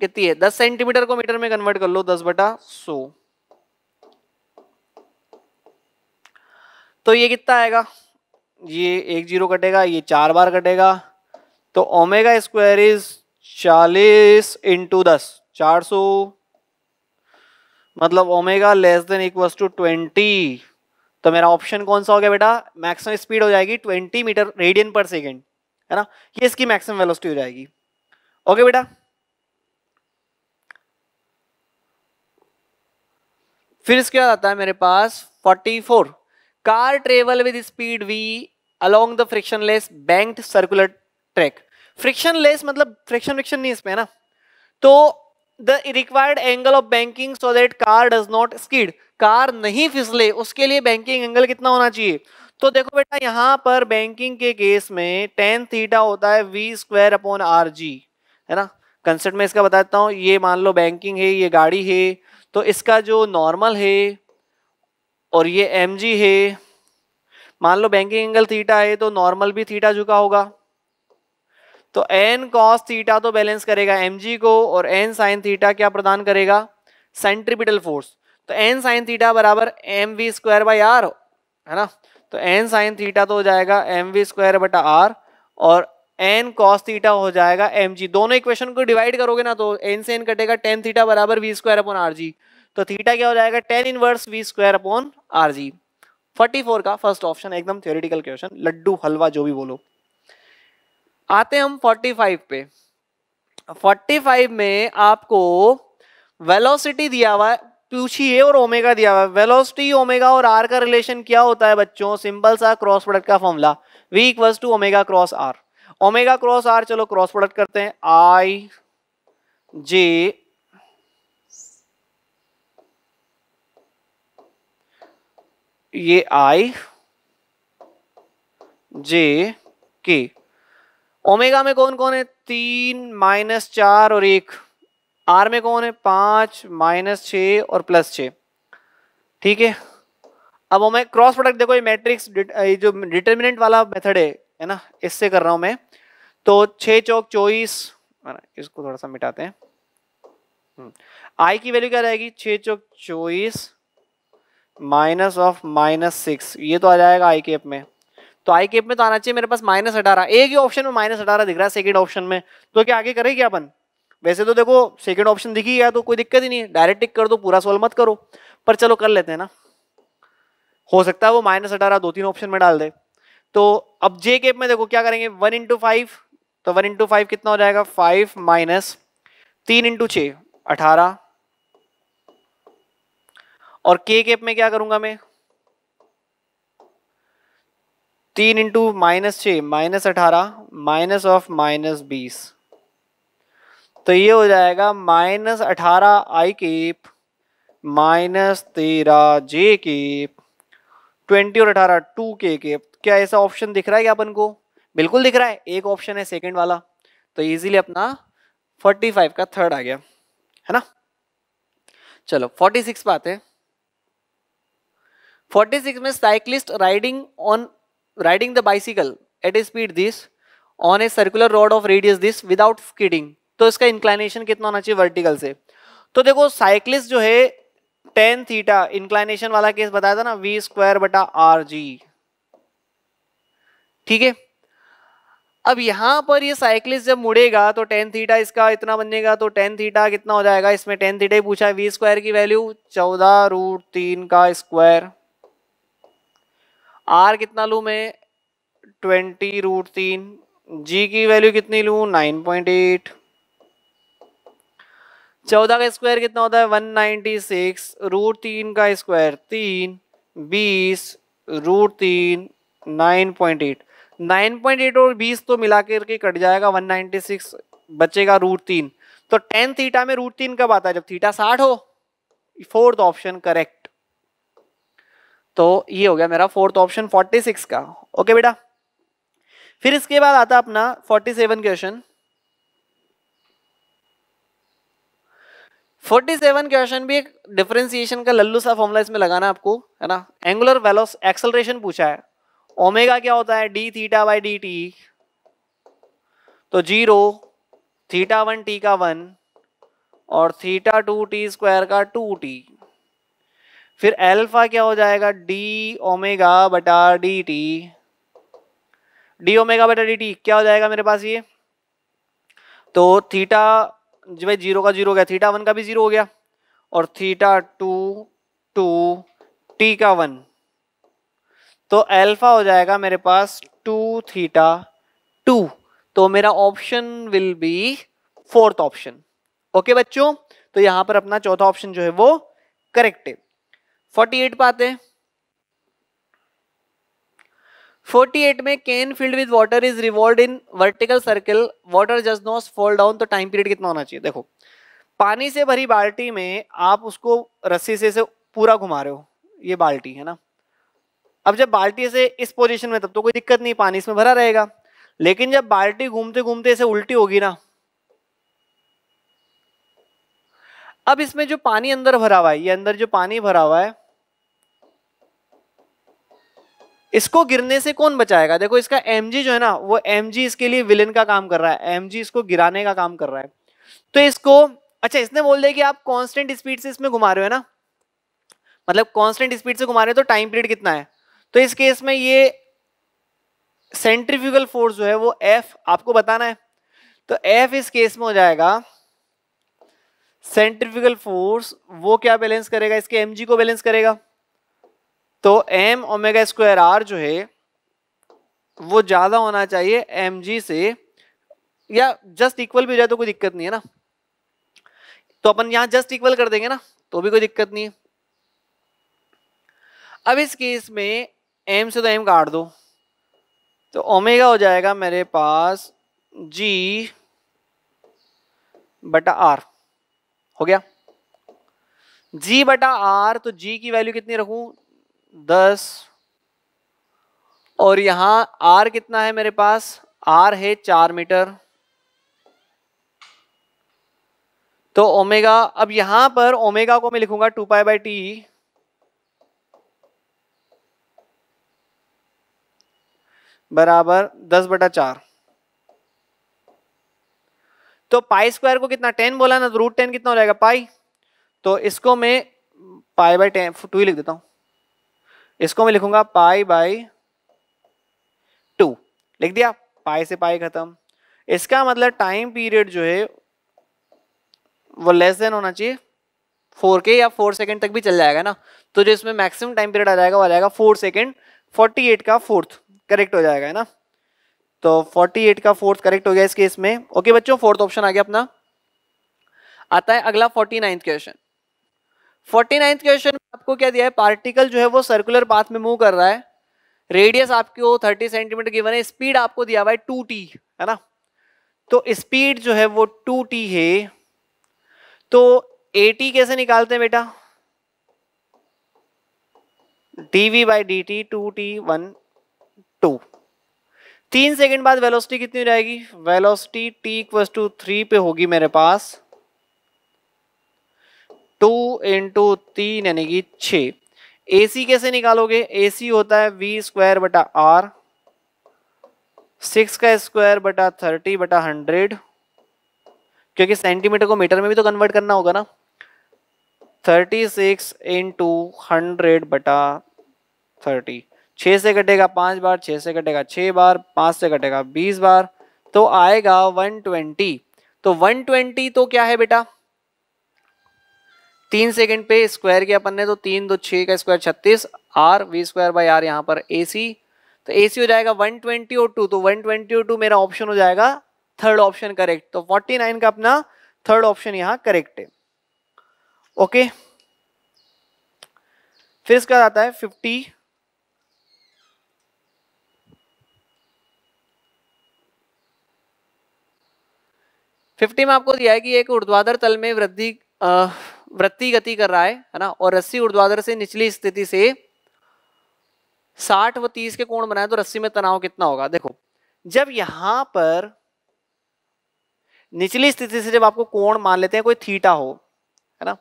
कितनी है 10 सेंटीमीटर को मीटर में कन्वर्ट कर लो 10 बटा सो तो ये कितना आएगा ये एक जीरो कटेगा ये चार बार कटेगा तो ओमेगा स्क्वायर इज चालीस इंटू दस चार सौ मतलब omega less than equal to twenty तो मेरा ऑप्शन कौन सा हो गया बेटा मैक्सिमम स्पीड हो जाएगी ट्वेंटी मीटर रेडियन पर सेकेंड है ना ये इसकी मैक्सिमम वेलोसिटी हो जाएगी ओके बेटा फिर इसके बाद आता है मेरे पास 44 car travel with speed v along the frictionless banked circular track friction less मतलब फ्रिक्शन फ्रिक्शन नहीं इसमें है ना तो the required angle of banking so that car does not skid car नहीं फिसले उसके लिए बैंकिंग एंगल कितना होना चाहिए तो देखो बेटा यहाँ पर बैंकिंग के केस में टेन थीटा होता है v square upon r g है ना कंसेप्ट में इसका बताता हूँ ये मान लो बैंकिंग है ये गाड़ी है तो इसका जो नॉर्मल है और ये एम है मान लो बैंकिंग एंगल थीटा है तो नॉर्मल भी थीटा झुका होगा तो एन कॉस थीटा तो बैलेंस करेगा एम को और एन साइन थीटा क्या प्रदान करेगा सेंट्रीपिटल फोर्स तो एन साइन थीटा बराबर m we square by r है ना तो एन साइन थीटा तो हो जाएगा एम वी स्क्वायर बटा आर और एन कॉस थीटा हो जाएगा एम जी दोनों इक्वेशन को डिवाइड करोगे ना तो एन से एन कटेगा टेन थीटा बराबर v square upon r g तो थीटा क्या हो जाएगा tan inverse v square upon r g forty four का फर्स्ट ऑप्शन एकदम थियोरिटिकल क्वेश्चन लड्डू हलवा जो भी बोलो आते हैं हम 45 पे 45 में आपको वेलोसिटी दिया हुआ है है और ओमेगा दिया हुआ है वेलोसिटी ओमेगा और आर का रिलेशन क्या होता है बच्चों सिंपल सा क्रॉस प्रोडक्ट का formula v equals to omega cross r omega cross r चलो क्रॉस प्रोडक्ट करते हैं आई जे ये आई जे के ओमेगा में कौन कौन है तीन माइनस चार और एक आर में कौन है पांच माइनस छ और प्लस छ ठीक है अब ओमे क्रॉस प्रोडक्ट देखो ये मैट्रिक्स ये जो डिटर्मिनेंट वाला मेथड है है ना इससे कर रहा हूं मैं तो छः चौक चौबीस इसको थोड़ा सा मिटाते हैं आई हम्म। की वैल्यू क्या रहेगी छः चौक चौबीस माइनस ऑफ माइनस सिक्स ये तो आ जाएगा आई के एप में तो आई केप में तो आना चाहिए मेरे पास माइनस अठारह एक ही ऑप्शन में माइनस अठारह दिख रहा है सेकंड ऑप्शन में तो क्या आगे करें क्या अपन वैसे तो देखो सेकेंड ऑप्शन दिख ही गया तो कोई दिक्कत ही नहीं है डायरेक्ट टिक कर दो पूरा सोल्व मत करो पर चलो कर लेते हैं ना हो सकता है वो माइनस अठारह दो तीन ऑप्शन में डाल दे तो अब जे केप में देखो क्या करेंगे वन इंटू फाइव तो वन इंटू फाइव कितना हो जाएगा फाइव माइनस तीन इंटू छ अठारह और के केप में क्या करूंगा मैं तीन इंटू माइनस छ माइनस अठारह माइनस ऑफ माइनस बीस तो ये हो जाएगा माइनस अठारह आई केप माइनस तेरह जे केप ट्वेंटी और अठारह टू के केप क्या ऐसा ऑप्शन दिख रहा है क्या अपन को बिल्कुल दिख रहा है एक ऑप्शन है सेकंड वाला तो इजीली अपना फोर्टी फाइव का थर्ड आ गया है ना चलो सिक्स बात है फोर्टी 46 में cyclist riding on riding the bicycle at a speed this on a circular rod of radius this without skidding तो इसका इंक्लाइनेशन कितना होना चाहिए वर्टिकल से तो देखो साइक्लिस्ट जो है टेन थीटा इंक्लाइनेशन वाला केस बताया था ना वी स्क्वायर बटा आर जी ठीक है अब यहां पर ये साइक्लिस्ट जब मुड़ेगा तो टेन थीटा इसका इतना बनेगा तो टेन थीटा कितना हो जाएगा इसमें टेन थीटा ही पूछा है वी स्क्वायर की वैल्यू चौदह रूट तीन का स्क्वायर आर कितना लूँ मैं ट्वेंटी रूट तीन जी की वैल्यू कितनी लूँ नाइन पॉइंट एट चौदह का स्क्वायर कितना होता है वन नाइन्टी सिक्स रूट तीन का स्क्वायर तीन बीस रूट तीन nine point eight nine point eight और बीस तो मिला करके कट जाएगा वन नाइन्टी सिक्स बचेगा रूट तीन तो टेन थीटा में रूट तीन कब आता है जब थीटा साठ हो फोर्थ ऑप्शन करेक्ट तो ये हो गया मेरा फोर्थ ऑप्शन फोर्टी सिक्स का ओके बेटा फिर इसके बाद आता अपना forty seven question forty seven question भी एक डिफ्रेंसिएशन का लल्लू सा फॉर्मूला इसमें लगाना आपको है ना एंगुलर वेलोस एक्सलरेशन पूछा है ओमेगा क्या होता है d theta by D T तो जीरो थीटा वन टी का वन और थीटा टू टी स्क्वायर का टू टी फिर एल्फा क्या हो जाएगा डी ओमेगा बटा डी टी डी ओमेगा बटा डी टी क्या हो जाएगा मेरे पास ये तो थीटा जो भाई जीरो का जीरो हो गया थीटा वन का भी जीरो हो गया और थीटा टू टू टी का वन तो एल्फा हो जाएगा मेरे पास टू थीटा टू तो मेरा option will be fourth option okay बच्चों तो यहां पर अपना चौथा ऑप्शन जो है वो करेक्ट है फोर्टी एट पाते हैं फोर्टी एट में can filled with water is revolve in vertical circle water just not fall down तो टाइम पीरियड कितना होना चाहिए देखो पानी से भरी बाल्टी में आप उसको रस्सी से से पूरा घुमा रहे हो ये बाल्टी है ना अब जब बाल्टी से इस पोजीशन में तब तो कोई दिक्कत नहीं पानी इसमें भरा रहेगा लेकिन जब बाल्टी घूमते घूमते इसे उल्टी होगी ना अब इसमें जो पानी अंदर भरा हुआ है ये अंदर जो पानी भरा हुआ है इसको गिरने से कौन बचाएगा देखो इसका एम जो है ना वो एम इसके लिए विलन का काम कर रहा है एम इसको गिराने का काम कर रहा है तो इसको अच्छा इसने बोल दिया कि आप कॉन्स्टेंट स्पीड से इसमें घुमा रहे हो ना मतलब कॉन्स्टेंट स्पीड से घुमा रहे हो तो टाइम पीरियड कितना है तो इस केस में ये सेंट्रीफ्यूगल फोर्स जो है वो एफ आपको बताना है तो एफ इस केस में हो जाएगा सेंट्रीफ्यूगल फोर्स वो क्या बैलेंस करेगा इसके एम को बैलेंस करेगा तो एम ओमेगा स्क्वायर आर जो है वो ज़्यादा होना चाहिए एम जी से या जस्ट इक्वल भी हो जाए तो कोई दिक्कत नहीं है ना तो अपन यहाँ जस्ट इक्वल कर देंगे ना तो भी कोई दिक्कत नहीं है अब इस केस में एम से तो एम काट दो तो ओमेगा हो जाएगा मेरे पास जी बटा आर हो गया जी बटा आर तो जी की वैल्यू कितनी रखू दस और यहां आर कितना है मेरे पास आर है चार मीटर तो ओमेगा अब यहां पर ओमेगा को मैं लिखूंगा टू पाई बाई टी बराबर दस बटा चार तो पाई स्क्वायर को कितना टेन बोला ना तो रूट टेन कितना हो जाएगा पाई तो इसको मैं पाई बाई टेन टू ही लिख देता हूं इसको मैं लिखूंगा पाई बाई टू लिख दिया पाई से पाई खत्म इसका मतलब टाइम पीरियड जो है वो लेस देन होना चाहिए फोर के या फोर सेकेंड तक भी चल जाएगा ना तो जो इसमें मैक्सिमम टाइम पीरियड आ जाएगा वो आ जाएगा फोर सेकेंड फोर्टी एट का फोर्थ करेक्ट हो जाएगा है ना तो फोर्टी एट का फोर्थ करेक्ट हो गया इस केस में ओके बच्चों फोर्थ ऑप्शन आ गया अपना आता है अगला forty ninth question forty ninth question में आपको क्या दिया है पार्टिकल जो है वो सर्कुलर पाथ में मूव कर रहा है रेडियस आपको थर्टी सेंटीमीटर गिवन है स्पीड आपको दिया हुआ है टू टी है ना तो स्पीड जो है वो टू टी है तो ए टी कैसे निकालते हैं बेटा d v by D t two t one two तीन सेकेंड बाद वेलोसिटी कितनी रहेगी velocity t equal to three पे होगी मेरे पास टू इंटू तीन यानी कि छ ए सी कैसे निकालोगे ए सी होता है वी स्क्वायर बटा आर सिक्स का स्क्वायर बटा थर्टी बटा हंड्रेड क्योंकि सेंटीमीटर को मीटर में भी तो कन्वर्ट करना होगा ना थर्टी सिक्स इंटू हंड्रेड बटा थर्टी छ से कटेगा पांच बार छ से कटेगा छ बार पांच से कटेगा बीस बार तो आएगा वन ट्वेंटी तो वन ट्वेंटी तो क्या है बेटा तीन सेकंड पे स्क्वायर किया अपन ने तो तीन दो छः का स्क्वायर छत्तीस r v square by r यहाँ पर ए तो ए हो जाएगा वन ट्वेंटी और टू तो वन ट्वेंटी और टू मेरा ऑप्शन हो जाएगा थर्ड ऑप्शन करेक्ट तो फोर्टी नाइन का अपना थर्ड ऑप्शन यहाँ करेक्ट है ओके फिर इसका आता है फिफ्टी फिफ्टी में आपको दिया है कि एक ऊर्ध्वाधर तल में वृद्धि वृत्ति गति कर रहा है है ना और रस्सी ऊर्ध्वाधर से निचली स्थिति से साठ व तीस के कोण बनाए तो रस्सी में तनाव कितना होगा देखो जब यहां पर निचली स्थिति से जब आपको कोण मान लेते हैं कोई थीटा हो है ना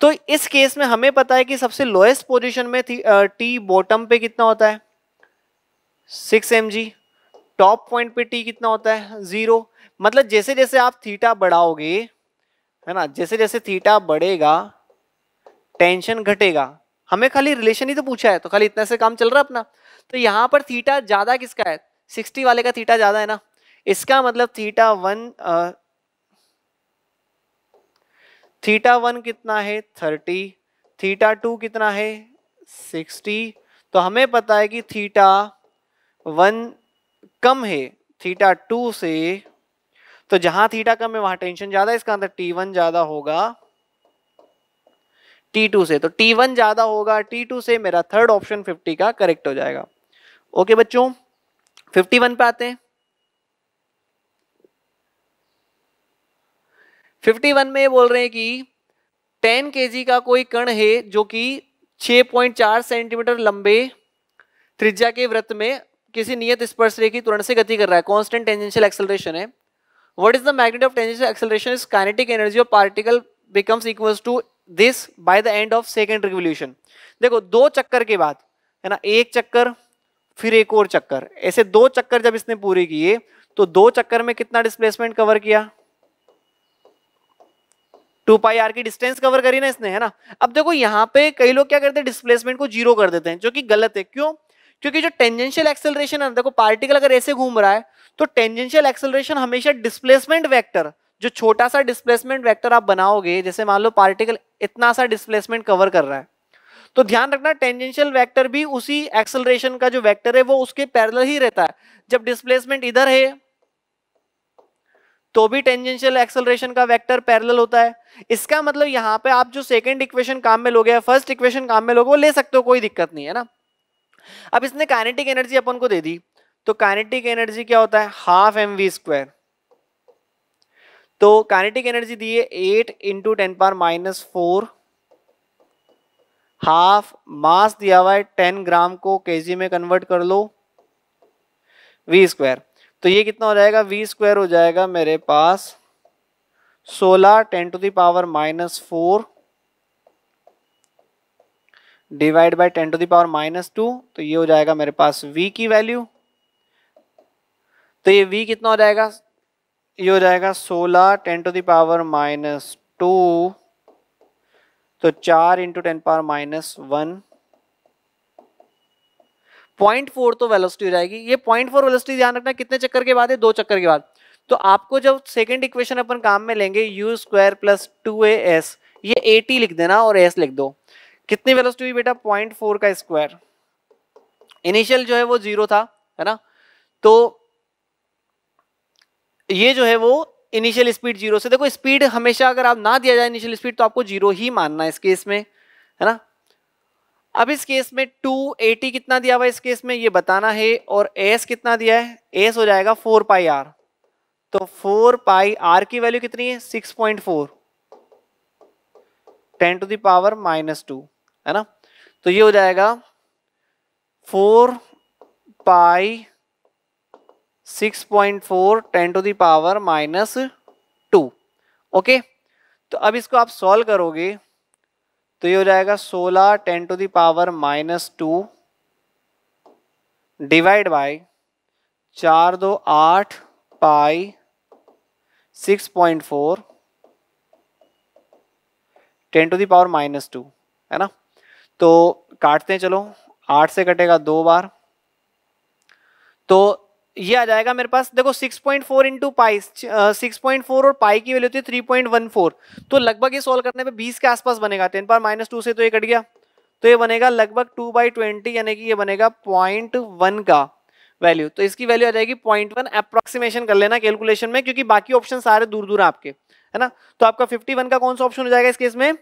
तो इस केस में हमें पता है कि सबसे लोएस्ट पोजीशन में टी बॉटम पे कितना होता है सिक्स एम टॉप पॉइंट पे टी कितना होता है जीरो मतलब जैसे जैसे आप थीटा बढ़ाओगे है ना जैसे जैसे थीटा बढ़ेगा टेंशन घटेगा हमें खाली रिलेशन ही तो पूछा है तो खाली इतना से काम चल रहा है अपना तो यहाँ पर थीटा ज्यादा किसका है सिक्सटी वाले का थीटा ज्यादा है ना इसका मतलब थीटा वन आ, थीटा वन कितना है थर्टी थीटा टू कितना है सिक्सटी तो हमें पता है कि थीटा वन कम है थीटा टू से तो जहां थीटा कम है वहां टेंशन ज्यादा इसका अंदर टी वन ज्यादा होगा टी टू से तो टी वन ज्यादा होगा टी टू से मेरा थर्ड ऑप्शन फिफ्टी का करेक्ट हो जाएगा ओके बच्चों फिफ्टी वन पे आते हैं फिफ्टी वन में बोल रहे हैं कि टेन के का कोई कण है जो कि 6.4 सेंटीमीटर लंबे त्रिज्या के वृत्त में किसी नियत स्पर्श रेखा की तुरंत से गति कर रहा है कांस्टेंट टेंजेंशियल एक्सेलरेशन है what is the magnitude of tangential acceleration is kinetic energy of particle becomes equals to this by the end of second revolution देखो दो चक्कर के बाद है ना एक चक्कर फिर एक और चक्कर ऐसे दो चक्कर जब इसने पूरे किए तो दो चक्कर में कितना डिस्प्लेसमेंट कवर किया टू पाई आर की डिस्टेंस कवर करी ना इसने है ना अब देखो यहाँ पे कई लोग क्या करते हैं डिस्प्लेसमेंट को जीरो कर देते हैं जो कि गलत है क्यों क्योंकि जो टेंजेंशियल एक्सेलरेशन है देखो पार्टिकल अगर ऐसे घूम रहा है तो टेंजेंशियल एक्सेलरेशन हमेशा डिस्प्लेसमेंट वेक्टर जो छोटा सा डिस्प्लेसमेंट वेक्टर आप बनाओगे जैसे मान लो पार्टिकल इतना सा डिस्प्लेसमेंट कवर कर रहा है तो ध्यान रखना टेंजेंशियल वेक्टर भी उसी एक्सेलरेशन का जो वेक्टर है वो उसके पैरल ही रहता है जब डिस्प्लेसमेंट इधर है तो भी टेंजेंशियल एक्सेलरेशन का वेक्टर पैरेलल होता है इसका मतलब यहां पे आप जो सेकंड इक्वेशन काम में लोगे फर्स्ट इक्वेशन काम में लोगे वो ले सकते हो कोई दिक्कत नहीं है ना अब इसने काइनेटिक एनर्जी अपन को दे दी तो काइनेटिक एनर्जी क्या होता है हाफ एम वी स्क्वायर तो काइनेटिक एनर्जी दी है eight into ten power minus four half mass दिया हुआ है टेन ग्राम को केजी में कन्वर्ट कर लो वी स्क्वायर तो ये कितना हो जाएगा वी स्क्वायर हो जाएगा मेरे पास सोलह ten to the power minus four divide by ten to the power minus two तो ये हो जाएगा मेरे पास वी की वैल्यू तो ये वी कितना हो जाएगा ये हो जाएगा 16 ten to the power minus two तो चार into ten power minus one point four तो वेलोसिटी हो जाएगी ये पॉइंट फोर वेलोसिटी ध्यान रखना कितने चक्कर के बाद है दो चक्कर के बाद तो आपको जब सेकेंड इक्वेशन अपन काम में लेंगे u square plus two a s ये एटी लिख देना और एस लिख दो कितनी वेलोसिटी हुई बेटा पॉइंट फोर का स्क्वायर इनिशियल जो है वो जीरो था है ना तो ये जो है वो इनिशियल स्पीड जीरो से देखो स्पीड हमेशा अगर आप ना दिया जाए इनिशियल स्पीड तो आपको जीरो ही मानना है इस केस में है ना अब इस केस में 280 कितना दिया हुआ है इस केस में ये बताना है और एस कितना दिया है एस हो जाएगा 4 पाई आर तो 4 पाई आर की वैल्यू कितनी है 6.4 point four ten to the power minus two है ना तो ये हो जाएगा 4 pi six point four ten to the power minus two okay तो अब इसको आप सॉल्व करोगे तो ये हो जाएगा सोलह ten to the power minus two divide by चार दो आठ pi six point four ten to the power minus two है ना तो काटते हैं चलो आठ से कटेगा दो बार तो ये आ जाएगा मेरे पास देखो 6.4 point four into pi six और पाई की वैल्यू होती है 3.14 तो लगभग ये सॉल्व करने पे 20 के आसपास बनेगा तेन पर माइनस टू से तो ये कट गया तो ये बनेगा लगभग 2 बाई ट्वेंटी यानी कि ये बनेगा पॉइंट वन का वैल्यू तो इसकी वैल्यू आ जाएगी पॉइंट वन अप्रोक्सीमेशन कर लेना कैलकुलेशन में क्योंकि बाकी ऑप्शन सारे दूर दूर आपके है ना तो आपका फिफ्टी का कौन सा ऑप्शन हो जाएगा इस केस में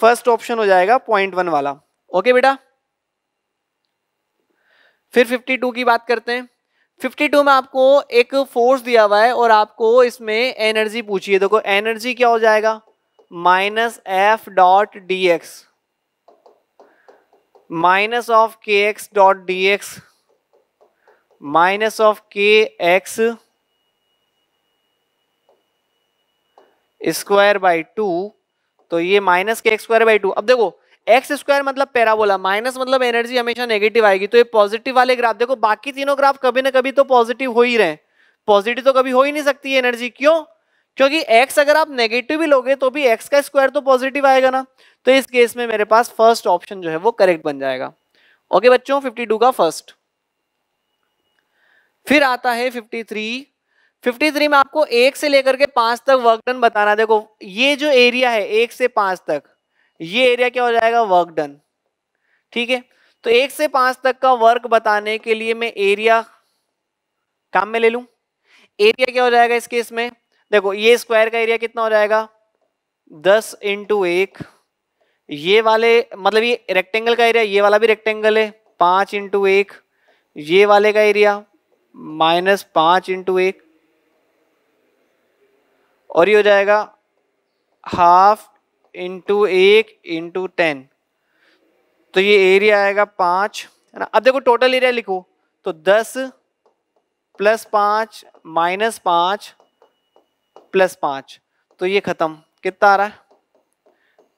फर्स्ट ऑप्शन हो जाएगा पॉइंट वन वाला ओके बेटा फिर 52 की बात करते हैं 52 में आपको एक फोर्स दिया हुआ है और आपको इसमें एनर्जी पूछिए देखो एनर्जी क्या हो जाएगा minus F dot D x minus of k x dot D x minus of k x square by two तो ये माइनस के एक्स स्क्वायर बाई टू अब देखो एक्स स्क्वायर मतलब पैराबोला माइनस मतलब एनर्जी हमेशा नेगेटिव आएगी तो ये पॉजिटिव वाले ग्राफ देखो बाकी तीनों ग्राफ कभी ना कभी तो पॉजिटिव हो ही रहे पॉजिटिव तो कभी हो ही नहीं सकती एनर्जी क्यों क्योंकि एक्स अगर आप नेगेटिव भी लोगे तो भी एक्स का स्क्वायर तो पॉजिटिव आएगा ना तो इस केस में मेरे पास फर्स्ट ऑप्शन जो है वो करेक्ट बन जाएगा ओके बच्चों टू का फर्स्ट फिर आता है फिफ्टी 53 में आपको एक से लेकर के पांच तक वर्क डन बताना देखो ये जो एरिया है एक से पांच तक ये एरिया क्या हो जाएगा वर्क डन ठीक है तो एक से पांच तक का वर्क बताने के लिए मैं एरिया काम में ले लू एरिया क्या हो जाएगा इस केस में देखो ये स्क्वायर का एरिया कितना हो जाएगा दस इंटू एक ये वाले मतलब ये रेक्टेंगल का एरिया ये वाला भी रेक्टेंगल है पांच इंटू एक ये वाले का एरिया माइनस पांच इंटू एक और ये हो जाएगा हाफ इंटू एक इंटू टेन तो ये एरिया आएगा पाँच है ना अब देखो टोटल एरिया लिखो तो दस प्लस पाँच माइनस पाँच प्लस पाँच तो ये ख़त्म कितना आ रहा है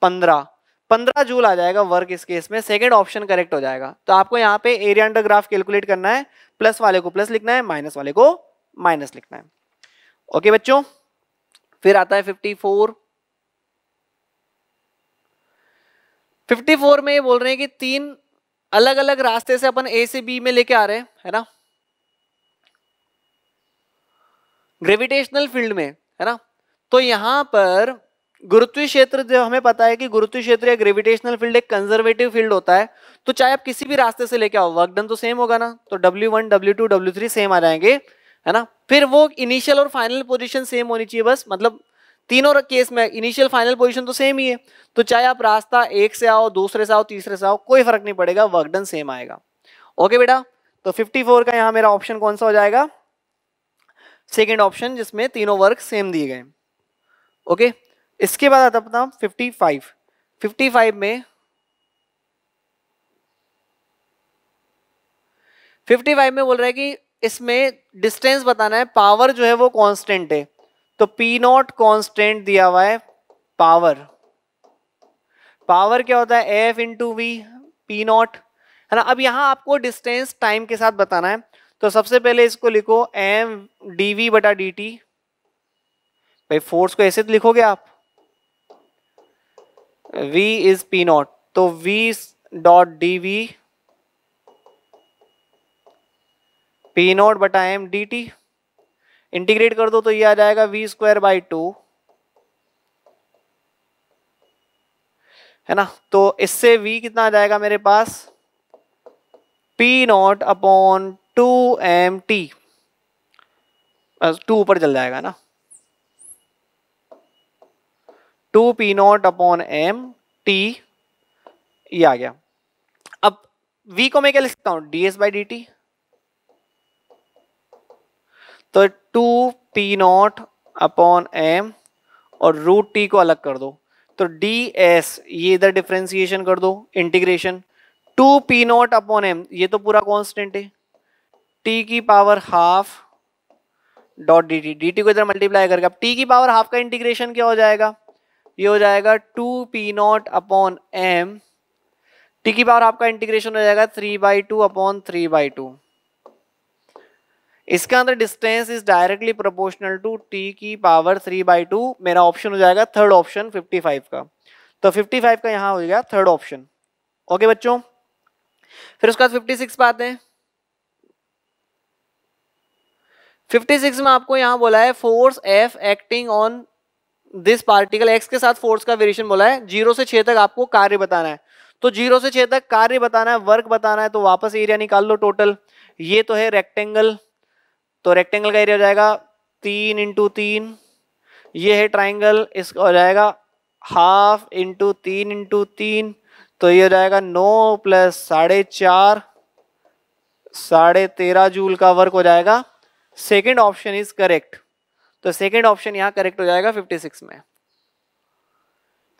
पंद्रह पंद्रह जूल आ जाएगा वर्क इस केस में सेकेंड ऑप्शन करेक्ट हो जाएगा तो आपको यहाँ पे एरिया अंडर ग्राफ कैलकुलेट करना है प्लस वाले को प्लस लिखना है माइनस वाले को माइनस लिखना है ओके बच्चों फिर आता है फिफ्टी फोर 54 में ये बोल रहे हैं कि तीन अलग अलग रास्ते से अपन ए से बी में लेके आ रहे हैं है ना ग्रेविटेशनल फील्ड में है ना तो यहां पर गुरुत्वीय क्षेत्र जो हमें पता है कि गुरुत्वीय क्षेत्र या ग्रेविटेशनल फील्ड एक कंजर्वेटिव फील्ड होता है तो चाहे आप किसी भी रास्ते से लेके आओ वर्कडन तो सेम होगा ना तो W one W two W three same आ जाएंगे है ना फिर वो इनिशियल और फाइनल पोजिशन सेम होनी चाहिए बस मतलब तीनों केस में इनिशियल फाइनल पोजीशन तो सेम ही है तो चाहे आप रास्ता एक से आओ दूसरे से आओ तीसरे से आओ कोई फर्क नहीं पड़ेगा वर्कडन सेम आएगा ओके बेटा तो 54 का यहां मेरा ऑप्शन कौन सा हो जाएगा सेकेंड ऑप्शन जिसमें तीनों वर्क सेम दिए गए ओके इसके बाद आता अपना फिफ्टी फाइव में 55 में बोल रहा है कि इसमें डिस्टेंस बताना है पावर जो है वो कांस्टेंट है तो पी नॉट कॉन्स्टेंट दिया हुआ है पावर पावर क्या होता है F into V P naught है ना अब यहां आपको डिस्टेंस टाइम के साथ बताना है तो सबसे पहले इसको लिखो एम डी वी बटा डी टी भाई फोर्स को ऐसे तो लिखोगे आप v इज पी नॉट तो v dot D V P naught बटा एम डी टी इंटीग्रेट कर दो तो ये आ जाएगा वी स्क्वायर बाई टू है ना तो इससे v कितना आ जाएगा मेरे पास p naught upon two M T two ऊपर चल जाएगा ना two P naught upon M T ये आ गया अब v को मैं क्या लिख सकता हूं ds बाई डी टी तो two P naught upon M और रूट टी को अलग कर दो तो डी एस ये इधर डिफ्रेंसिएशन कर दो integration two P naught upon M ये तो पूरा कॉन्स्टेंट है टी की power half dot D T D T को इधर मल्टीप्लाई करके अब टी की पावर हाफ का इंटीग्रेशन क्या हो जाएगा ये हो जाएगा two P naught upon M T की पावर हाफ का इंटीग्रेशन हो जाएगा three by two upon three by two इसका अंदर distance is directly proportional to T की पावर थ्री बाई टू मेरा ऑप्शन हो जाएगा थर्ड ऑप्शन 55 का तो 55 का यहाँ हो गया थर्ड ऑप्शन ओके बच्चों फिर उसके बाद फिफ्टी सिक्स पाते हैं 56 में आपको यहाँ बोला है force F acting on this particle X के साथ फोर्स का वेरिएशन बोला है जीरो से छह तक आपको कार्य बताना है तो जीरो से छह तक कार्य बताना है वर्क बताना है तो वापस एरिया निकाल लो टोटल ये तो है रेक्टेंगल तो रेक्टेंगल का एरिया हो जाएगा तीन इंटू तीन ये है ट्राइंगल इसका हो जाएगा हाफ इंटू तीन इंटू तीन तो ये हो जाएगा नौ प्लस साढ़े चार साढ़े तेरह जूल का वर्क हो जाएगा सेकेंड ऑप्शन इज करेक्ट तो सेकेंड ऑप्शन यहाँ करेक्ट हो जाएगा 56 में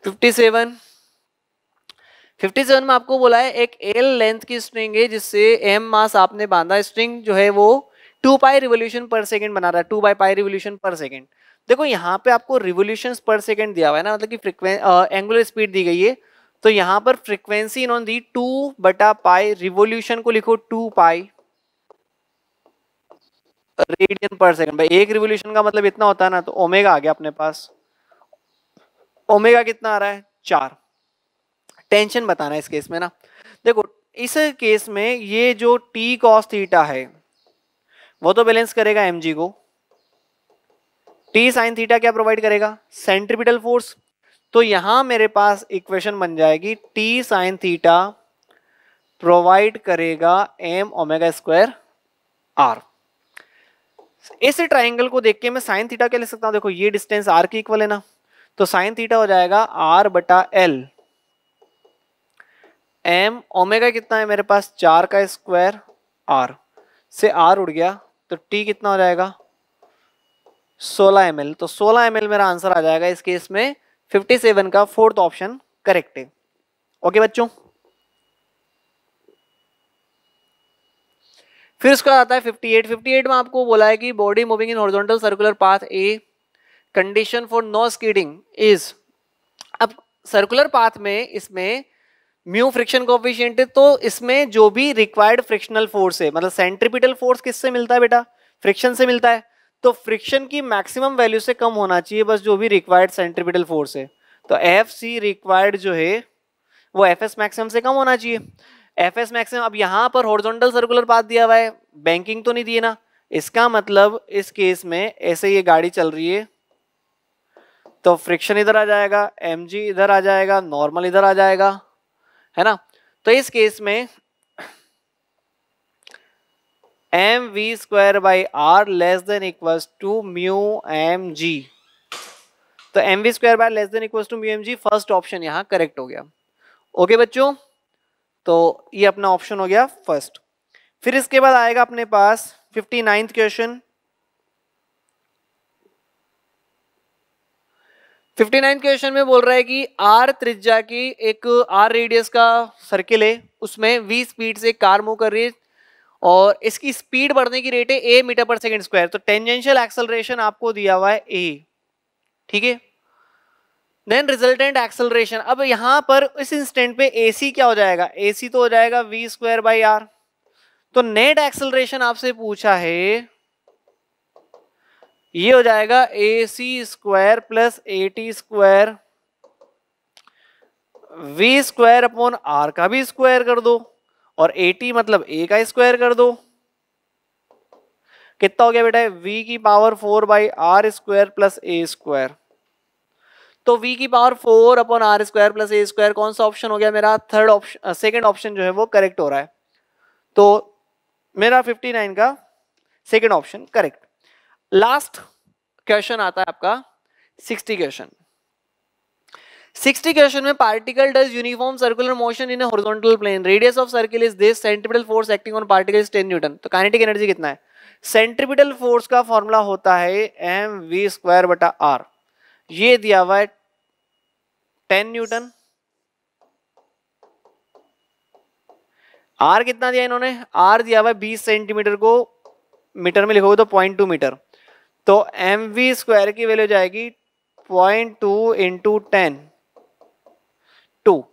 57 57 में आपको बोला है एक एल लेंथ की स्ट्रिंग है जिससे एम मास आपने बांधा स्ट्रिंग जो है वो two pi revolution per second बना रहा है two by pi revolution per second देखो यहाँ पे आपको रिवोल्यूशन पर सेकेंड दिया हुआ है ना मतलब कि फ्रिक्वें एंगुलर स्पीड दी गई है तो यहाँ पर फ्रिक्वेंसी इन्होंने दी टू बटा पाई रिवोल्यूशन को लिखो टू पाई रेडियन पर सेकेंड भाई एक रिवोल्यूशन का मतलब इतना होता है ना तो ओमेगा आ गया अपने पास ओमेगा कितना आ रहा है चार टेंशन बताना इस केस में ना देखो इस केस में ये जो टी कॉस थीटा है वो तो बैलेंस करेगा एम को टी साइन थीटा क्या प्रोवाइड करेगा सेंट्रीपिटल फोर्स तो यहां मेरे पास इक्वेशन बन जाएगी टी साइन थीटा प्रोवाइड करेगा एम ओमेगा स्क्वायर आर इस ट्राइंगल को देख के मैं साइन थीटा क्या ले सकता हूं देखो ये डिस्टेंस आर की इक्वल है ना तो साइन थीटा हो जाएगा आर बटा एल एम ओमेगा कितना है मेरे पास चार का स्क्वायर आर से आर उड़ गया तो टी कितना हो जाएगा 16 एम तो 16 एम मेरा आंसर आ जाएगा इस केस में 57 का फोर्थ ऑप्शन करेक्ट है ओके बच्चों फिर उसका आता है 58 58 में आपको बोला है कि body moving in horizontal circular path a condition for no skidding is अब सर्कुलर पाथ में इसमें म्यू फ्रिक्शन कॉफिशियंट है तो इसमें जो भी रिक्वायर्ड फ्रिक्शनल फोर्स है मतलब सेंट्रिपिटल फोर्स किससे मिलता है बेटा फ्रिक्शन से मिलता है तो फ्रिक्शन की मैक्सिमम वैल्यू से कम होना चाहिए बस जो भी रिक्वायर्ड सेंट्रिपिटल फोर्स है तो एफ सी रिक्वायर्ड जो है वो एफ एस मैक्सिमम से कम होना चाहिए एफ एस मैक्सिमम अब यहाँ पर हॉर्जोनटल सर्कुलर पाथ दिया हुआ है बैंकिंग तो नहीं दिए ना इसका मतलब इस केस में ऐसे ये गाड़ी चल रही है तो फ्रिक्शन इधर आ जाएगा एम इधर आ जाएगा नॉर्मल इधर आ जाएगा है ना तो इस केस में M we square by R less than equal to mu M G तो M we square by less than equal to mu M G first option यहां करेक्ट हो गया ओके okay, बच्चों तो ये अपना ऑप्शन हो गया फर्स्ट फिर इसके बाद आएगा अपने पास फिफ्टी नाइन्थ क्वेश्चन 59 क्वेश्चन में बोल रहा है कि आर त्रिज्या की एक आर रेडियस का सर्किल है उसमें वी स्पीड से कार मूव कर रही है और इसकी स्पीड बढ़ने की रेट है ए मीटर पर सेकंड स्क्वायर तो टेंजेंशियल एक्सेलरेशन आपको दिया हुआ है ए ठीक है देन रिजल्टेंट एक्सेलरेशन अब यहां पर इस इंस्टेंट पे सी क्या हो जाएगा सी तो हो जाएगा वी स्क्वायर बाई आर तो नेट एक्सेलरेशन आपसे पूछा है ये हो जाएगा A C square plus A T square we square upon R का भी स्क्वायर कर दो और ए टी मतलब ए का स्क्वायर कर दो कितना हो गया बेटा वी की power four by R square plus A square तो v की power four upon are square plus A square कौन सा ऑप्शन हो गया मेरा थर्ड ऑप्शन सेकंड ऑप्शन जो है वो करेक्ट हो रहा है तो मेरा 59 का second option correct last question आता है आपका सिक्सटी क्वेश्चन सिक्सटी क्वेश्चन में particle does uniform circular motion in horizontal plane radius of circle is this centripetal force acting on particle is ten newton तो काइनेटिक एनर्जी कितना है centripetal force का formula होता है एम वी स्क्वायर बटा R ये दिया हुआ है टेन न्यूटन आर कितना दिया इन्होंने आर दिया हुआ है बीस सेंटीमीटर को मीटर में लिखोगे तो पॉइंट टू मीटर तो एम वी स्क्वायर की वैल्यू जाएगी point two into ten two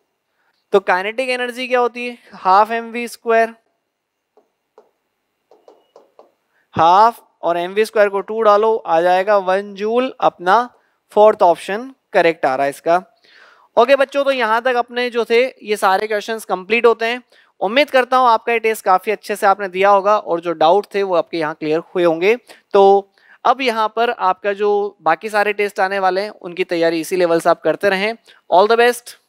तो काइनेटिक एनर्जी क्या होती है half M we square half और एम वी स्क्वायर को टू डालो आ जाएगा वन जूल अपना फोर्थ ऑप्शन करेक्ट आ रहा है इसका ओके okay, बच्चों तो यहाँ तक अपने जो थे ये सारे क्वेश्चन कंप्लीट होते हैं उम्मीद करता हूँ आपका ये टेस्ट काफ़ी अच्छे से आपने दिया होगा और जो डाउट थे वो आपके यहाँ क्लियर हुए होंगे तो अब यहाँ पर आपका जो बाकी सारे टेस्ट आने वाले हैं उनकी तैयारी इसी लेवल से आप करते रहें ऑल द बेस्ट